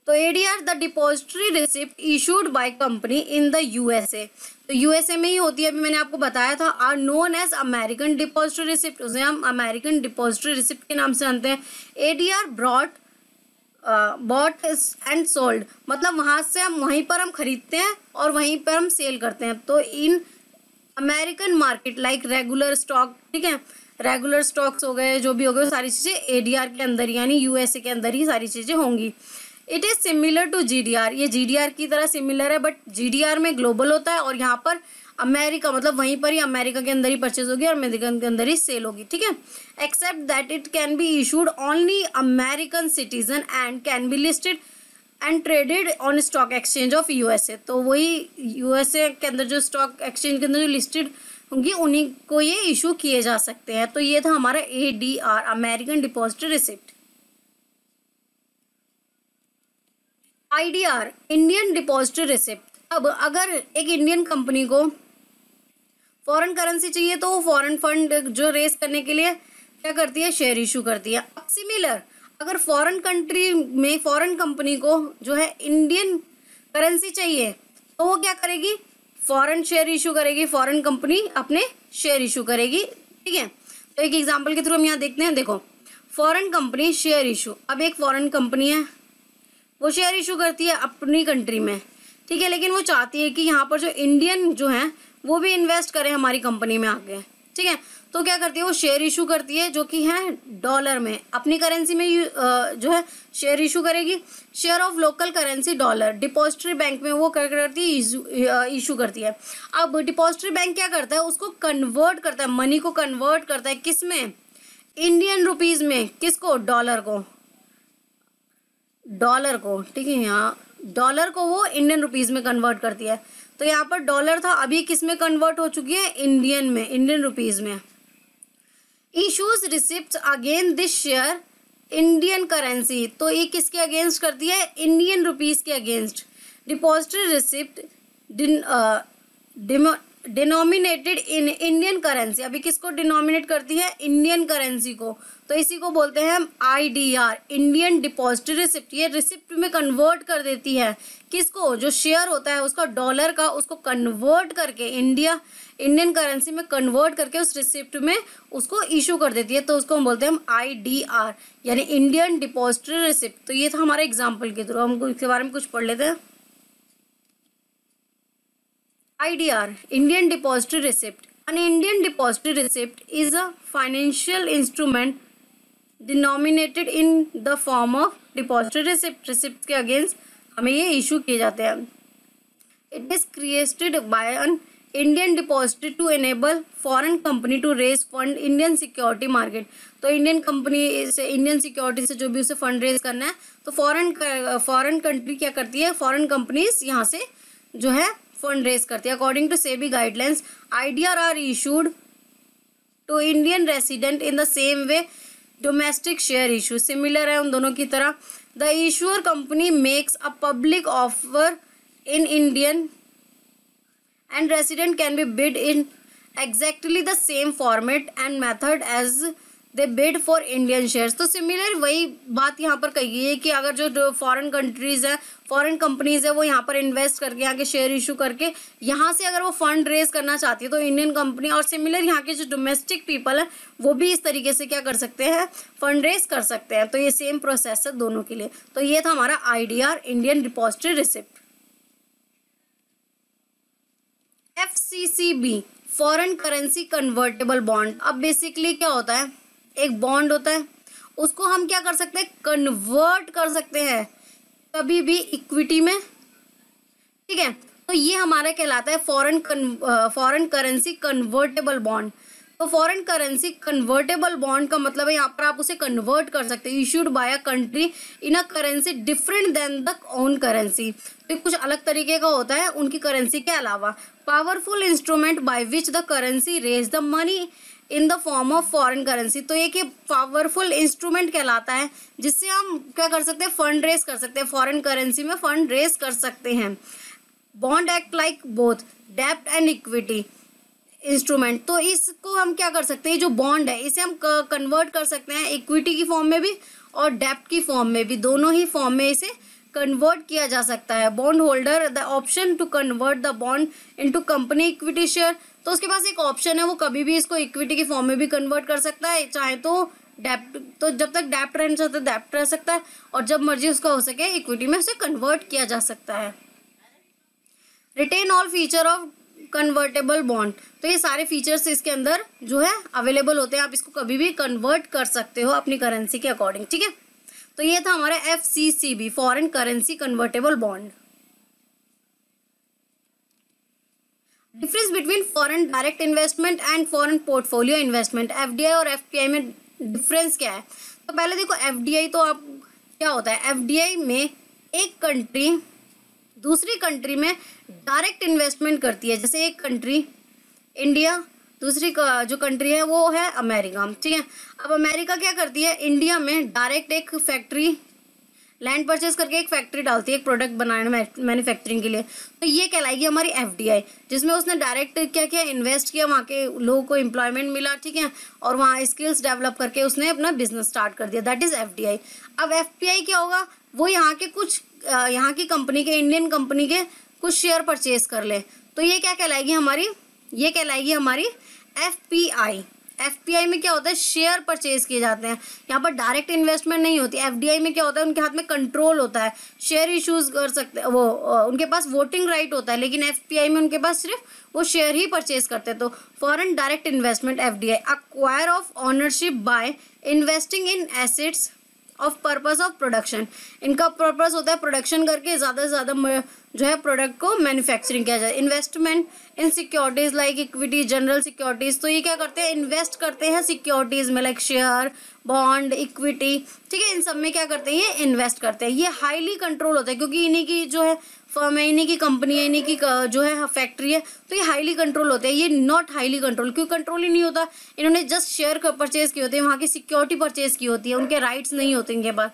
तो ADR the depository receipt issued by company in the USA तो यूएसए में ही होती है अभी मैंने आपको बताया था are known as American depository receipt उसे हम अमेरिकन डिपॉजिटरी रिसिप्ट के नाम से जानते हैं A D R broad bought and sold मतलब वहाँ से हम वहीं पर हम खरीदते हैं और वहीं पर हम सेल करते हैं तो in American market like regular stock ठीक है रेगुलर स्टॉक्स हो गए जो भी हो गए सारी चीज़ें ए डी आर के अंदर यानी यू एस ए के अंदर ही सारी चीज़ें होंगी it is similar to GDR ये जीडीआर की तरह सिमिलर है बट जीडीआर में ग्लोबल होता है और यहाँ पर अमेरिका मतलब वहीं पर ही अमेरिका के अंदर ही परचेज होगी और अमेरिकन के अंदर ही सेल होगी ठीक है except that it can be issued only American citizen and can be listed and traded on stock exchange of A तो वही ए के अंदर जो स्टॉक एक्सचेंज के अंदर जो लिस्टेड होंगी उन्हीं को ये इशू किए जा सकते हैं तो ये था हमारा A D R American deposit receipt IDR Indian depository receipt अब अगर एक इंडियन कंपनी को फॉरेन करेंसी चाहिए तो वो फॉरेन फंड जो रेस करने के लिए क्या करती है शेयर इशू करती है अब सिमिलर अगर फॉरेन कंट्री में फॉरेन कंपनी को जो है इंडियन करेंसी चाहिए तो वो क्या करेगी फॉरेन शेयर इशू करेगी फॉरेन कंपनी अपने शेयर इशू करेगी ठीक है तो एक एग्जांपल के थ्रू हम यहाँ देखते हैं देखो फॉरेन कंपनी शेयर इशू अब एक फॉरेन कंपनी है वो शेयर इशू करती है अपनी कंट्री में ठीक है लेकिन वो चाहती है कि यहाँ पर जो इंडियन जो हैं वो भी इन्वेस्ट करें हमारी कंपनी में आगे ठीक है तो क्या करती है वो शेयर इशू करती है जो कि है डॉलर में अपनी करेंसी में जो है शेयर इशू करेगी share of local currency dollar depository bank में वो क्या करती है इशू करती है अब डिपॉजिटरी बैंक क्या करता है उसको कन्वर्ट करता है मनी को कन्वर्ट करता है किस में इंडियन रुपीज़ में किसको डॉलर को डॉलर को ठीक है यहाँ डॉलर को वो इंडियन रुपीज़ में कन्वर्ट करती है तो यहाँ पर डॉलर था अभी किस में कन्वर्ट हो चुकी है इंडियन में इंडियन रुपीज़ में issues receipt again this share Indian currency तो ये किसके अगेंस्ट करती है इंडियन रुपीज़ के against depository receipt denominated in Indian currency अभी किसको डिनोमिनेट करती है इंडियन करेंसी को तो इसी को बोलते हैं हम I D R Indian deposit receipt ये रिसिप्ट में कन्वर्ट कर देती है किसको जो शेयर होता है उसका डॉलर का उसको कन्वर्ट करके इंडिया इंडियन करेंसी में कन्वर्ट करके उस रिसिप्ट में उसको इशू कर देती है तो उसको हम बोलते हैं हम आई यानी इंडियन डिपॉजिट रिसिप्ट तो ये था हमारे एग्जाम्पल के थ्रू हम इसके बारे में कुछ पढ़ लेते हैं IDR Indian Depository Receipt An Indian Depository Receipt is a financial instrument denominated in the form of depository receipt receipt के against हमें ये issue किए जाते हैं It is created by an Indian depository to enable foreign company to raise fund Indian security market तो Indian company से Indian security से जो भी उसे फंड रेज करना है तो फॉरेन फॉरेन कंट्री क्या करती है फॉरेन कंपनीज यहाँ से जो है फंड रेज करती है according to SEBI guidelines IDR are issued to Indian resident in the same way domestic share issue similar है उन दोनों की तरह the issuer company makes a public offer in Indian and resident can be bid in exactly the same format and method as they bid for Indian shares तो similar वही बात यहाँ पर कही गई है कि अगर जो फॉरेन कंट्रीज़ हैं फॉरेन कंपनीज़ है वो यहाँ पर इन्वेस्ट करके यहाँ के शेयर इशू करके यहाँ से अगर वो फंड रेज करना चाहती है तो इंडियन कंपनी और सिमिलर यहाँ के जो डोमेस्टिक पीपल हैं वो भी इस तरीके से क्या कर सकते हैं फंड रेज कर सकते हैं तो ये सेम प्रोसेस है दोनों के लिए तो ये था हमारा I Indian depository receipt F C C B foreign currency convertible bond अब बेसिकली क्या होता है एक बॉन्ड होता है उसको हम क्या कर सकते हैं कन्वर्ट कर सकते हैं कभी भी इक्विटी में ठीक है तो ये हमारा कहलाता है foreign foreign currency convertible bond तो फॉरेन करेंसी कन्वर्टेबल बॉन्ड का मतलब है यहाँ पर आप उसे कन्वर्ट कर सकते हैं issued by a country in a currency different than the own currency तो कुछ अलग तरीके का होता है उनकी करेंसी के अलावा powerful instrument by which the currency raise the money in the form of foreign currency तो एक ये पावरफुल इंस्ट्रूमेंट कहलाता है जिससे हम क्या कर सकते हैं फंड रेस कर सकते हैं फॉरेन करेंसी में फंड रेस कर सकते हैं बॉन्ड एक्ट लाइक बोथ डेप्ट एंड इक्विटी इंस्ट्रूमेंट तो इसको हम क्या कर सकते हैं जो बॉन्ड है इसे हम कन्वर्ट कर सकते हैं इक्विटी की फॉर्म में भी और डेप्ट की फॉर्म में भी दोनों ही फॉर्म में इसे कन्वर्ट किया जा सकता है bond holder the option to convert the bond into company equity share तो उसके पास एक ऑप्शन है वो कभी भी इसको इक्विटी के फॉर्म में भी कन्वर्ट कर सकता है चाहे तो डेप्ट तो जब तक डेप्ट रहना चाहता है डेप्ट रह सकता है और जब मर्जी उसका हो सके इक्विटी में उसे कन्वर्ट किया जा सकता है retain all feature of convertible bond तो ये सारे फीचर्स इसके अंदर जो है अवेलेबल होते हैं आप इसको कभी भी कन्वर्ट कर सकते हो अपनी करेंसी के अकॉर्डिंग ठीक है तो ये था हमारा F C C B foreign currency convertible bond difference between foreign direct investment and foreign portfolio investment F और एफ में डिफरेंस क्या है तो पहले देखो एफ तो आप क्या होता है एफ में एक कंट्री दूसरी कंट्री में डायरेक्ट इन्वेस्टमेंट करती है जैसे एक कंट्री इंडिया दूसरी जो कंट्री है वो है अमेरिका ठीक है अब अमेरिका क्या करती है इंडिया में डायरेक्ट एक फैक्ट्री लैंड परचेज करके एक फैक्ट्री डालती है एक प्रोडक्ट बनाने मैन्युफैक्चरिंग के लिए तो ये कहलाएगी हमारी एफ जिसमें उसने डायरेक्ट क्या किया इन्वेस्ट किया वहाँ के लोगों को एम्प्लॉयमेंट मिला ठीक है और वहाँ स्किल्स डेवलप करके उसने अपना बिजनेस स्टार्ट कर दिया दैट इज़ एफ अब एफ क्या होगा वो यहाँ के कुछ यहाँ की कंपनी के इंडियन कंपनी के कुछ शेयर परचेज कर ले तो ये क्या कहलाएगी हमारी ये कहलाएगी हमारी एफ पी आई एफ में क्या होता है शेयर परचेज किए जाते हैं यहाँ पर डायरेक्ट इन्वेस्टमेंट नहीं होती एफ में क्या होता है उनके हाथ में कंट्रोल होता है शेयर इशूज कर सकते वो उनके पास वोटिंग राइट होता है लेकिन एफ में उनके पास सिर्फ वो शेयर ही परचेज करते हैं तो foreign direct investment F D I acquire of ownership by investing in assets of purpose of production इनका पर्पज होता है प्रोडक्शन करके ज़्यादा से ज़्यादा जो है प्रोडक्ट को मैन्युफैक्चरिंग किया जाए investment in securities like equity general securities तो ये क्या करते हैं इन्वेस्ट करते हैं सिक्योरिटीज़ में लाइक शेयर बॉन्ड इक्विटी ठीक है इन सब में क्या करते हैं ये इन्वेस्ट करते हैं ये हाईली कंट्रोल होता है क्योंकि इन्हीं की जो है फर्म है इन्हीं की कंपनी है इन्हीं की जो है फैक्ट्री हाँ, है तो ये हाईली कंट्रोल होते हैं ये नॉट हाईली कंट्रोल क्यों कंट्रोल ही नहीं होता इन्होंने जस्ट शेयर परचेज किए होते हैं वहाँ की सिक्योरिटी परचेज की होती है उनके राइट्स नहीं होते इनके पास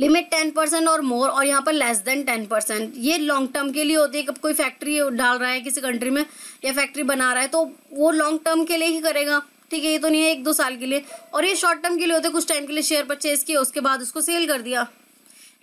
लिमिट टेन परसेंट और मोर और यहाँ पर लेस देन टेन परसेंट ये लॉन्ग टर्म के लिए होती है कब कोई फैक्ट्री डाल रहा है किसी कंट्री में या फैक्ट्री बना रहा है तो वो लॉन्ग टर्म के लिए ही करेगा ठीक है ये तो नहीं है एक दो साल के लिए और ये शॉर्ट टर्म के लिए होते हैं कुछ टाइम के लिए शेयर परचेज किए उसके बाद उसको सेल कर दिया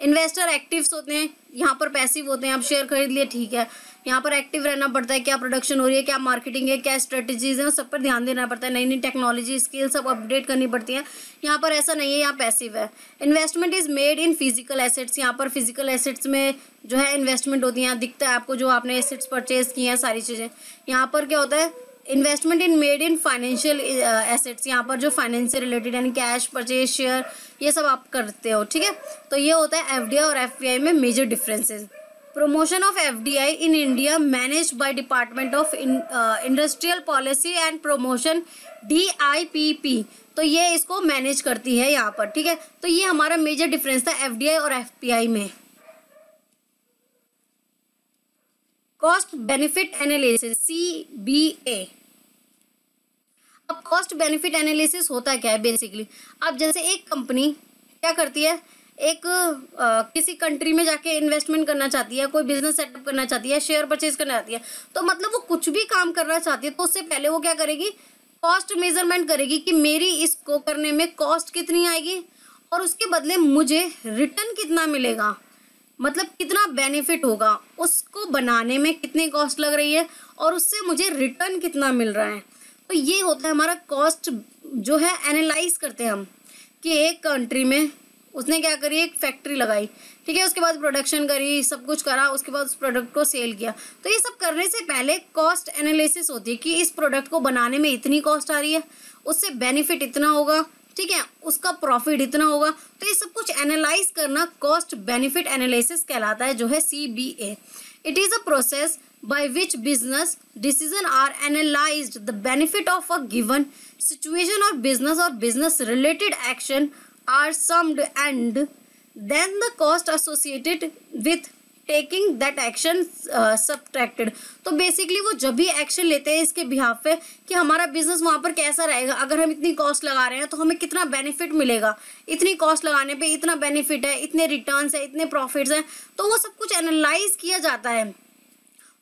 इन्वेस्टर एक्टिव्स होते हैं यहाँ पर पैसिव होते हैं आप शेयर खरीद लिए ठीक है यहाँ पर एक्टिव रहना पड़ता है क्या प्रोडक्शन हो रही है क्या मार्केटिंग है क्या स्ट्रेटजीज है सब पर ध्यान देना पड़ता है नई नई टेक्नोलॉजी स्किल सब अपडेट करनी पड़ती है यहाँ पर ऐसा नहीं है यहाँ पैसिव है investment is made in physical assets यहाँ पर फिजिकल एसेट्स में जो है इन्वेस्टमेंट होती है दिखता है आपको जो आपने एसेट्स परचेज किए हैं सारी चीज़ें यहाँ पर क्या होता है investment in made in financial assets यहाँ पर जो फाइनेंस से रिलेटेड यानी कैश परचेज शेयर ये सब आप करते हो ठीक है तो ये होता है एफ और एफ में major differences of F D I in India manage by department of industrial policy and promotion D I P P तो ये इसको मैनेज करती है यहाँ पर ठीक है तो ये हमारा मेजर डिफरेंस था आई और आई में cost benefit analysis C B A अब कॉस्ट बेनिफिट एनालिसिस होता क्या है बेसिकली अब जैसे एक कंपनी क्या करती है एक आ, किसी कंट्री में जाके इन्वेस्टमेंट करना चाहती है कोई बिजनेस सेटअप करना चाहती है शेयर परचेज करना चाहती है तो मतलब वो कुछ भी काम करना चाहती है तो उससे पहले वो क्या करेगी कॉस्ट मेजरमेंट करेगी कि मेरी इसको करने में कॉस्ट कितनी आएगी और उसके बदले मुझे रिटर्न कितना मिलेगा मतलब कितना बेनिफिट होगा उसको बनाने में कितनी कॉस्ट लग रही है और उससे मुझे रिटर्न कितना मिल रहा है तो ये होता है हमारा कॉस्ट जो है एनालाइज करते हैं हम कि एक कंट्री में उसने क्या करी एक फैक्ट्री लगाई ठीक है उसके बाद प्रोडक्शन करी सब कुछ करा उसके बाद उस प्रोडक्ट को सेल किया तो ये सब करने से पहले कॉस्ट एनालिसिस होती है कि इस प्रोडक्ट को बनाने में इतनी कॉस्ट आ रही है उससे बेनिफिट इतना होगा ठीक है उसका प्रॉफिट इतना होगा तो ये सब कुछ एनालाइज करना कॉस्ट बेनिफिट एनालिसिस कहलाता है जो है C B A it is a process by which business decision are analyse the benefit of a given situation of business और business related action are summed and then the cost associated with taking that action subtracted तो basically वो जब भी action लेते हैं इसके behalf पे कि हमारा बिजनेस वहाँ पर कैसा रहेगा अगर हम इतनी कॉस्ट लगा रहे हैं तो हमें कितना बेनिफिट मिलेगा इतनी कॉस्ट लगाने पे इतना बेनिफिट है इतने रिटर्न है इतने प्रॉफिट हैं तो वो सब कुछ एनालाइज किया जाता है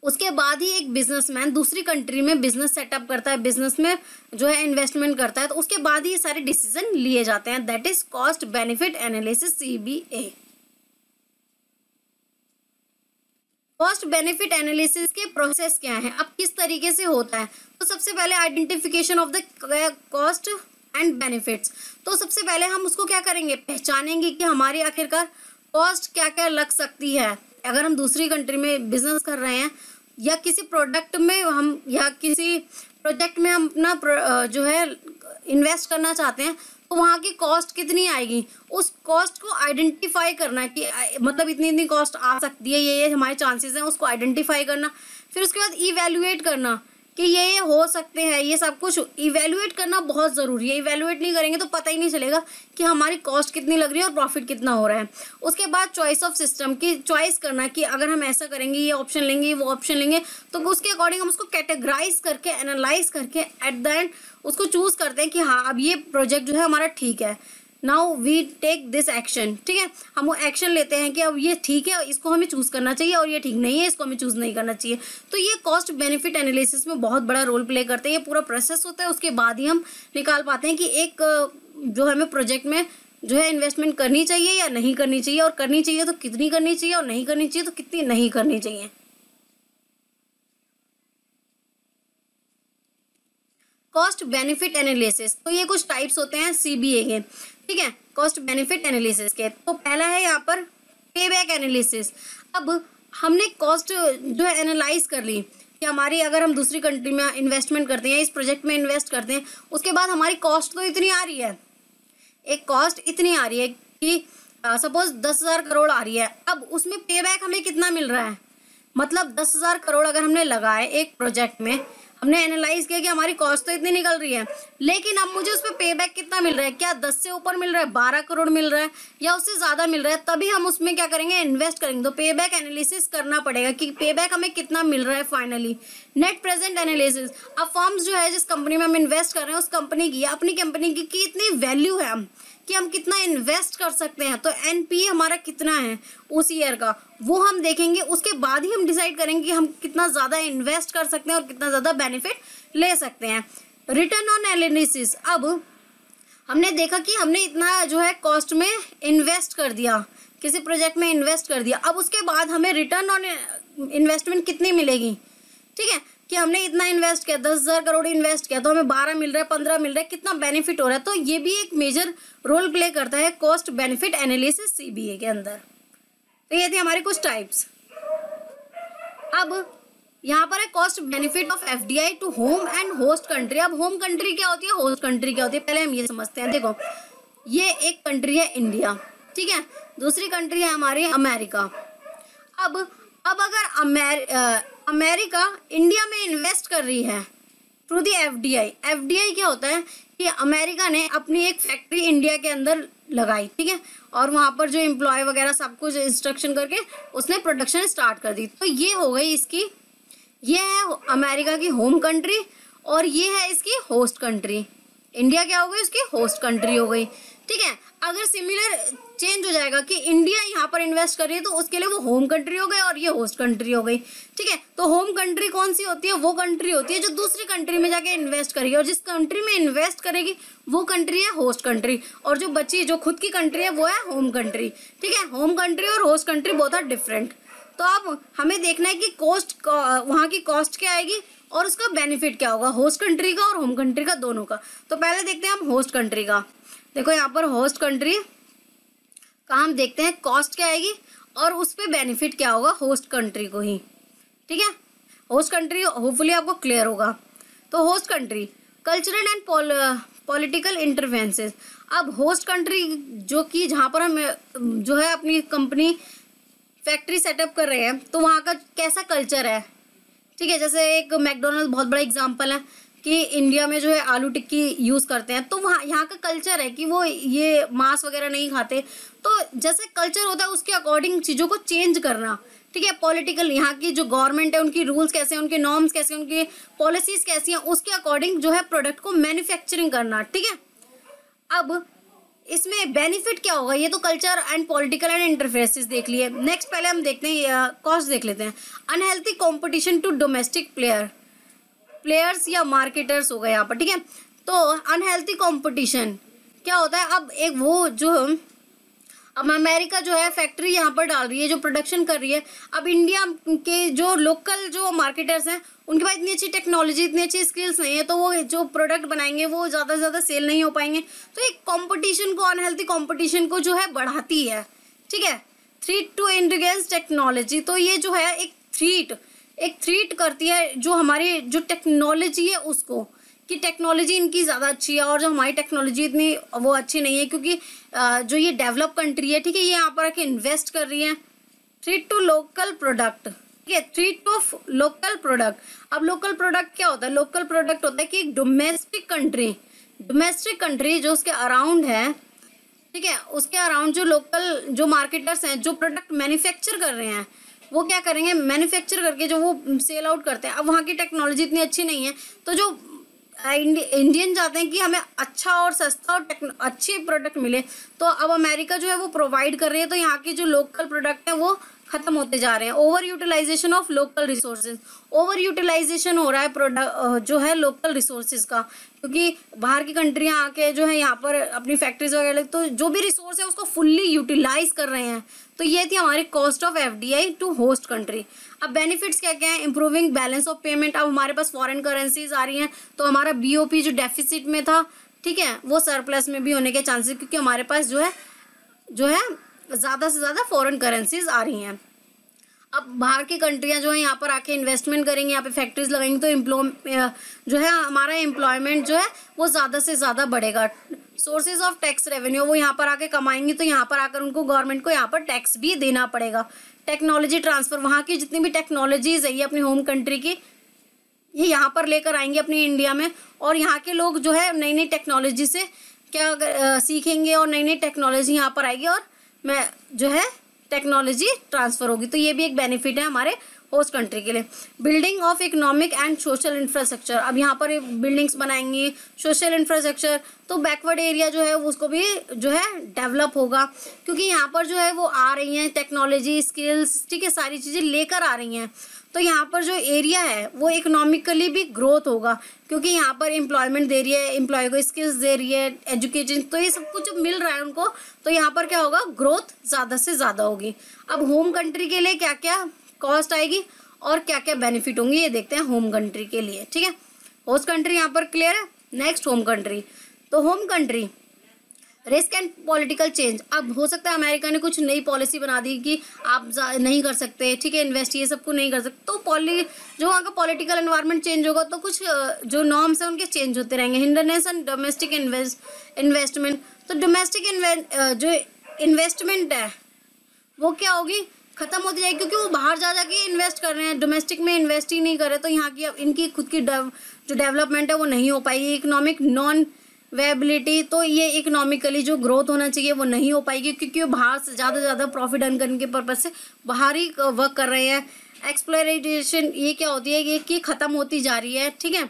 उसके बाद ही एक बिजनेसमैन दूसरी कंट्री में बिजनेस सेटअप करता है बिजनेस में जो है इन्वेस्टमेंट करता है तो उसके बाद ही ये सारे डिसीजन लिए जाते हैं that is cost benefit analysis CBA cost benefit analysis के प्रोसेस क्या है अब किस तरीके से होता है तो सबसे पहले identification of the cost and benefits तो सबसे पहले हम उसको क्या करेंगे पहचानेंगे कि हमारी आखिरकार कॉस्ट क्या क्या लग सकती है अगर हम दूसरी कंट्री में बिजनेस कर रहे हैं या किसी प्रोडक्ट में हम या किसी प्रोजेक्ट में हम अपना जो है इन्वेस्ट करना चाहते हैं तो वहाँ की कॉस्ट कितनी आएगी उस कॉस्ट को आइडेंटिफाई करना कि मतलब इतनी इतनी कॉस्ट आ सकती है ये ये हमारे चांसेस हैं उसको आइडेंटिफाई करना फिर उसके बाद इवेल्युएट करना कि ये हो सकते हैं ये सब कुछ इवेल्युएट करना बहुत ज़रूरी है इवेल्युएट नहीं करेंगे तो पता ही नहीं चलेगा कि हमारी कॉस्ट कितनी लग रही है और प्रॉफिट कितना हो रहा है उसके बाद चॉइस ऑफ सिस्टम की चॉइस करना कि अगर हम ऐसा करेंगे ये ऑप्शन लेंगे वो ऑप्शन लेंगे तो उसके अकॉर्डिंग हम उसको कैटेगराइज करके एनालाइज करके एट द एंड उसको चूज़ करते हैं कि हाँ अब ये प्रोजेक्ट जो है हमारा ठीक है now we take this action ठीक है हम वो एक्शन लेते हैं कि अब ये ठीक है इसको हमें चूज़ करना चाहिए और ये ठीक नहीं है इसको हमें चूज़ नहीं करना चाहिए तो ये कॉस्ट बेनिफिट एनालिसिस में बहुत बड़ा रोल प्ले करते हैं ये पूरा प्रोसेस होता है उसके बाद ही हम निकाल पाते हैं कि एक जो हमें प्रोजेक्ट में जो है इन्वेस्टमेंट करनी चाहिए या नहीं करनी चाहिए और करनी चाहिए तो कितनी करनी चाहिए और नहीं करनी चाहिए तो कितनी नहीं करनी चाहिए कॉस्ट बेनिफिट एनालिसिस तो ये कुछ टाइप्स होते हैं सीबीए के ठीक है कॉस्ट बेनिफिट एनालिसिस के तो पहला है यहाँ पर पे बैक एनालिसिस अब हमने कॉस्ट जो है एनालाइज कर ली कि हमारी अगर हम दूसरी कंट्री में इन्वेस्टमेंट करते हैं इस प्रोजेक्ट में इन्वेस्ट करते हैं उसके बाद हमारी कॉस्ट तो इतनी आ रही है एक कॉस्ट इतनी आ रही है कि सपोज दस हज़ार करोड़ आ रही है अब उसमें पे बैक हमें कितना मिल रहा है मतलब दस हज़ार करोड़ अगर हमने लगाए एक प्रोजेक्ट में हमने एनालाइज किया कि हमारी कॉस्ट तो इतनी निकल रही है लेकिन अब मुझे उस पर पे बैक कितना मिल रहा है क्या दस से ऊपर मिल रहा है बारह करोड़ मिल रहा है या उससे ज़्यादा मिल रहा है तभी हम उसमें क्या करेंगे इन्वेस्ट करेंगे तो पे बैक एनालिसिस करना पड़ेगा कि पे बैक हमें कितना मिल रहा है फाइनली नेट प्रेजेंट एनालिसिस अब फॉर्म्स जो है जिस कंपनी में हम इन्वेस्ट कर रहे हैं उस कंपनी की अपनी कंपनी की कितनी वैल्यू है कि हम कितना इन्वेस्ट कर सकते हैं तो एन हमारा कितना है उस ईयर का वो हम देखेंगे उसके बाद ही हम डिसाइड करेंगे कि हम कितना ज़्यादा इन्वेस्ट कर सकते हैं और कितना ज़्यादा बेनिफिट ले सकते हैं रिटर्न ऑन एनालिसिस अब हमने देखा कि हमने इतना जो है कॉस्ट में इन्वेस्ट कर दिया किसी प्रोजेक्ट में इन्वेस्ट कर दिया अब उसके बाद हमें रिटर्न ऑन इन्वेस्टमेंट कितनी मिलेगी ठीक है कि हमने इतना इन्वेस्ट किया दस हज़ार करोड़ इन्वेस्ट किया तो हमें बारह मिल रहा है पंद्रह मिल रहा है कितना बेनिफिट हो रहा है तो ये भी एक मेजर रोल प्ले करता है कॉस्ट बेनिफिट एनालिसिस सीबीए के अंदर तो ये थे हमारे कुछ टाइप्स अब यहाँ पर है cost benefit of F D I to home and host country अब होम कंट्री क्या होती है होस्ट कंट्री क्या होती है पहले हम ये समझते हैं देखो ये एक कंट्री है इंडिया ठीक है दूसरी कंट्री है हमारी अमेरिका अब अब अगर अमेर अमेरिका इंडिया में इन्वेस्ट कर रही है through the F D I F D I क्या होता है कि अमेरिका ने अपनी एक फैक्ट्री इंडिया के अंदर लगाई ठीक है और वहाँ पर जो एम्प्लॉय वगैरह सब कुछ इंस्ट्रक्शन करके उसने प्रोडक्शन स्टार्ट कर दी तो ये हो गई इसकी ये है अमेरिका की होम कंट्री और ये है इसकी होस्ट कंट्री इंडिया क्या हो गई उसकी होस्ट कंट्री हो गई ठीक है अगर सिमिलर चेंज हो जाएगा कि इंडिया यहाँ पर इन्वेस्ट कर रही है तो उसके लिए वो होम कंट्री हो गई और ये होस्ट कंट्री हो गई ठीक है तो होम कंट्री कौन सी होती है वो कंट्री होती है जो दूसरी कंट्री में जाके इन्वेस्ट करेगी और जिस कंट्री में इन्वेस्ट करेगी वो कंट्री है होस्ट कंट्री और जो बची जो खुद की कंट्री है वो है होम कंट्री ठीक है होम कंट्री और होस्ट कंट्री बहुत आर डिफरेंट तो अब हमें देखना है कि कॉस्ट वहाँ की कॉस्ट क्या आएगी और उसका बेनिफिट क्या होगा होस्ट कंट्री का और होम कंट्री का दोनों का तो पहले देखते हैं हम होस्ट कंट्री का देखो यहाँ पर होस्ट कंट्री तो हम देखते हैं कॉस्ट क्या आएगी और उस पर बेनिफिट क्या होगा होस्ट कंट्री को ही ठीक है होस्ट कंट्री होपफुली आपको क्लियर होगा तो host country cultural and political interferences अब होस्ट कंट्री जो कि जहाँ पर हम जो है अपनी कंपनी फैक्ट्री सेटअप कर रहे हैं तो वहाँ का कैसा कल्चर है ठीक है जैसे एक मैकडोनल्ड बहुत बड़ा एग्जाम्पल है कि इंडिया में जो है आलू टिक्की यूज़ करते हैं तो वहाँ यहाँ का कल्चर है कि वो ये मांस वगैरह नहीं खाते तो जैसे कल्चर होता है उसके अकॉर्डिंग चीज़ों को चेंज करना ठीक है पॉलिटिकल यहाँ की जो गवर्नमेंट है उनकी रूल्स कैसे हैं उनके नॉर्म्स कैसे हैं उनकी पॉलिसीज़ कैसी हैं उसके अकॉर्डिंग जो है प्रोडक्ट को मैन्युफैक्चरिंग करना ठीक है अब इसमें बेनिफिट क्या होगा ये तो culture and political and interfaces देख लिए नेक्स्ट पहले हम देखते हैं कॉस्ट uh, देख लेते हैं unhealthy competition to domestic player players या मार्केटर्स हो गए यहाँ पर ठीक है तो अनहेल्थी कंपटीशन क्या होता है अब एक वो जो अब अमेरिका जो है फैक्ट्री यहाँ पर डाल रही है जो प्रोडक्शन कर रही है अब इंडिया के जो लोकल जो मार्केटर्स हैं उनके पास इतनी अच्छी टेक्नोलॉजी इतनी अच्छी स्किल्स नहीं है तो वो जो प्रोडक्ट बनाएंगे वो ज़्यादा से ज़्यादा सेल नहीं हो पाएंगे तो एक कंपटीशन को अनहेल्थी कंपटीशन को जो है बढ़ाती है ठीक है थ्रीट टू इंडिगेंस टेक्नोलॉजी तो ये जो है एक थ्रीट एक थ्रीट करती है जो हमारी जो टेक्नोलॉजी है उसको कि टेक्नोलॉजी इनकी ज़्यादा अच्छी है और जो हमारी टेक्नोलॉजी इतनी वो अच्छी नहीं है क्योंकि जो ये डेवलप कंट्री है ठीक है ये यहाँ पर आके इन्वेस्ट कर रही है थ्रीट टू लोकल प्रोडक्ट ठीक है थ्रीट टू लोकल प्रोडक्ट अब लोकल प्रोडक्ट क्या होता है लोकल प्रोडक्ट होता है कि एक डोमेस्टिक कंट्री डोमेस्टिक कंट्री जो उसके अराउंड है ठीक है उसके अराउंड जो लोकल जो मार्केटर्स हैं जो प्रोडक्ट मैन्युफैक्चर कर रहे हैं वो क्या करेंगे मैन्युफैक्चर करके जो वो सेल आउट करते हैं अब वहाँ की टेक्नोलॉजी इतनी अच्छी नहीं है तो जो इंडियन चाहते हैं कि हमें अच्छा और सस्ता और अच्छे प्रोडक्ट मिले तो अब अमेरिका जो है वो प्रोवाइड कर रही है तो यहाँ के जो लोकल प्रोडक्ट हैं वो खत्म होते जा रहे हैं over utilisation of local resources over utilisation हो रहा है प्रोडक्ट जो है लोकल रिसोर्सेज का क्योंकि बाहर की कंट्रियाँ आके जो है यहाँ पर अपनी फैक्ट्रीज वगैरह तो जो भी रिसोर्स है उसको फुल्ली यूटिलाइज कर रहे हैं तो ये थी हमारी cost of F to host country अब बेनिफिट्स क्या क्या है इंप्रूविंग बैलेंस ऑफ पेमेंट अब हमारे पास फॉरेन करेंसीज आ रही हैं तो हमारा पी जो डेफिसिट में था ठीक है वो सरप्लस में भी होने के चांसेस क्योंकि हमारे पास जो है जो है ज़्यादा से ज़्यादा फॉरेन करेंसीज आ रही हैं अब बाहर की कंट्रियाँ जो है यहाँ पर आके इन्वेस्टमेंट करेंगी यहाँ पे फैक्ट्रीज लगाएंगी तो एम्प्लॉम जो है हमारा एम्प्लॉयमेंट जो है वो ज़्यादा से ज़्यादा बढ़ेगा सोर्सेज ऑफ टैक्स रेवेन्यू वो यहाँ पर आके कमाएंगी तो यहाँ पर आकर उनको गवर्नमेंट को यहाँ पर टैक्स भी देना पड़ेगा टेक्नोलॉजी ट्रांसफ़र वहाँ की जितनी भी टेक्नोलॉजीज़ है ये अपनी होम कंट्री की ये यहाँ पर लेकर आएंगे अपने इंडिया में और यहाँ के लोग जो है नई नई टेक्नोलॉजी से क्या सीखेंगे और नई नई टेक्नोलॉजी यहाँ पर आएगी और मैं जो है टेक्नोलॉजी ट्रांसफ़र होगी तो ये भी एक बेनिफिट है हमारे होस्ट कंट्री के लिए building of economic and social infrastructure अब यहाँ पर बिल्डिंग्स बनाएंगी सोशल इंफ्रास्ट्रक्चर तो बैकवर्ड एरिया जो है उसको भी जो है डेवलप होगा क्योंकि यहाँ पर जो है वो आ रही हैं टेक्नोलॉजी स्किल्स ठीक है सारी चीज़ें लेकर आ रही हैं तो यहाँ पर जो एरिया है वो इकोनॉमिकली भी ग्रोथ होगा क्योंकि यहाँ पर एम्प्लॉयमेंट दे रही है एम्प्लॉय को स्किल्स दे रही है एजुकेशन तो ये सब कुछ मिल रहा है उनको तो यहाँ पर क्या होगा ग्रोथ ज़्यादा से ज़्यादा होगी अब होम कंट्री के लिए क्या क्या कॉस्ट आएगी और क्या क्या बेनिफिट होंगे ये देखते हैं होम कंट्री के लिए ठीक है होस्ट कंट्री यहाँ पर क्लियर है नेक्स्ट होम कंट्री तो home country risk and political change अब हो सकता है अमेरिका ने कुछ नई पॉलिसी बना दी कि आप नहीं कर सकते ठीक है इन्वेस्ट ये सबको नहीं कर सकते तो पॉली जो वहाँ का पॉलिटिकल इन्वायरमेंट चेंज होगा तो कुछ जो नॉर्म्स हैं उनके चेंज होते रहेंगे हिंडरनेस एंड डोमेस्टिक इन्वेस्टमेंट तो डोमेस्टिक जो इन्वेस्टमेंट है वो क्या होगी खत्म होती जाएगी क्योंकि वो बाहर जा जाके इन्वेस्ट कर रहे हैं डोमेस्टिक में इन्वेस्ट ही नहीं कर रहे तो यहाँ की इनकी खुद की जो डेवलपमेंट है वो नहीं हो पाएगी इकोनॉमिक नॉन वेबिलिटी तो ये इकोनॉमिकली जो ग्रोथ होना चाहिए वो नहीं हो पाएगी क्योंकि वो बाहर से ज़्यादा से ज़्यादा प्रॉफिट अर्न करने के पर्पज से बाहर ही वर्क uh, कर रहे हैं एक्सप्लोरेशन ये क्या होती है ये कि ख़त्म होती जा रही है ठीक है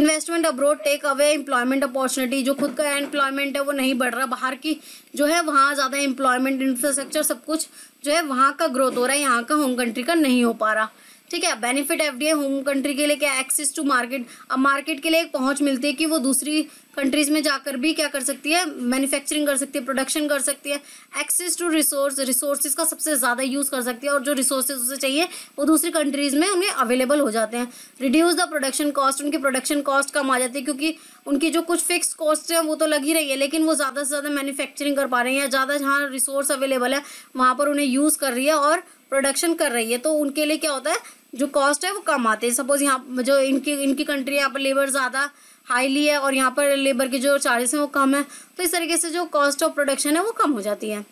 investment abroad take away employment opportunity जो खुद का एम्प्लॉयमेंट है वो नहीं बढ़ रहा बाहर की जो है वहाँ ज़्यादा एम्प्लॉयमेंट इंफ्रास्ट्रक्चर सब कुछ जो है वहाँ का ग्रोथ हो रहा है यहाँ का होम कंट्री का नहीं हो पा रहा ठीक है बेनिफिट एफ होम कंट्री के लिए क्या एक्सेस टू मार्केट अब मार्केट के लिए एक पहुँच मिलती है कि वो दूसरी कंट्रीज़ में जाकर भी क्या कर सकती है मैन्युफैक्चरिंग कर सकती है प्रोडक्शन कर सकती है एक्सेस टू रिसोर्स रिसोर्सेज का सबसे ज़्यादा यूज़ कर सकती है और जो रिसोर्सेज उसे चाहिए वो दूसरी कंट्रीज़ में उन्हें अवेलेबल हो जाते हैं रिड्यूस द प्रोडक्शन कॉस्ट उनकी प्रोडक्शन कॉस्ट कम आ जाती है क्योंकि उनकी जो कुछ फिक्स कॉस्ट है वो तो लग ही रही है लेकिन वो ज़्यादा से ज़्यादा मैन्युफैक्चरिंग कर पा रहे हैं या ज़्यादा जहाँ रिसोर्स अवेलेबल है वहाँ पर उन्हें यूज़ कर रही है और प्रोडक्शन कर रही है तो उनके लिए क्या होता है जो कॉस्ट है वो कम आते हैं सपोज़ यहाँ जो इनकी इनकी कंट्री यहाँ पर लेबर ज़्यादा हाईली है और यहाँ पर लेबर के जो चार्जेस हैं वो कम है तो इस तरीके से जो कॉस्ट ऑफ प्रोडक्शन है वो कम हो जाती है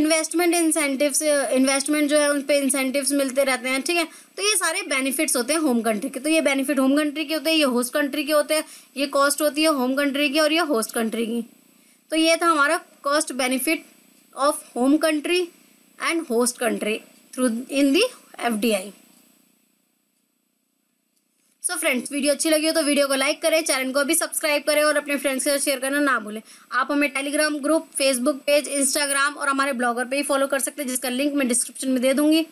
इन्वेस्टमेंट इंसेंटिव्स इन्वेस्टमेंट जो है उन पर इंसेंटिव्स मिलते रहते हैं ठीक है तो ये सारे बेनिफिट्स होते हैं होम कंट्री के तो ये बेनिफिट होम कंट्री के होते हैं ये होस्ट कंट्री के होते हैं ये कॉस्ट होती है होम कंट्री की और ये होस्ट कंट्री की तो ये था हमारा cost benefit of home country and host country through in the F D I so friends video अच्छी लगी हो तो वीडियो को लाइक करें चैनल को भी सब्सक्राइब करें और अपने फ्रेंड्स के साथ शेयर करना ना भूलें आप हमें Telegram group Facebook page Instagram और हमारे ब्लॉगर पे ही फॉलो कर सकते हैं जिसका लिंक मैं डिस्क्रिप्शन में दे दूंगी